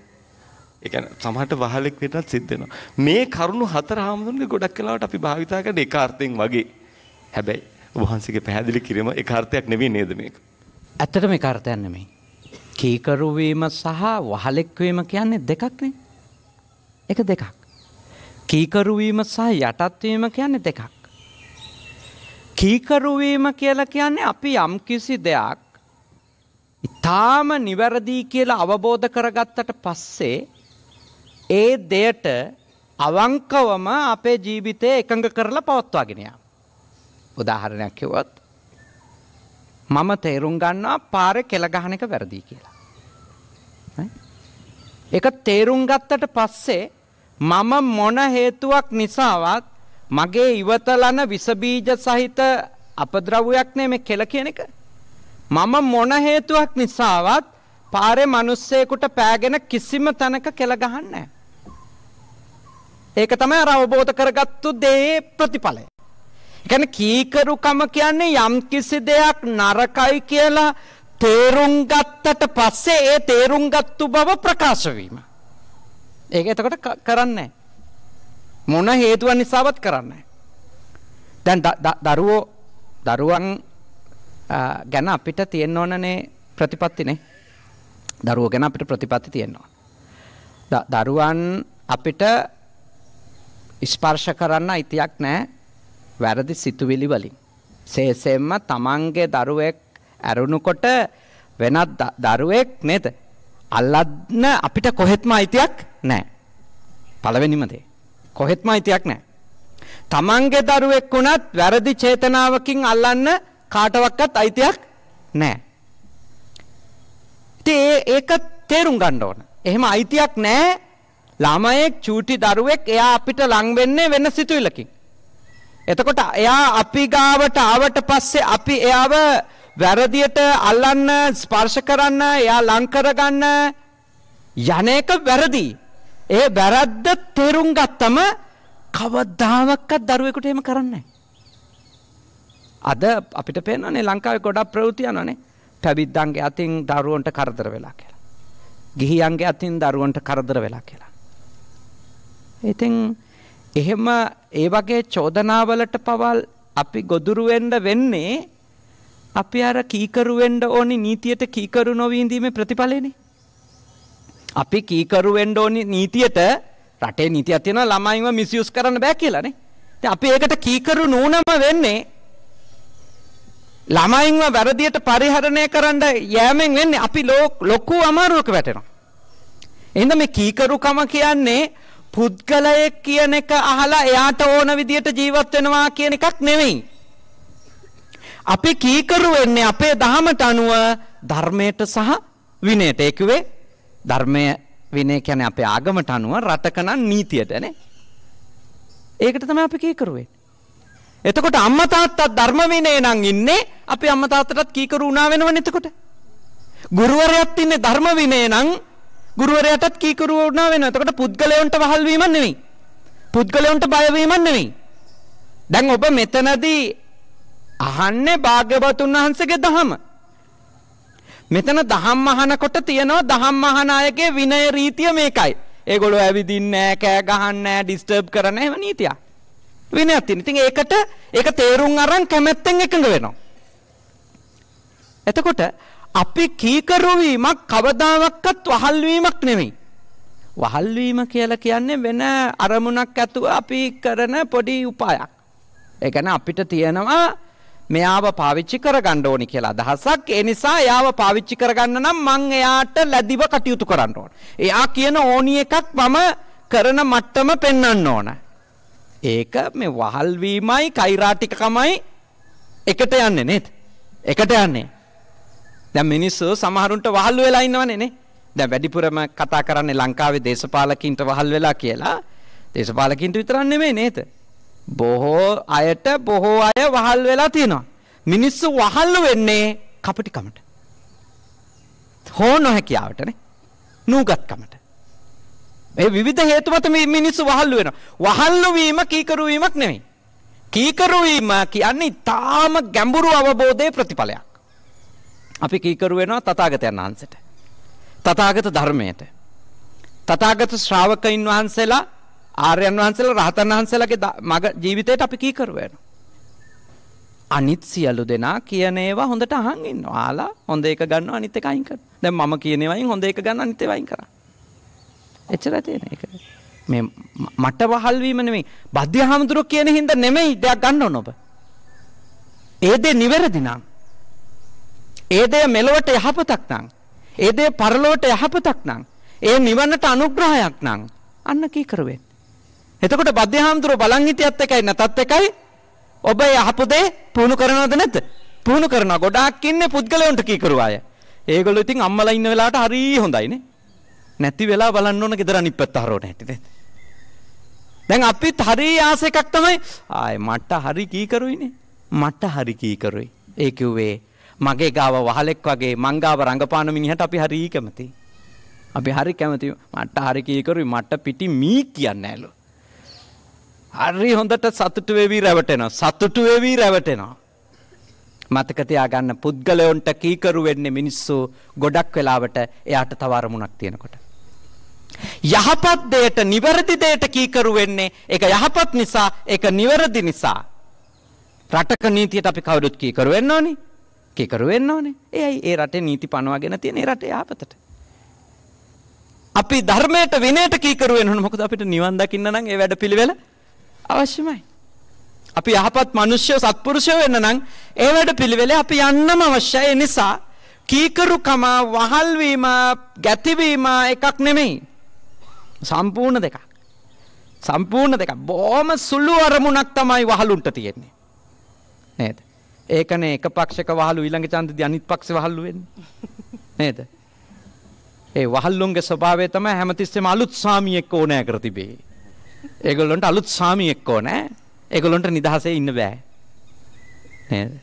ඒ කියන්නේ සමහරට වහලෙක් වෙනත් සිද්ධ වෙනවා. මේ කරුණු හතර හාමුදුරනේ ගොඩක් වෙලාවට අපි භාවිතා කරන ඒකාර්ථයෙන් වගේ. හැබැයි ඔබ වහන්සේගේ පැහැදිලි කිරීම ඒකාර්ථයක් නෙවෙයි නේද මේක? ඇත්තටම ඒකාර්ථයක් නෙමෙයි. කීකරු වීම සහ වහලෙක් වීම කියන්නේ දෙකක්නේ. එක දෙකක්. කීකරු වීම සහ යටත් වීම කියන්නේ දෙකක්. කීකරු වීම කියලා කියන්නේ අපි යම්කිසි දෙයක් ඊටාම නිවැරදි කියලා අවබෝධ කරගත්තට පස්සේ ඒ දෙයට අවංකවම අපේ ජීවිතය එකඟ කරලා පවත්වාගෙන යනවා. උදාහරණයක් කිව්වොත් මම තේරුම් ගන්නවා පාර කෙළගහන එක වැරදි කියලා. එක තේරුම් ගත්තට පස්සේ මම මොන හේතුවක් නිසාවත් මගේ ඉවතලන විසබීජ සහිත අපද්‍රව්‍යයක් නේ මේ කෙල කියන එක. මම මොන හේතුවක් නිසාවත් පාරේ මිනිස්සෙකුට පෑගෙන කිසිම තැනක කෙල ගහන්නේ නැහැ. ඒක තමයි අර අවබෝධ කරගත්තු දේ ප්‍රතිඵලය. කියන්නේ කීකරුකම කියන්නේ යම් කිසි දෙයක් නරකයි කියලා තේරුම් ගත්තට පස්සේ ඒ තේරුම් ගත්තු බව ප්‍රකාශ වීම. ඒක එතකොට කරන්නේ මොන හේතුව නිසාවත් කරන්නේ දැන් දරුවෝ දරුවන් ගැන අපිට තියෙන්න ඕනනේ ප්‍රතිපත්තිනේ. දරුවෝ ගැන අපිට ප්‍රතිපත්ති තියෙනවා. දරුවන් අපිට ස්පර්ශ කරන්න අයිතියක් නැහැ. වැරදි සිතුවිලි වලින්. සේසෙම්ම තමන්ගේ දරුවෙක් ඇරුණුකොට වෙනත් දරුවෙක් නේද? අල්ලන්න අපිට කොහෙත්ම අයිතියක් නැහැ. පළවෙනිම දේ. කොහෙත්ම අයිතියක් නැහැ. තමන්ගේ දරුවෙක් වුණත් වැරදි චේතනාවකින් අල්ලන්න කාටවත් අයිතියක් නැහැ. ඉතින් ඒක තේරුම් ගන්න ඕන. එහෙම අයිතියක් නැහැ. ළමයෙක් චූටි දරුවෙක් එයා අපිට ලං වෙන්නේ වෙන සිතුවිල්ලකින්. එතකොට එයා අපි ගාවට ආවට පස්සේ අපි එයාව වැරදියට අල්ලන්න ස්පර්ශ කරන්න එයා ලං කරගන්න යන එක වැරදි. ඒ වැරද්ද තේරුම් ගත්තම කවදාවත්වත් දරුවෙකුට එහෙම කරන්නේ අද අපිට පේනවානේ ලංකාවේ ගොඩක් ප්‍රවෘත්ති යනවානේ. පැවිද්දන්ගේ අතින් දරුවන්ට කරදර වෙලා කියලා. ගිහියන්ගේ අතින් දරුවන්ට කරදර වෙලා කියලා. ඉතින් එහෙම ඒ වගේ චෝදනාවලට පවල් අපි ගොදුරු වෙන්නේ අපි අර කීකරු වෙන්න ඕනි නීතියට කීකරු නොවී ඉඳීමේ ප්‍රතිඵලෙනේ. අපි කීකරු වෙන්න ඕනි නීතියට රටේ නීතියක් තියෙනවා ළමයින්ව මිස්යූස් කරන්න බෑ කියලානේ. ඉතින් අපි ඒකට කීකරු නූනම වෙන්නේ ළමයින්ව වැරදියට පරිහරණය කරන්න යෑමෙන් වෙන්නේ අපි ලොකු අමාරුවක වැටෙනවා. එහෙනම් මේ කීකරුකම කියන්නේ පුද්ගලයෙක් කියන එක අහලා එයාට ඕන විදියට ජීවත් වෙනවා කියන එකක් නෙවෙයි. අපි කීකරු වෙන්නේ අපේ දහමට අනුව ධර්මයට සහ විනයට. ඒ කිව්වේ ධර්මය විනය කියන්නේ අපේ ආගමට අනුව රටකනම් නීතියටනේ. ඒකට තමයි අපි කීකරු වෙන්නේ. එතකොට අම්මා තාත්තා ධර්ම විනය නම් ඉන්නේ අපි අම්මා තාත්තටත් කීකරු වුණා වෙනවනේ එතකොට. ගුරුවරයාත් ඉන්නේ ධර්ම විනය නම් ගුරුවරයටත් කීකරු වුණා වෙනවා. එතකොට පුද්ගලයන්ට වහල් වීමක් නෙවෙයි. පුද්ගලයන්ට බය වීමක් නෙවෙයි. දැන් ඔබ මෙතනදී අහන්නේ භාග්‍යවතුන් වහන්සේගේ දහම. මෙතන දහම් අහනකොට තියෙනවා දහම් අහන අයගේ විනය රීතිය මේකයි. ඒගොල්ලෝ ඇවිදින්නේ නැහැ, කෑ ගහන්නේ නැහැ, ඩිස්ටර්බ් කරන්නේ නැහැ එහෙම නීතියක්. විනයක් තියෙන. ඉතින් ඒකට ඒක තේරුම් අරන් කැමැත්තෙන් එකඟ වෙනවා. එතකොට අපි කීකරු වීමක් කවදාවත්වත් වහල් වීමක් නෙමෙයි. වහල් වීම කියලා කියන්නේ වෙන අරමුණක් ඇතුව අපි කරන පොඩි උපායක්. ඒ කියන්නේ අපිට තියෙනවා මෙයාව පාවිච්චි කරගන්න ඕනි කියලා අදහසක්. ඒ නිසා එයාව පාවිච්චි කරගන්න නම් මං එයාට ලැබිව කටයුතු කරන්න ඕන. එයා කියන ඕනි එකක් මම කරන මට්ටම පෙන්වන්න ඕන. ඒක මේ වහල් වීමයි කෛරාටිකකමයි එකට යන්නේ නේද? එකට යන්නේ. දැන් මිනිස්සු සමහරුන්ට වහල් වෙලා ඉන්නවනේ නේ. දැන් වැඩිපුරම කතා කරන්නේ ලංකාවේ දේශපාලකින්ට වහල් වෙලා කියලා. දේශපාලකින්ට විතරක් නෙමෙයි නේද? බොහෝ අයට බොහෝ අය වහල් වෙලා තියෙනවා. මිනිස්සු වහල් වෙන්නේ කපටිකමට. හෝ නොහැකියාවට නේ. නූගත්කමට. මේ විවිධ හේතු මත මේ මිනිස්සු වහල් වෙනවා. වහල් වීම කීකරු වීමක් නෙමෙයි. කීකරු වීම කියන්නේ ඊටාම ගැඹුරු අවබෝධයේ ප්‍රතිඵලයක්. අපි කීකරු වෙනවා තථාගතයන් වහන්සේට. තථාගත ධර්මයට. තථාගත ශ්‍රාවකයන් වහන්සේලා ආර්යයන් වහන්සේලා රහතන් වහන්සේලාගේ මග ජීවිතයට අපි කීකරු වෙනවා. අනිත් සියලු දෙනා කියන ඒවා හොඳට අහන් ඉන්න. ආලා හොඳ එක ගන්නවා අනිත් එක අයින් කරනවා. දැන් මම කියන ඒවායින් හොඳ එක ගන්න අනිත් ඒවා අයින් කරා. එච්චරයි තියෙන්නේ ඒක. මේ මට වහල් වීම නෙමෙයි. බද්ධ හාමුදුරුවෝ කියන හින්දා නෙමෙයි දෙයක් ගන්න ඕන ඔබ. ඒ දේ නිවැරදි නම් ඒ දේ මෙලොවට යහපතක් නම්, ඒ දේ පරලොවට යහපතක් නම්, ඒ නිවනට අනුග්‍රහයක් නම් අන්න කී කරුවෙන්. එතකොට බද්දහාමුදුරුව බලන් හිටියත් එකයි නැතත් එකයි ඔබ යහපු දේ පුහුණු කරනවද නැද්ද? පුහුණු කරනවා. ගොඩාක් ඉන්නේ පුද්ගලයන්ට කී කරුවාය. ඒගොල්ලෝ ඉතින් අම්මලා ඉන්න වෙලාවට හරි හොඳයිනේ. නැති වෙලා බලන්න ඕන ගෙදර අනිත් පැත්ත හරවන හැටි නේද? දැන් අපිත් හරි ආස එකක් තමයි ආයි මට හරි කී කරුයිනේ. මට හරි කී කරුයි. ඒ කිව්වේ මගේ ගාව වහලෙක් වගේ මංගාව රඟපාන මිනිහට අපි හරි කැමති. අපි හරි කැමති මට හරි කීකරුයි මට පිටි මී කියන්න ඇලු. හරි හොඳට සතුටු වෙවී රැවටෙනවා. සතුටු වෙවී රැවටෙනවා. මතක තියාගන්න පුද්ගලයන්ට කීකරු වෙන්නේ මිනිස්සු ගොඩක් වෙලාවට එයාට තව අරමුණක් තියෙනකොට. යහපත් දෙයට නිවැරදි දෙයට කීකරු වෙන්නේ ඒක යහපත් නිසා ඒක නිවැරදි නිසා රටක නීතියට අපි කවුරුත් කීකරු වෙන්න ඕනේ කේකරු වෙන්න ඕනේ. එයි ඒ රටේ නීති පනවගෙන තියෙන ඒ රටේ ආපතට. අපි ධර්මයට විනයට කීකරු වෙන්න ඕන. මොකද අපිට නිවන් දකින්න නම් ඒ වැඩපිළිවෙල අවශ්‍යමයි. අපි යහපත් මිනිස්සු සත්පුරුෂයෝ වෙන්න නම් ඒ වැඩපිළිවෙලේ අපි යන්නම අවශ්‍යයි. ඒ නිසා කීකරුකම වහල් වීම, ගැතිවීම එකක් නෙමෙයි. සම්පූර්ණ දෙකක්. සම්පූර්ණ දෙකක්. බොහොම සුළු අරමුණක් තමයි වහලුන්ට තියෙන්නේ. නේද? ඒකනේ එක පක්ෂක වහලු ඊළඟ ඡන්දදී අනිත් පක්ෂේ වහලු වෙන්නේ නේද ඒ වහල්ලුන්ගේ ස්වභාවය තමයි හැමතිස්සෙම අලුත් සාමියෙක් ඕනෑ කර තිබේ ඒගොල්ලොන්ට අලුත් සාමියෙක් ඕනෑ ඒගොල්ලොන්ට නිදහසේ ඉන්න බෑ නේද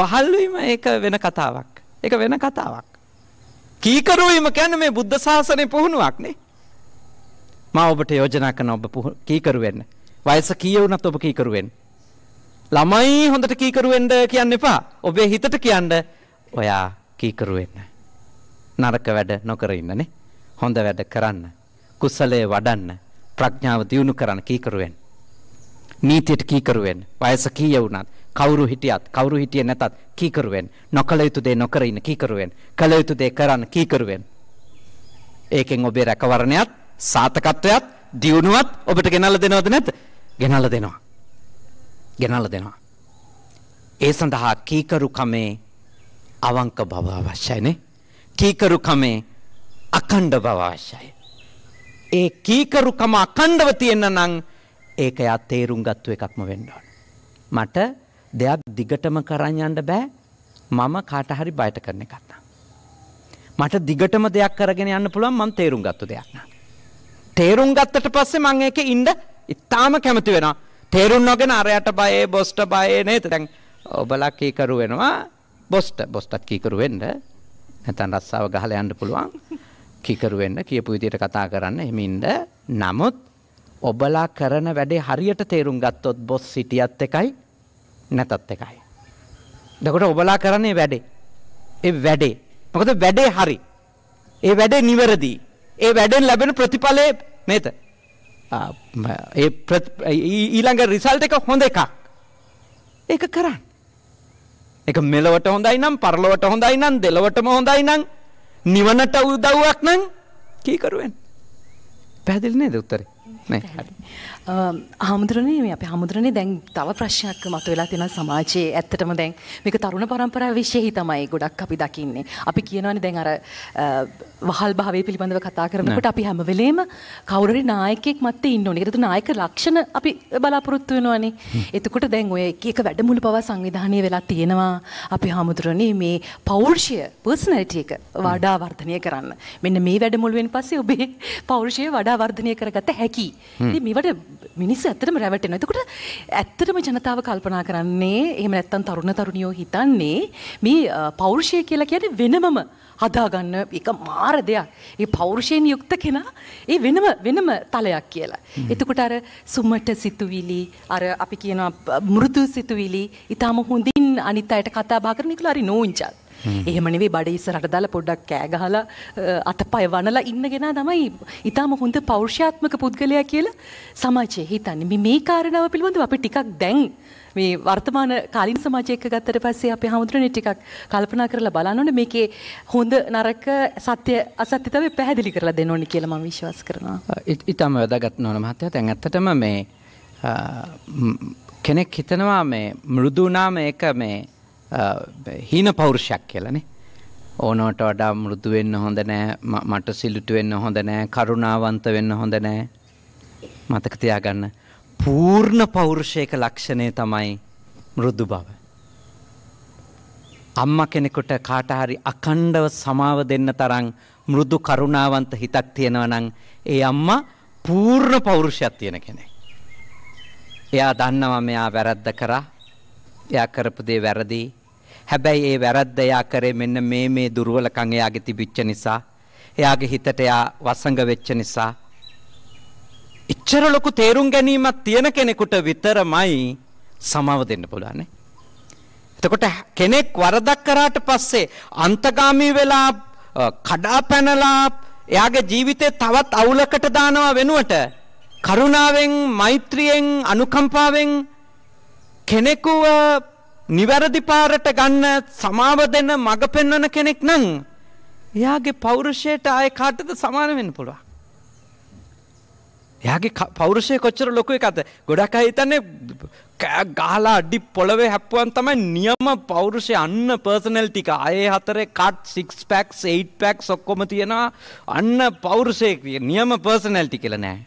වහල්වීම ඒක වෙන කතාවක් ඒක වෙන කතාවක් කීකරුවීම කියන්නේ මේ බුද්ධ ශාසනය පුහුණුවක් නේ මම ඔබට යෝජනා කරන ඔබ කීකරු වෙන්න වයස කීය වුණත් ඔබ කීකරු වෙන්න ළමයි හොඳට කීකරු වෙන්න කියන්න එපා. ඔබේ හිතට කියන්න ඔයා කීකරු වෙන්න. නරක වැඩ නොකර ඉන්නනේ. හොඳ වැඩ කරන්න. කුසලයේ වඩන්න. ප්‍රඥාව දියුණු කරන්න කීකරු වෙන්න. නීතියට කීකරු වෙන්න. වයස කීය වුණත් කවුරු හිටියත් කවුරු හිටියේ නැතත් කීකරු වෙන්න. නොකල යුතු දේ නොකර ඉන්න කීකරු වෙන්න. කල යුතු දේ කරන්න කීකරු වෙන්න. ඒකෙන් ඔබේ රැකවරණයත් සාතකත්වයත් දියුණුවත් ඔබට ගෙනල්ලා දෙනවද නැද්ද? ගෙනල්ලා දෙනවා. ගෙනල්ලා දෙනවා. ඒ සඳහා කීකරුකමේ අවංක බව අවශ්‍යයිනේ. කීකරුකමේ අඛණ්ඩ බව අවශ්‍යයි. ඒ කීකරුකම අඛණ්ඩව තියෙන නම් ඒක යා තේරුම් ගත්තු එකක්ම වෙන්න ඕන. මට දෙයක් දිගටම කරන් යන්න බෑ. මම කාට හරි බයට කරන එකක් නම්. මට දිගටම දෙයක් කරගෙන යන්න පුළුවන් මම තේරුම් ගත්ත දෙයක් නම්. තේරුම් ගත්තට පස්සේ මම ඒකේ ඉන්න ඉතාම කැමති වෙනවා. තේරුම් නොගෙන අරයට බයේ බොස්ට බයේ නේද? දැන් ඔබලා කීකරු වෙනවා. බොස්ට බොස්ටත් කීකරු වෙන්න. නැත්නම් රස්සාව ගහලා යන්න පුළුවන්. කීකරු වෙන්න කියපු විදියට කතා කරන්න එහෙම ඉන්න. නමුත් ඔබලා කරන වැඩේ හරියට තේරුම් ගත්තොත් බොස් සිටියත් එකයි නැතත් එකයි. දකට ඔබලා කරන්නේ වැඩේ. ඒ වැඩේ. මොකද වැඩේ හරි. ඒ වැඩේ නිවැරදි. ඒ වැඩෙන් ලැබෙන ප්‍රතිඵලය මේත. ඒ ඊළඟ රිසල්ට එක හොඳ එකක් ඒක කරන්න එක මෙලවට හොඳයි නම් පරලොවට හොඳයි නම් දෙලවටම හොඳයි නම් නිවනට උදව්වක් නම් කීකරුවෙන් පැදිලි නේද උත්තරේ නෑ හරි Um, හාමුදුරනේ මේ අපේ හාමුදුරනේ දැන් තව ප්‍රශ්නයක් මතුවලා තියෙනවා සමාජයේ. ඇත්තටම දැන් මේක තරුණ පරම්පරාව විශේෂයි තමයි ගොඩක් අපි දකින්නේ. අපි කියනවානේ දැන් අර uh, වහල් භාවය පිළිබඳව කතා කරනකොට අපි හැම වෙලේම කවුරුරි නායකයෙක් මැත්තේ ඉන්න ඕනේ. ඒකට නායක ලක්ෂණ අපි බලාපොරොත්තු වෙනවානේ. එතකොට දැන් ඔය එක එක වැඩමුළු පවා සංවිධානය වෙලා තියෙනවා. අපි හාමුදුරනේ මේ පෞරුෂය පර්සනැලිටි එක වඩා වර්ධනය කරන්න. මෙන්න මේ වැඩමුළුවෙන් පස්සේ ඔබේ පෞරුෂය වඩා වර්ධනය කරගත හැකි. ඉතින් මේවට මිනිස් ඇත්තටම රැවටෙනවා. එතකොට ඇත්තටම ජනතාව කල්පනා කරන්නේ එහෙම නැත්තම් තරුණ තරුණියෝ හිතන්නේ මේ පෞරුෂය කියලා කියන්නේ වෙනමම හදාගන්න එක මාර දෙයක්. ඒ පෞරුෂයෙන් යුක්ත කෙනා ඒ වෙනම වෙනම තලයක් කියලා. එතකොට අර සුමට සිතුවිලි, අර අපි කියන මෘදු සිතුවිලි, ඊටාම හොඳින් අනිත් අයට කතා බහ කරන එක හරි නෝන්චල්. Mm-hmm. එහෙම නෙවෙයි බඩ ඉස්සරහට දාලා පොඩ්ඩක් කෑ ගහලා අතපය වනලා ඉන්නගෙන තමයි ඊටම හොඳ පෞරුෂාත්මක පුද්ගලයා කියලා සමාජයේ හිතන්නේ. මේ මේ කාරණාව පිළිබඳව අපි ටිකක් දැන් මේ වර්තමාන කාලින් සමාජයක ගත්තට පස්සේ අපි හැමෝටම ටිකක් කල්පනා කරලා බලන්න ඕනේ මේකේ හොඳ නරක සත්‍ය අසත්‍යතාවය පැහැදිලි කරලා දෙන්න ඕනේ කියලා මම විශ්වාස කරනවා. ඊටම වැදගත් නෝන මහත්තයා දැන් ඇත්තටම මේ කෙනෙක් හිතනවා මේ මෘදු නම් ඒක මේ හීන පෞරුෂයක් කියලානේ. ඕනෝට වඩා මෘදු වෙන්න හොඳ නෑ, මට සිලුට වෙන්න හොඳ නෑ, කරුණාවන්ත වෙන්න හොඳ නෑ. මතක තියාගන්න. පූර්ණ පෞරුෂයක ලක්ෂණය තමයි මෘදු බව. අම්මා කෙනෙකුට කාට හරි අකණ්ඩව සමාව දෙන්න තරම් මෘදු කරුණාවන්ත හිතක් තියෙනවා නම් ඒ අම්මා පූර්ණ පෞරුෂයක් තියෙන කෙනෙක්. එයා දන්නවා මෙයා වැරද්ද කරා. එයා කරපු දේ වැරදි. හැබැයි ඒ වැරද්ද එයා කරේ මෙන්න මේ මේ දුර්වලකම් එයාගේ තිබිච්ච නිසා එයාගේ හිතට එයා වසඟ වෙච්ච නිසා ඉච්චර ලොකු තේරුම් ගැනීමක් තියෙන කෙනෙකුට විතරමයි සමාව දෙන්න පුළුවන් නේ. එතකොට කෙනෙක් වරදක් කරාට පස්සේ අන්තගාමී වෙලා කඩා පැනලා එයාගේ ජීවිතේ තවත් අවුලකට දානවා වෙනුවට කරුණාවෙන් මෛත්‍රියෙන් අනුකම්පාවෙන් කෙනෙකුව නිවැරදි පාරට ගන්න සමාව දෙන මඟ පෙන්වන කෙනෙක් නම් එයාගේ පෞරුෂයට ආය කාටද සමාන වෙන්න පුළුවන්. එයාගේ පෞරුෂය කොච්චර ලොකු එකද? ගොඩක් අය හිතන්නේ කෑ ගහලා අඩි පොළවේ හැප්පුවන් තමයි නියම පෞරුෂය අන්න පර්සනැලිටි එක. අයේ හතරේ කට් 6 packs 8 packs ඔක්කොම තියෙනවා. අන්න පෞරුෂය නියම පර්සනැලිටි කියලා නෑ.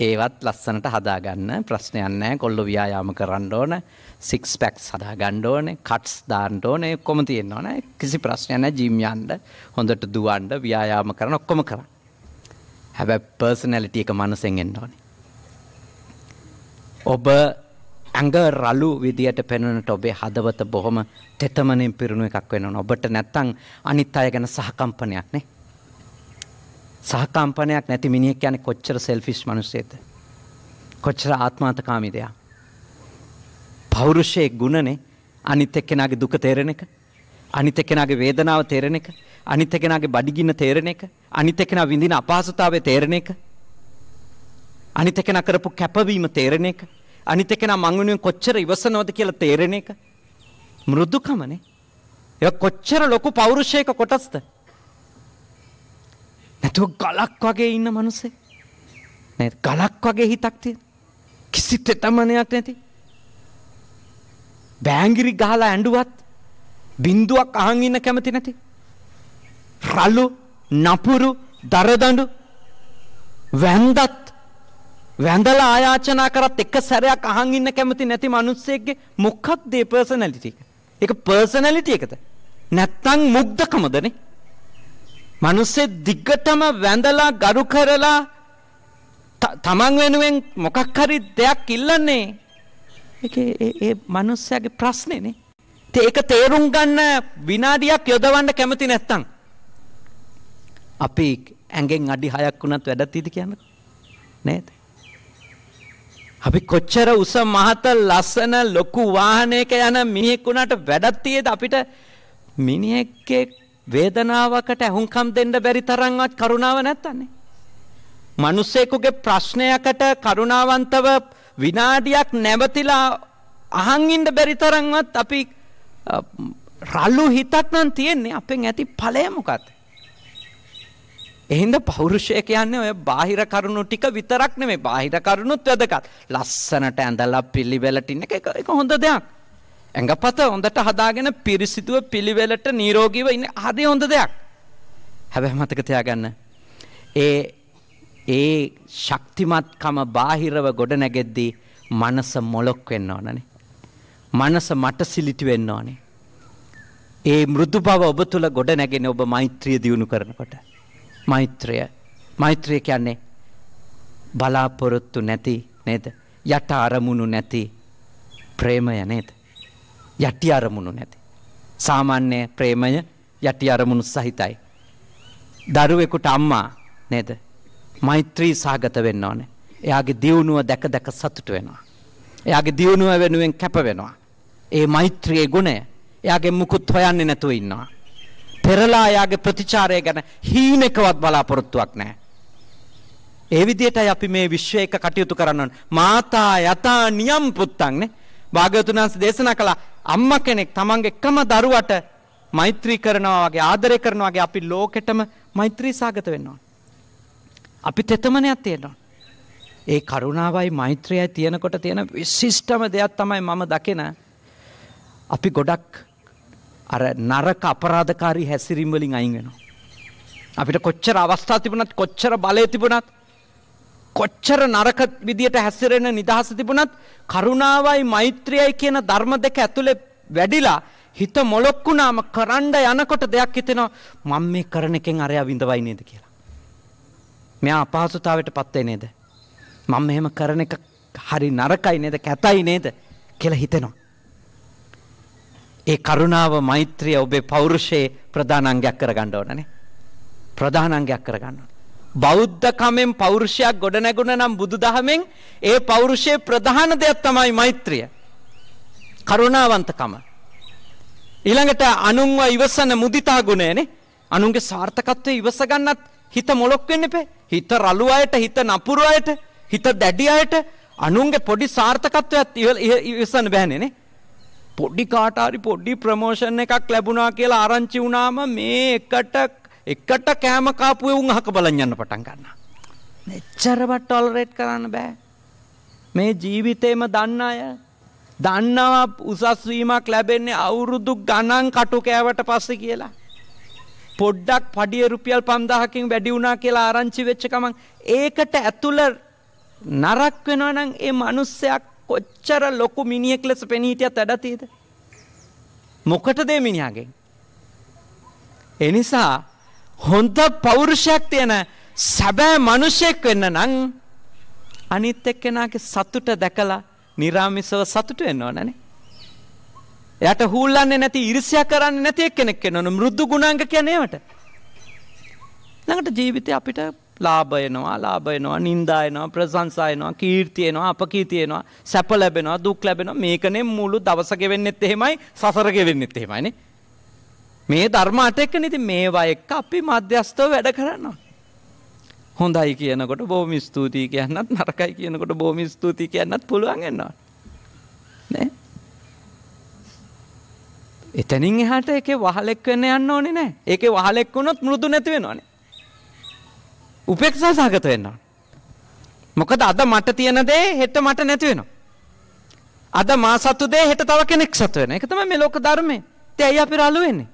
ඒවත් ලස්සනට හදාගන්න ප්‍රශ්නයක් නෑ. කොල්ලෝ ව්‍යායාම කරන්න ඕන. සික්ස් පැක්ස් හදා ගන්න ඕනේ කට්ස් දාන්න ඕනේ ඔක්කොම තියෙනවා නේ කිසි ප්‍රශ්නයක් නැහැ ජිම් යන්න හොඳට දුවන්න ව්‍යායාම කරන ඔක්කොම කරන්න හැබැයි පර්සනැලිටි එක මනසෙන් එන්න ඕනේ ඔබ ඇඟ රළු විදියට පෙනුනට ඔබේ හදවත බොහොම තෙතමනින් පිරුණු එකක් වෙනවා. ඔබට නැත්තම් අනිත් අය ගැන සහකම්පනයක් නේ. සහකම්පනයක් නැති මිනිහෙක් කියන්නේ කොච්චර සෙල්ෆිෂ් මිනිස්සෙක්ද? කොච්චර ආත්මාර්ථකාමීද යා? පෞරුෂයේ ගුණනේ අනිත් එක්කෙනාගේ දුක තේරෙන එක අනිත් එක්කෙනාගේ වේදනාව තේරෙන එක අනිත් එක්කෙනාගේ බඩගින්න තේරෙන එක අනිත් එක්කෙනා විඳින අපහසුතාවය තේරෙන එක අනිත් එක්කෙනා කරපු කැපවීම තේරෙන එක අනිත් එක්කෙනා මං වෙනුවෙන් කොච්චර ඉවසනවද කියලා තේරෙන එක මෘදුකමනේ ඒක කොච්චර ලොකු පෞරුෂයක කොටස්ද නැතුව ගලක් වගේ ඉන්න මිනිස්සේ නේද ගලක් වගේ හිතක් තියෙන කිසි තෙතමනයක් නැති බෑංගිරි ගහලා ඇඬුවත් බින්දුවක් අහන් ඉන්න කැමති නැති. රළු නපුරු දරදඬු වැන්දත් වැඳලා ආයාචනා කරත් එක සැරයක් අහන් ඉන්න කැමති නැති මිනිස්සෙක්ගේ මොකක්ද ඒ පර්සනැලිටි එක? ඒක පර්සනැලිටි එකද? නැත්තම් මුග්ධකමදනේ. මිනිස්සෙ දිග්ගටම වැඳලා ගරු කරලා තමන් වෙනුවෙන් මොකක් හරි දෙයක් ඉල්ලන්නේ ඒකේ ඒ මනුස්සයාගේ ප්‍රශ්නේනේ. ඒක තේරුම් ගන්න විනාඩියක් යොදවන්න කැමති නැත්තම් අපි ඇඟෙන් අඩි 6ක් වුණත් වැඩක් තියෙද කියන්නේ නේද? අපි කොච්චර උස මහත ලස්සන ලොකු වාහනයක යන මිනිහෙක් වුණාට වැඩක් තියෙද අපිට මිනිහෙක්ගේ වේදනාවකට ඇහුම්කම් දෙන්න බැරි තරම්වත් කරුණාව නැත්තනේ. මිනිස්සෙකුගේ ප්‍රශ්නයකට කරුණාවන්තව විනාඩියක් නැවතිලා අහන් ඉන්න බැරි තරම්වත් අපි රළු හිතක් නම් තියෙන්නේ අපෙන් ඇති ඵලය මොකක්ද? එහෙනම් පෞරුෂය කියන්නේ ඔය බාහිර කරුණු ටික විතරක් නෙමෙයි. බාහිර කරුණුත් වැදගත්. ලස්සනට ඇඳලා පිළිවෙලට ඉන්න එක ඒක හොඳ දෙයක්. ඇඟපත හොඳට හදාගෙන පිරිසිදුව පිළිවෙලට නිරෝගීව ඉන්න හරි හොඳ දෙයක්. හැබැයි මතක තියාගන්න. ඒ ඒ ශක්තිමත්කම බාහිරව ගොඩ නැගෙද්දී මනස මොලොක් වෙන්න ඕනනේ. මනස මට සිලිටි වෙන්න ඕනේ. ඒ මෘදු බව ඔබ තුළ ගොඩ නැගෙන ඔබ මෛත්‍රිය දියුණු කරනකොට. මෛත්‍රය. මෛත්‍රිය කියන්නේ බලාපොරොත්තු නැති නේද? යට අරමුණු නැති ප්‍රේමය නේද? යටි අරමුණු නැති. සාමාන්‍ය ප්‍රේමය යටි අරමුණු සහිතයි. දරුවෙකුට අම්මා නේද? මෛත්‍රී සහගත වෙන්න ඕනේ. එයාගේ දියුණුව දැක දැක සතුට වෙනවා. එයාගේ දියුණුව වෙනුවෙන් කැප වෙනවා. ඒ මෛත්‍රියේ ගුණය එයාගේ මුකුත් හොයන්නේ නැතුව ඉන්නවා. පෙරලා එයාගේ ප්‍රතිචාරය ගැන හීනෙකවත් බලාපොරොත්තුවක් නැහැ. ඒ විදිහටයි අපි මේ විශ්වය එක කටයුතු කරන්න ඕන. මාතා යතා නියම් පුත්තන්නේ. භාග්‍යවතුන් වහන්සේ දේශනා කළා අම්මා කෙනෙක් තමන්ගේ එකම දරුවට මෛත්‍රී කරනවා වගේ ආදරය කරනවා වගේ අපි ලෝකෙටම මෛත්‍රී සාගත වෙන්න ඕන. අපි තෙතමනයක් තියෙනවා. ඒ කරුණාවයි මෛත්‍රයයි තියෙනකොට තියෙන විශිෂ්ටම දෙයක් තමයි මම දකින අපි ගොඩක් අර නරක අපරාධකාරී හැසිරීම් වලින් අයින් වෙනවා. අපිට කොච්චර අවස්ථා තිබුණත් කොච්චර බලය තිබුණත් කොච්චර නරක විදියට හැසිරෙන නිදහස තිබුණත් කරුණාවයි මෛත්‍රියයි කියන ධර්ම දෙක ඇතුලේ වැඩිලා හිත මොලොක්කුණාම කරන්න යනකොට දෙයක් හිතෙනවා මම මේ කරන එකෙන් අරයා විඳවයි නේද කියලා. මෙයා අපහසුතාවයට පත්වේ නේද. මං මෙහෙම කරන එක හරි නරකයි නේද කැතයි නේද කියලා හිතෙනවා. ඒ කරුණාව මෛත්‍රිය ඔබේ පෞරුෂයේ ප්‍රධානංගයක් කරගන්න ඕනනේ. ප්‍රධානංගයක් කරගන්න. බෞද්ධකමෙන් පෞරුෂයක් ගොඩනැගුණ නම් බුදුදහමෙන් ඒ පෞරුෂයේ ප්‍රධාන දෙයක් තමයි මෛත්‍රිය. කරුණාවන්තකම. ඊළඟට අනුන්ව ඉවසන මුදිතා ගුණයනේ. අනුන්ගේ සාර්ථකත්වය ඉවස ගන්නත් හිත මොලොක් වෙන්න එපේ. හිත රළු අයට, හිත නපුරු අයට, හිත දැඩි අයට අනුන්ගේ පොඩි සාර්ථකත්වයක් ඉවසන්න බෑනේ නේ. පොඩි කාට හරි පොඩි ප්‍රමෝෂන් එකක් ලැබුණා කියලා ආරංචි වුණාම මේ එකට එකට කෑම කාපු වුන් අහක බලන් යන්න පටන් ගන්නවා. මෙච්චරවත් ටොලරේට් කරන්න බෑ. මේ ජීවිතේම දන්න අය දන්නවා උසස් වීමක් ලැබෙන්නේ අවුරුදු ගණන් කටු කෑවට පස්සේ කියලා. පොඩ්ඩක් පඩිය රුපියල් 5000කින් වැඩි වුණා කියලා ආරංචි වෙච්ච ගමන් ඒකට ඇතුළ නරක් වෙනවා නම් ඒ මිනිස්සයා කොච්චර ලොකු මිනිහෙක් ලෙස පෙනී හිටියත් වැඩ තියෙද? මොකටද මේ මිනිහාගෙන්? ඒ නිසා හොඳ පෞරුෂයක් තියෙන සැබෑ මිනිසෙක් වෙන්න නම් අනිත් එක්කෙනාගේ සතුට දැකලා නිර්ාමිසව සතුට වෙන්න ඕනනේ. එයාට හූල්ලන්නේ නැති ඉරිසියා කරන්නේ නැති එක්කෙනෙක් වෙනවනේ මෘදු ගුණාංග කියන්නේ ඒවට. ළඟට ජීවිතේ අපිට ලාභ එනවා, ලාභ එනවා, නිന്ദා එනවා, ප්‍රශංසා එනවා, කීර්තිය එනවා, අපකීර්තිය එනවා, සැප ලැබෙනවා, දුක් ලැබෙනවා. මේකනේ මුළු දවස ගෙවෙන්නෙත් එහෙමයි, සසර ගෙවෙන්නෙත් එහෙමයිනේ. මේ ධර්ම අට එක්කනේ ඉතින් මේවා එක්ක අපි මධ්‍යස්ථව වැඩ කරනවා. හොඳයි කියනකොට බොහොම ස්තුතියි කියන්නත් නරකයි කියනකොට බොහොම ස්තුතියි කියන්නත් පුළුවන් වෙනවා. නේ? එතනින් එහාට ඒකේ වහලෙක් වෙන්න යන්න ඕනේ නැහැ. ඒකේ වහලෙක් වුණොත් මෘදු නැති වෙනවනේ. උපේක්ෂා සහගත වෙන්න ඕනේ. මොකද අද මට තියෙන දේ හෙට මට නැති වෙනවා. අද මා සතු දේ හෙට තව කෙනෙක් සතු වෙනවා. ඒක තමයි මේ ලෝක ධර්මය. ඉතින් ඇයි අපි රළු වෙන්නේ?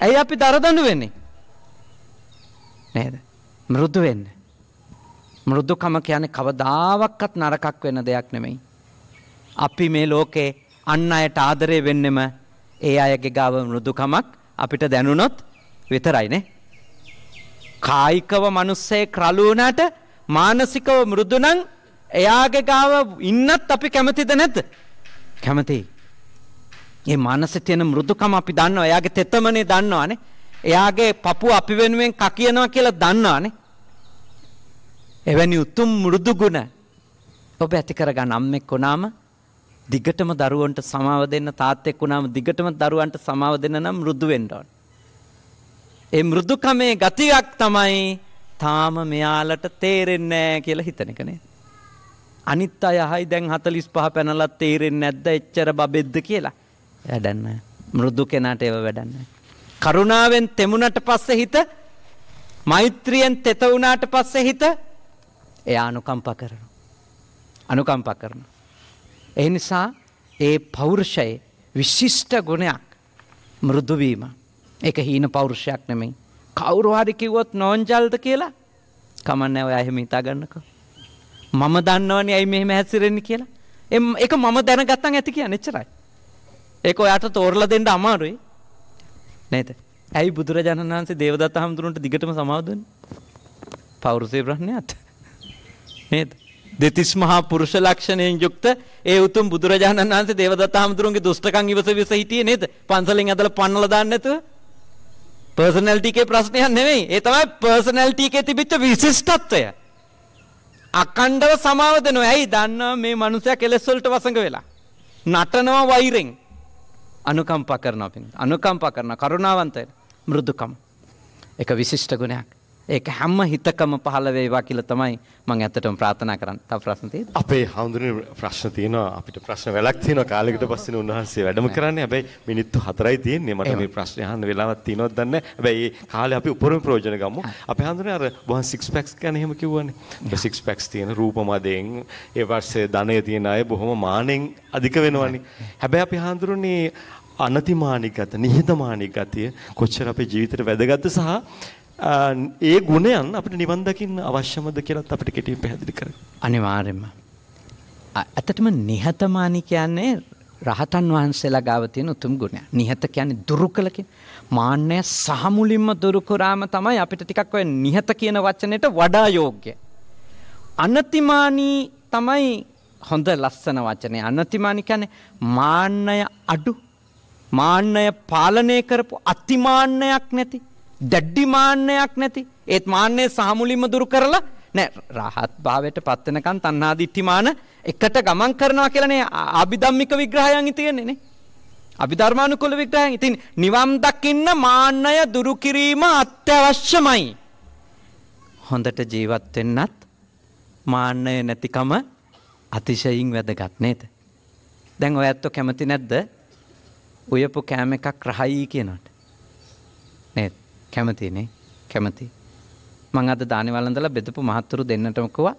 ඇයි අපි දරදඬු වෙන්නේ? නේද? මෘදු වෙන්න. මෘදුකම කියන්නේ කවදාවක්වත් නරකක් වෙන දෙයක් නෙමෙයි. අපි මේ ලෝකේ අන් අයට ආදරය වෙන්නෙම ඒ අයගේ ගාව මෘදුකමක් අපිට දැනුනොත් විතරයිනේ. කායිකව මනුස්සේ ක්‍රලු වුණාට මානසිකව මෘදු නම් එයාගේ ගාව ඉන්නත් අපි කැමතිද නැද්ද? කැමතියි. මේ මානසෙ තියෙන මෘදුකම අපි දන්නවා. එයාගේ තෙතමනේ දන්නවානේ. එයාගේ පපුව අපි වෙනුවෙන් කකියනවා කියලා දන්නවානේ. එවැනි උතුම් මෘදු ගුණ ඔබ ඇති කරගන්න අම්මෙක් වුණාම දිගටම දරුවන්ට සමාව දෙන්න තාත්තෙක් වුණාම දිගටම දරුවන්ට සමාව දෙන්න නම් මෘදු වෙන්න ඕන. ඒ මෘදුකමේ ගතියක් තමයි තාම මෙයාලට තේරෙන්නේ නැහැ කියලා හිතන එක නේද? අනිත් අය අහයි දැන් 45 පැනලා තේරෙන්නේ නැද්ද එච්චර බබෙද්ද කියලා. වැඩක් නැහැ. මෘදු කෙනාට ඒව වැඩක් නැහැ. කරුණාවෙන් තෙමුණට පස්සේ හිත මෛත්‍රියෙන් තෙත වුණාට පස්සේ හිත එයා අනුකම්පා කරනවා. අනුකම්පා කරනවා. ඒ නිසා ඒ පෞරුෂය විශිෂ්ට ගුණයක් මෘදු වීම. ඒක හීන පෞරුෂයක් නෙමෙයි. කවුරු හරි කිව්වොත් නෝන්ජල්ද කියලා කමන්නේ ඔය එහෙම හිතා ගන්නකෝ. මම දන්නවනේ ඇයි මෙහෙම හැසිරෙන්නේ කියලා. ඒක මම දැනගත්තන් ඇති කියන්නේ එච්චරයි. ඒක ඔයාට තෝරලා දෙන්න අමාරුයි. නේද? ඇයි බුදුරජාණන් වහන්සේ දේවදත්ත හඳුනනට දිගටම සමාව දුන්නේ? පෞරුෂේ ප්‍රශ්නයත්. නේද? දෙතිස් මහා පුරුෂ ලක්ෂණයෙන් යුක්ත ඒ උතුම් බුදුරජාණන් වහන්සේ දේවදත්ත හාමුදුරන්ගේ දුෂ්ටකම් ඉවසවිස හිටියේ නේද? පන්සලෙන් ඇදලා පන්නලා දාන්න නැතුව. පර්සනැලිටි එකේ ප්‍රශ්නයක් නෙමෙයි. ඒ තමයි පර්සනැලිටි එකේ තිබිච්ච විශිෂ්ටත්වය. අකණ්ඩව සමාව දෙනවා. ඇයි? දන්නවා මේ මනුස්සයා කෙලෙස් වලට වසඟ වෙලා. නටනවා වෛරෙන්. අනුකම්පා කරනවා පින්. අනුකම්පා කරනවා කරුණාවන්තය. මෘදුකම. ඒක විශිෂ්ට ගුණයක්. ඒක හැම හිතකම පහළ වේවා කියලා තමයි මම ඇත්තටම ප්‍රාර්ථනා කරන්නේ. තව ප්‍රශ්න තියෙද? අපේ හඳුනේ ප්‍රශ්න තියෙනවා. අපිට ප්‍රශ්න වැලක් තියෙනවා. කාලෙකට පස්සේ උන්වහන්සේ වැඩම කරන්නේ. හැබැයි මිනිත්තු 4යි තියෙන්නේ. මට මේ ප්‍රශ්න අහන්න වෙලාවක් තියෙනවද දන්නේ නැහැ. හැබැයි මේ කාලේ අපි උපරිම ප්‍රයෝජන ගමු. අපේ හඳුනේ අර බොහන් සික්ස් පැක්ස් ගැන එහෙම කිව්වනේ. ඒ සික්ස් පැක්ස් තියෙන රූප මදයෙන් ඒ පස්සේ ධනය තියෙන අය බොහොම මාණෙන් අධික වෙනවනේ. හැබැයි අපි හඳුනේ අනතිමානී ගත, නිහතමානී ගතිය කොච්චර අපේ ජීවිතේට වැදගත්ද සහ ඒ ගුණයන් අපිට නිවන් දකින්න අවශ්‍යමද කියලාත් අපිට කෙටියෙන් පැහැදිලි කරන්න. අනිවාර්යයෙන්ම. ඇත්තටම නිහතමානී කියන්නේ රහතන් වහන්සේලා ගාව තියෙන උතුම් ගුණය. නිහත කියන්නේ දුරු කළ මාන්නය සහ මුලින්ම දුරු කරාම තමයි අපිට ටිකක් ඔය නිහත කියන වචනෙට වඩා යෝග්‍ය. අනතිමානී තමයි හොඳ ලස්සන වචනේ. අනතිමානී කියන්නේ මාන්නය අඩු. මාන්නය පාලනය කරපු අතිමාන්නයක් නැති දැඩ්ඩි මාන්නයක් නැති. ඒත් මාන්නේ සාමුලින්ම දුරු කරලා නෑ රහත් භාවයට පත් වෙනකන් තණ්හා දිට්ඨිමාන එකට ගමන් කරනවා කියලානේ ආභිධම්මික විග්‍රහයන් ඉතින්නේ නේ. අභිධර්මානුකූල විග්‍රහයන්. ඉතින් නිවන් දකින්න මාන්නය දුරු කිරීම අත්‍යවශ්‍යමයි. හොඳට ජීවත් වෙන්නත් මාන්නය නැතිකම අතිශයින් වැදගත් නේද? දැන් ඔය ඇත්තෝ කැමති නැද්ද? උයපු කෑම එකක් රහයි කියනට. නේද? කැමතිනේ කැමති. මං අද දානවලඳලා බෙදපු මහත්තුරු දෙන්නටමකවා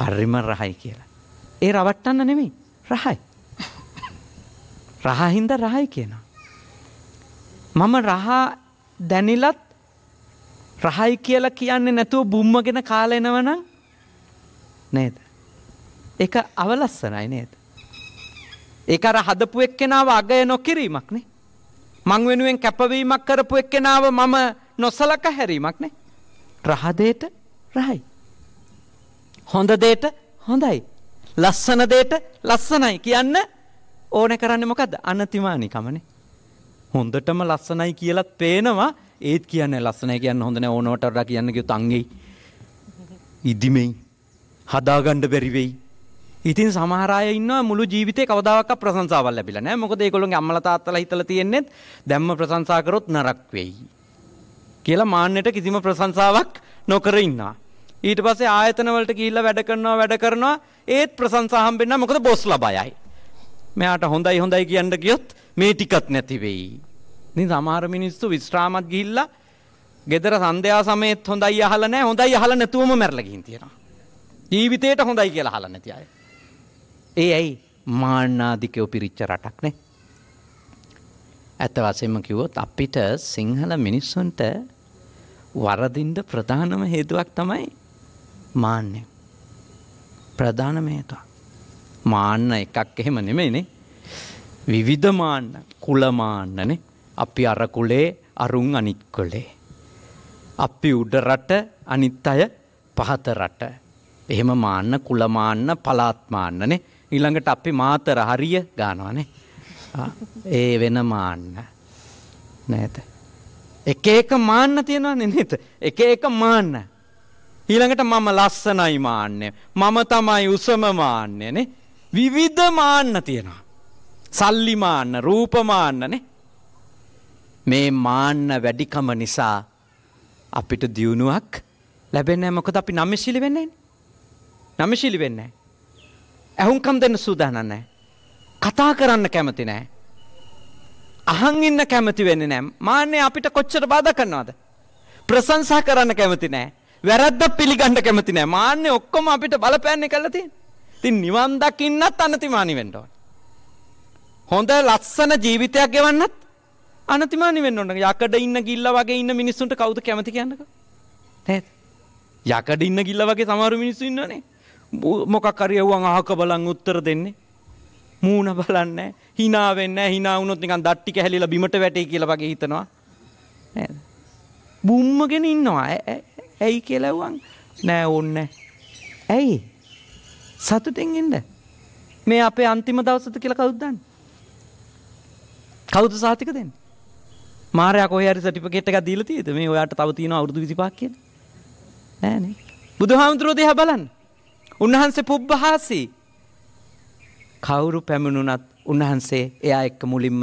හරිම රහයි කියලා. ඒ රවට්ටන්න නෙමෙයි රහයි. රහහින්ද රහයි කියනවා. මම රහා දැනිලත් රහයි කියලා කියන්නේ නැතුව බුම්මගෙන කාලෙනවනම් නේද. එක අවලස්සනයි නේද. ඒක අර හදපු එක්කෙනාව අගය නොකිරීමක්නේ මං වෙනුවෙන් කැපවීමක් කරපු එක්කෙනාව මම නොසලක හැරීමක් නේ. රහදේට රහයි. හොඳ දේට හොඳයි. ලස්සන දේට ලස්සනයි කියන්න ඕන කරන්න මොකද අනතිමානිකමනේ. හොඳටම ලස්සනයි කියලත් පේනවා ඒත් කියන්න ලස්සනයි කියන්න හොඳන ඕනෝටර කියන්න ගිය තංගෙයි. ඉදිමෙයි. හදාගණ්ඩ බැරිවෙයි. ඉතින් සමහර අය ඉන්නවා මුළු ජීවිතේ කවදාවත් ප්‍රශංසාවක් ලැබිලා නැහැ. මොකද ඒගොල්ලෝගේ අම්මලා තාත්තලා හිතලා තියෙන්නේ දැම්ම ප්‍රශංසා කරොත් නරක වෙයි. කියලා මාන්නයට කිසිම ප්‍රශංසාවක් නොකර ඉන්නවා. ඊට පස්සේ ආයතන වලට ගිහිල්ලා වැඩ කරනවා වැඩ කරනවා ඒත් ප්‍රශංසා හම්බෙන්නේ මොකද බොස් ලබයයි. මෙයාට හොඳයි හොඳයි කියන්න ගියොත් මේ ටිකත් නැති වෙයි. ඉතින් සමහර මිනිස්සු විශ්‍රාමත් ගිහිල්ලා ගෙදර සන්ධ්‍යා සමයේත් හොඳයි අහලා නැහැ හොඳයි අහලා නැතුවම මැරලා ගිහින් තියෙනවා. ජීවිතේට හොඳයි කියලා අහලා නැති අය. ඒ ඇයි මාන්නාධිකයෝ පිරිච්ච රටක් නේ. ඇත්ත වශයෙන්ම කිව්වොත් අපිට සිංහල මිනිස්සුන්ට වරදින්ට ප්‍රධානම හේතුවක් තමයි මාන්‍ය. ප්‍රධානම හේතුවක්. මාන්න එකක් එහෙම නෙමෙයිනේ. විවිධ මාන්න කුලමාන්නනේ. අපි අර කුලේ අරුන් අනිත් කුලේ. අපි උඩ රට අනිත් අය පහත රට. එහෙම මාන්න කුලමාන්න පලාත්මාන්නනේ ඊළඟට අපි මාතර හරිය ගානවානේ ඒ වෙන මාන්න නැත එක එක මාන්න තියෙනවානේ නේද එක එක මාන්න ඊළඟට මම ලස්සනයි මාන්නය මම තමයි උසම මාන්නයනේ විවිධ මාන්න තියෙනවා සල්ලි මාන්න රූප මාන්නනේ මේ මාන්න වැඩිකම නිසා අපිට දියුණුවක් ලැබෙන්නේ මොකද අපි නම්ශිලි වෙන්නේ නම්ශිලි වෙන්නේ ඇහුම්කම් දෙන්න සූදානම් නැහැ. කතා කරන්න කැමති නැහැ. අහන් ඉන්න කැමති වෙන්නේ නැහැ. මාන්නේ අපිට කොච්චර බාධා කරනවද? ප්‍රශංසා කරන්න කැමති නැහැ. වැරද්ද පිළිගන්න කැමති නැහැ. මාන්නේ ඔක්කොම අපිට බලපෑන්නේ කරලා තියෙන. ඉතින් නිවන් දකින්නත් අනතිමානී වෙන්න ඕන. හොඳ ලස්සන ජීවිතයක් ගෙවන්නත් අනතිමානී වෙන්න ඕන. යකඩ ඉන්න ගිල්ල වගේ ඉන්න මිනිස්සුන්ට කවුද කැමති කියන්නේ? නේද? යකඩ ඉන්න ගිල්ල වගේ සමහර මිනිස්සු ඉන්නවනේ. මොකක් අරියව්වන් අහක බලන් උත්තර දෙන්නේ. මූුණ බලන්න හිනාවෙන්න හිනාවුනොත් නිකන් දට්ටි කැහැලිලා බිමට වැටේ කියල වගේ හිතනවා නෑද. බුම්මගෙන ඉන්නවා ඇයි කියලවන් නෑ ඔන්න ඇයි සතුටෙන් ඉන්න මේ අපේ අන්තිම දවසත කියලා කවුද්දන්න කවුද සාතික දෙන්න මාරයක හරි සටිපකෙට් එක දීල තියද මේ ඔයාට තවතින අවුදු විසිපාක් කිය නෑනේ බුදු හාමුදුරෝදය බලන්න උන්වහන්සේ පුබ්බහාසී. කවුරු පැමිණුනත් උන්වහන්සේ එයා එක්ක මුලින්ම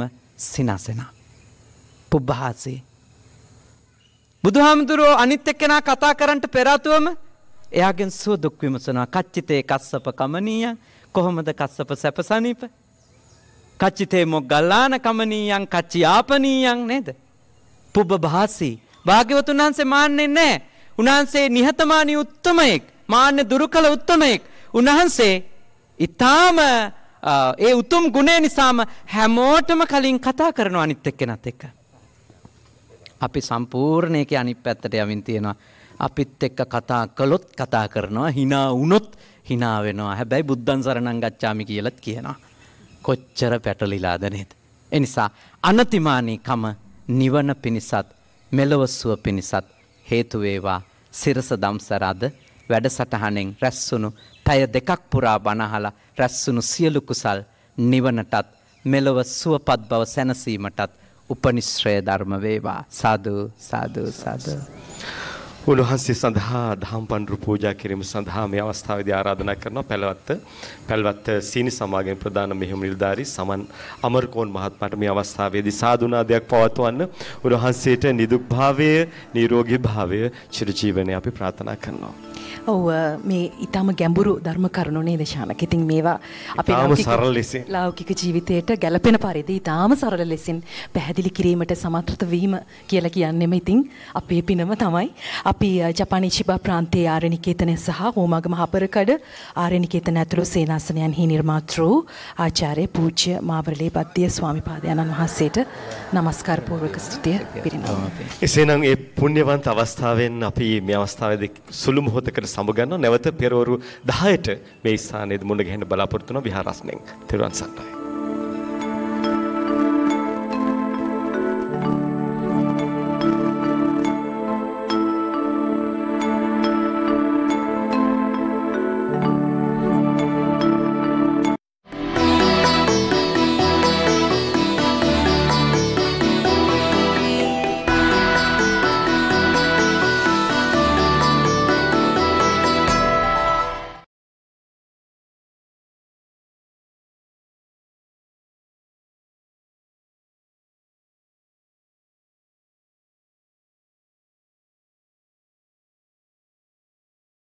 සිනසෙන. පුබ්බහාසේ. බුදුහාමුදුරුවෝ අනිත් එක්කෙනා කතා කරන්නට පෙරතුවම එයාගෙන් සුව දුක් විමසනවා කච්චිතේ කස්සප කමනීය කොහොමද කස්සප සැපසනීප කච්චිතේ මොග්ගල්ලාන කමනීයන් කච්චි ආපනීයන් නේද පුබ්බ භාසී භාග්‍යවතුන් වහන්සේ මාන්නේ නැහැ උන්වහන්සේ නිහතමානී උත්තමයෙක් මාන්‍ය දුරු කළ උත්තමයෙක්. උන්වහන්සේ ඊටාම ඒ උතුම් ගුණය නිසාම හැමෝටම කලින් කතා කරනවා අනිත් එක්කෙනත් එක්ක. අපි සම්පූර්ණයක අනිත් පැත්තට යමින් තියෙනවා. අපිත් එක්ක කතා කළොත් කතා කරනවා hina වුණොත් hina වෙනවා. හැබැයි බුද්ධං සරණං ගච්ඡාමි කියලත් කියනවා. කොච්චර පැටලිලාද නේද? ඒ නිසා අනතිමානීකම නිවන පිණිසත් මෙලව සුව පිණිසත් හේතු වේවා. සිරස දම්සරාද වැඩසටහනෙන් රැස්සුණු පැය දෙකක් පුරා බණහලා රැස්සුණු සියලු කුසල් නිවනටත් මෙලොව සුවපත් බව සැනසීමටත් උපනිශ්‍රය ධර්ම වේවා සාදු සාදු සාදු උන්වහන්සේ සඳහා දහම් පඬුරු පූජා කිරීම සඳහා මේ අවස්ථාවේදී ආරාධනා කරනවා පැලවත්ත පැලවත්ත සීනි සමාගම ප්‍රධාන මෙහෙම නිලධාරී සමන් අමරකෝන් මහත්මයාට මේ අවස්ථාවේදී සාදුනාදයක් පවත්වන්න උන්වහන්සේට නිදුක් භාවය නිරෝගී භාවය චිරජීවනය අපි ප්‍රාර්ථනා කරනවා. ඔව් මේ ඊටම ගැඹුරු ධර්ම කරුණු නේද ශානක. ඉතින් මේවා අපේ ලෞකික ජීවිතයට ගැළපෙන පරිදි ඊටම සරල ලෙසින් පැහැදිලි කිරීමට සමර්ථ වීම කියලා කියන්නේම ඉතින් අපේ පිනම තමයි. අප අපි ජපානයේ චිබා ප්‍රාන්තයේ ආරණිකේතනය සහ හෝමාගම හපරකඩ ආරණිකේතන ඇතුළු සේනාසනයන් හි නිර්මාතෘ ආචාර්ය පූජ්‍ය මාවරලේ බද්දිය ස්වාමිපාදයන්න් වහන්සේට নমස්කාර පූර්වක ස්තුතිය පිරිනමනවා. එසේනම් ඒ පුණ්‍යවන්ත අවස්ථාවෙන් අපි මේ අවස්ථාවේදී සුළු මොහොතකට සමුගන්නවා. නැවත පෙරවරු 10ට මේ ස්ථානයේ මුණ ගැහෙන්න බලාපොරොත්තු වෙන විහාරස්නෙන්. තෙරුවන් සරණයි.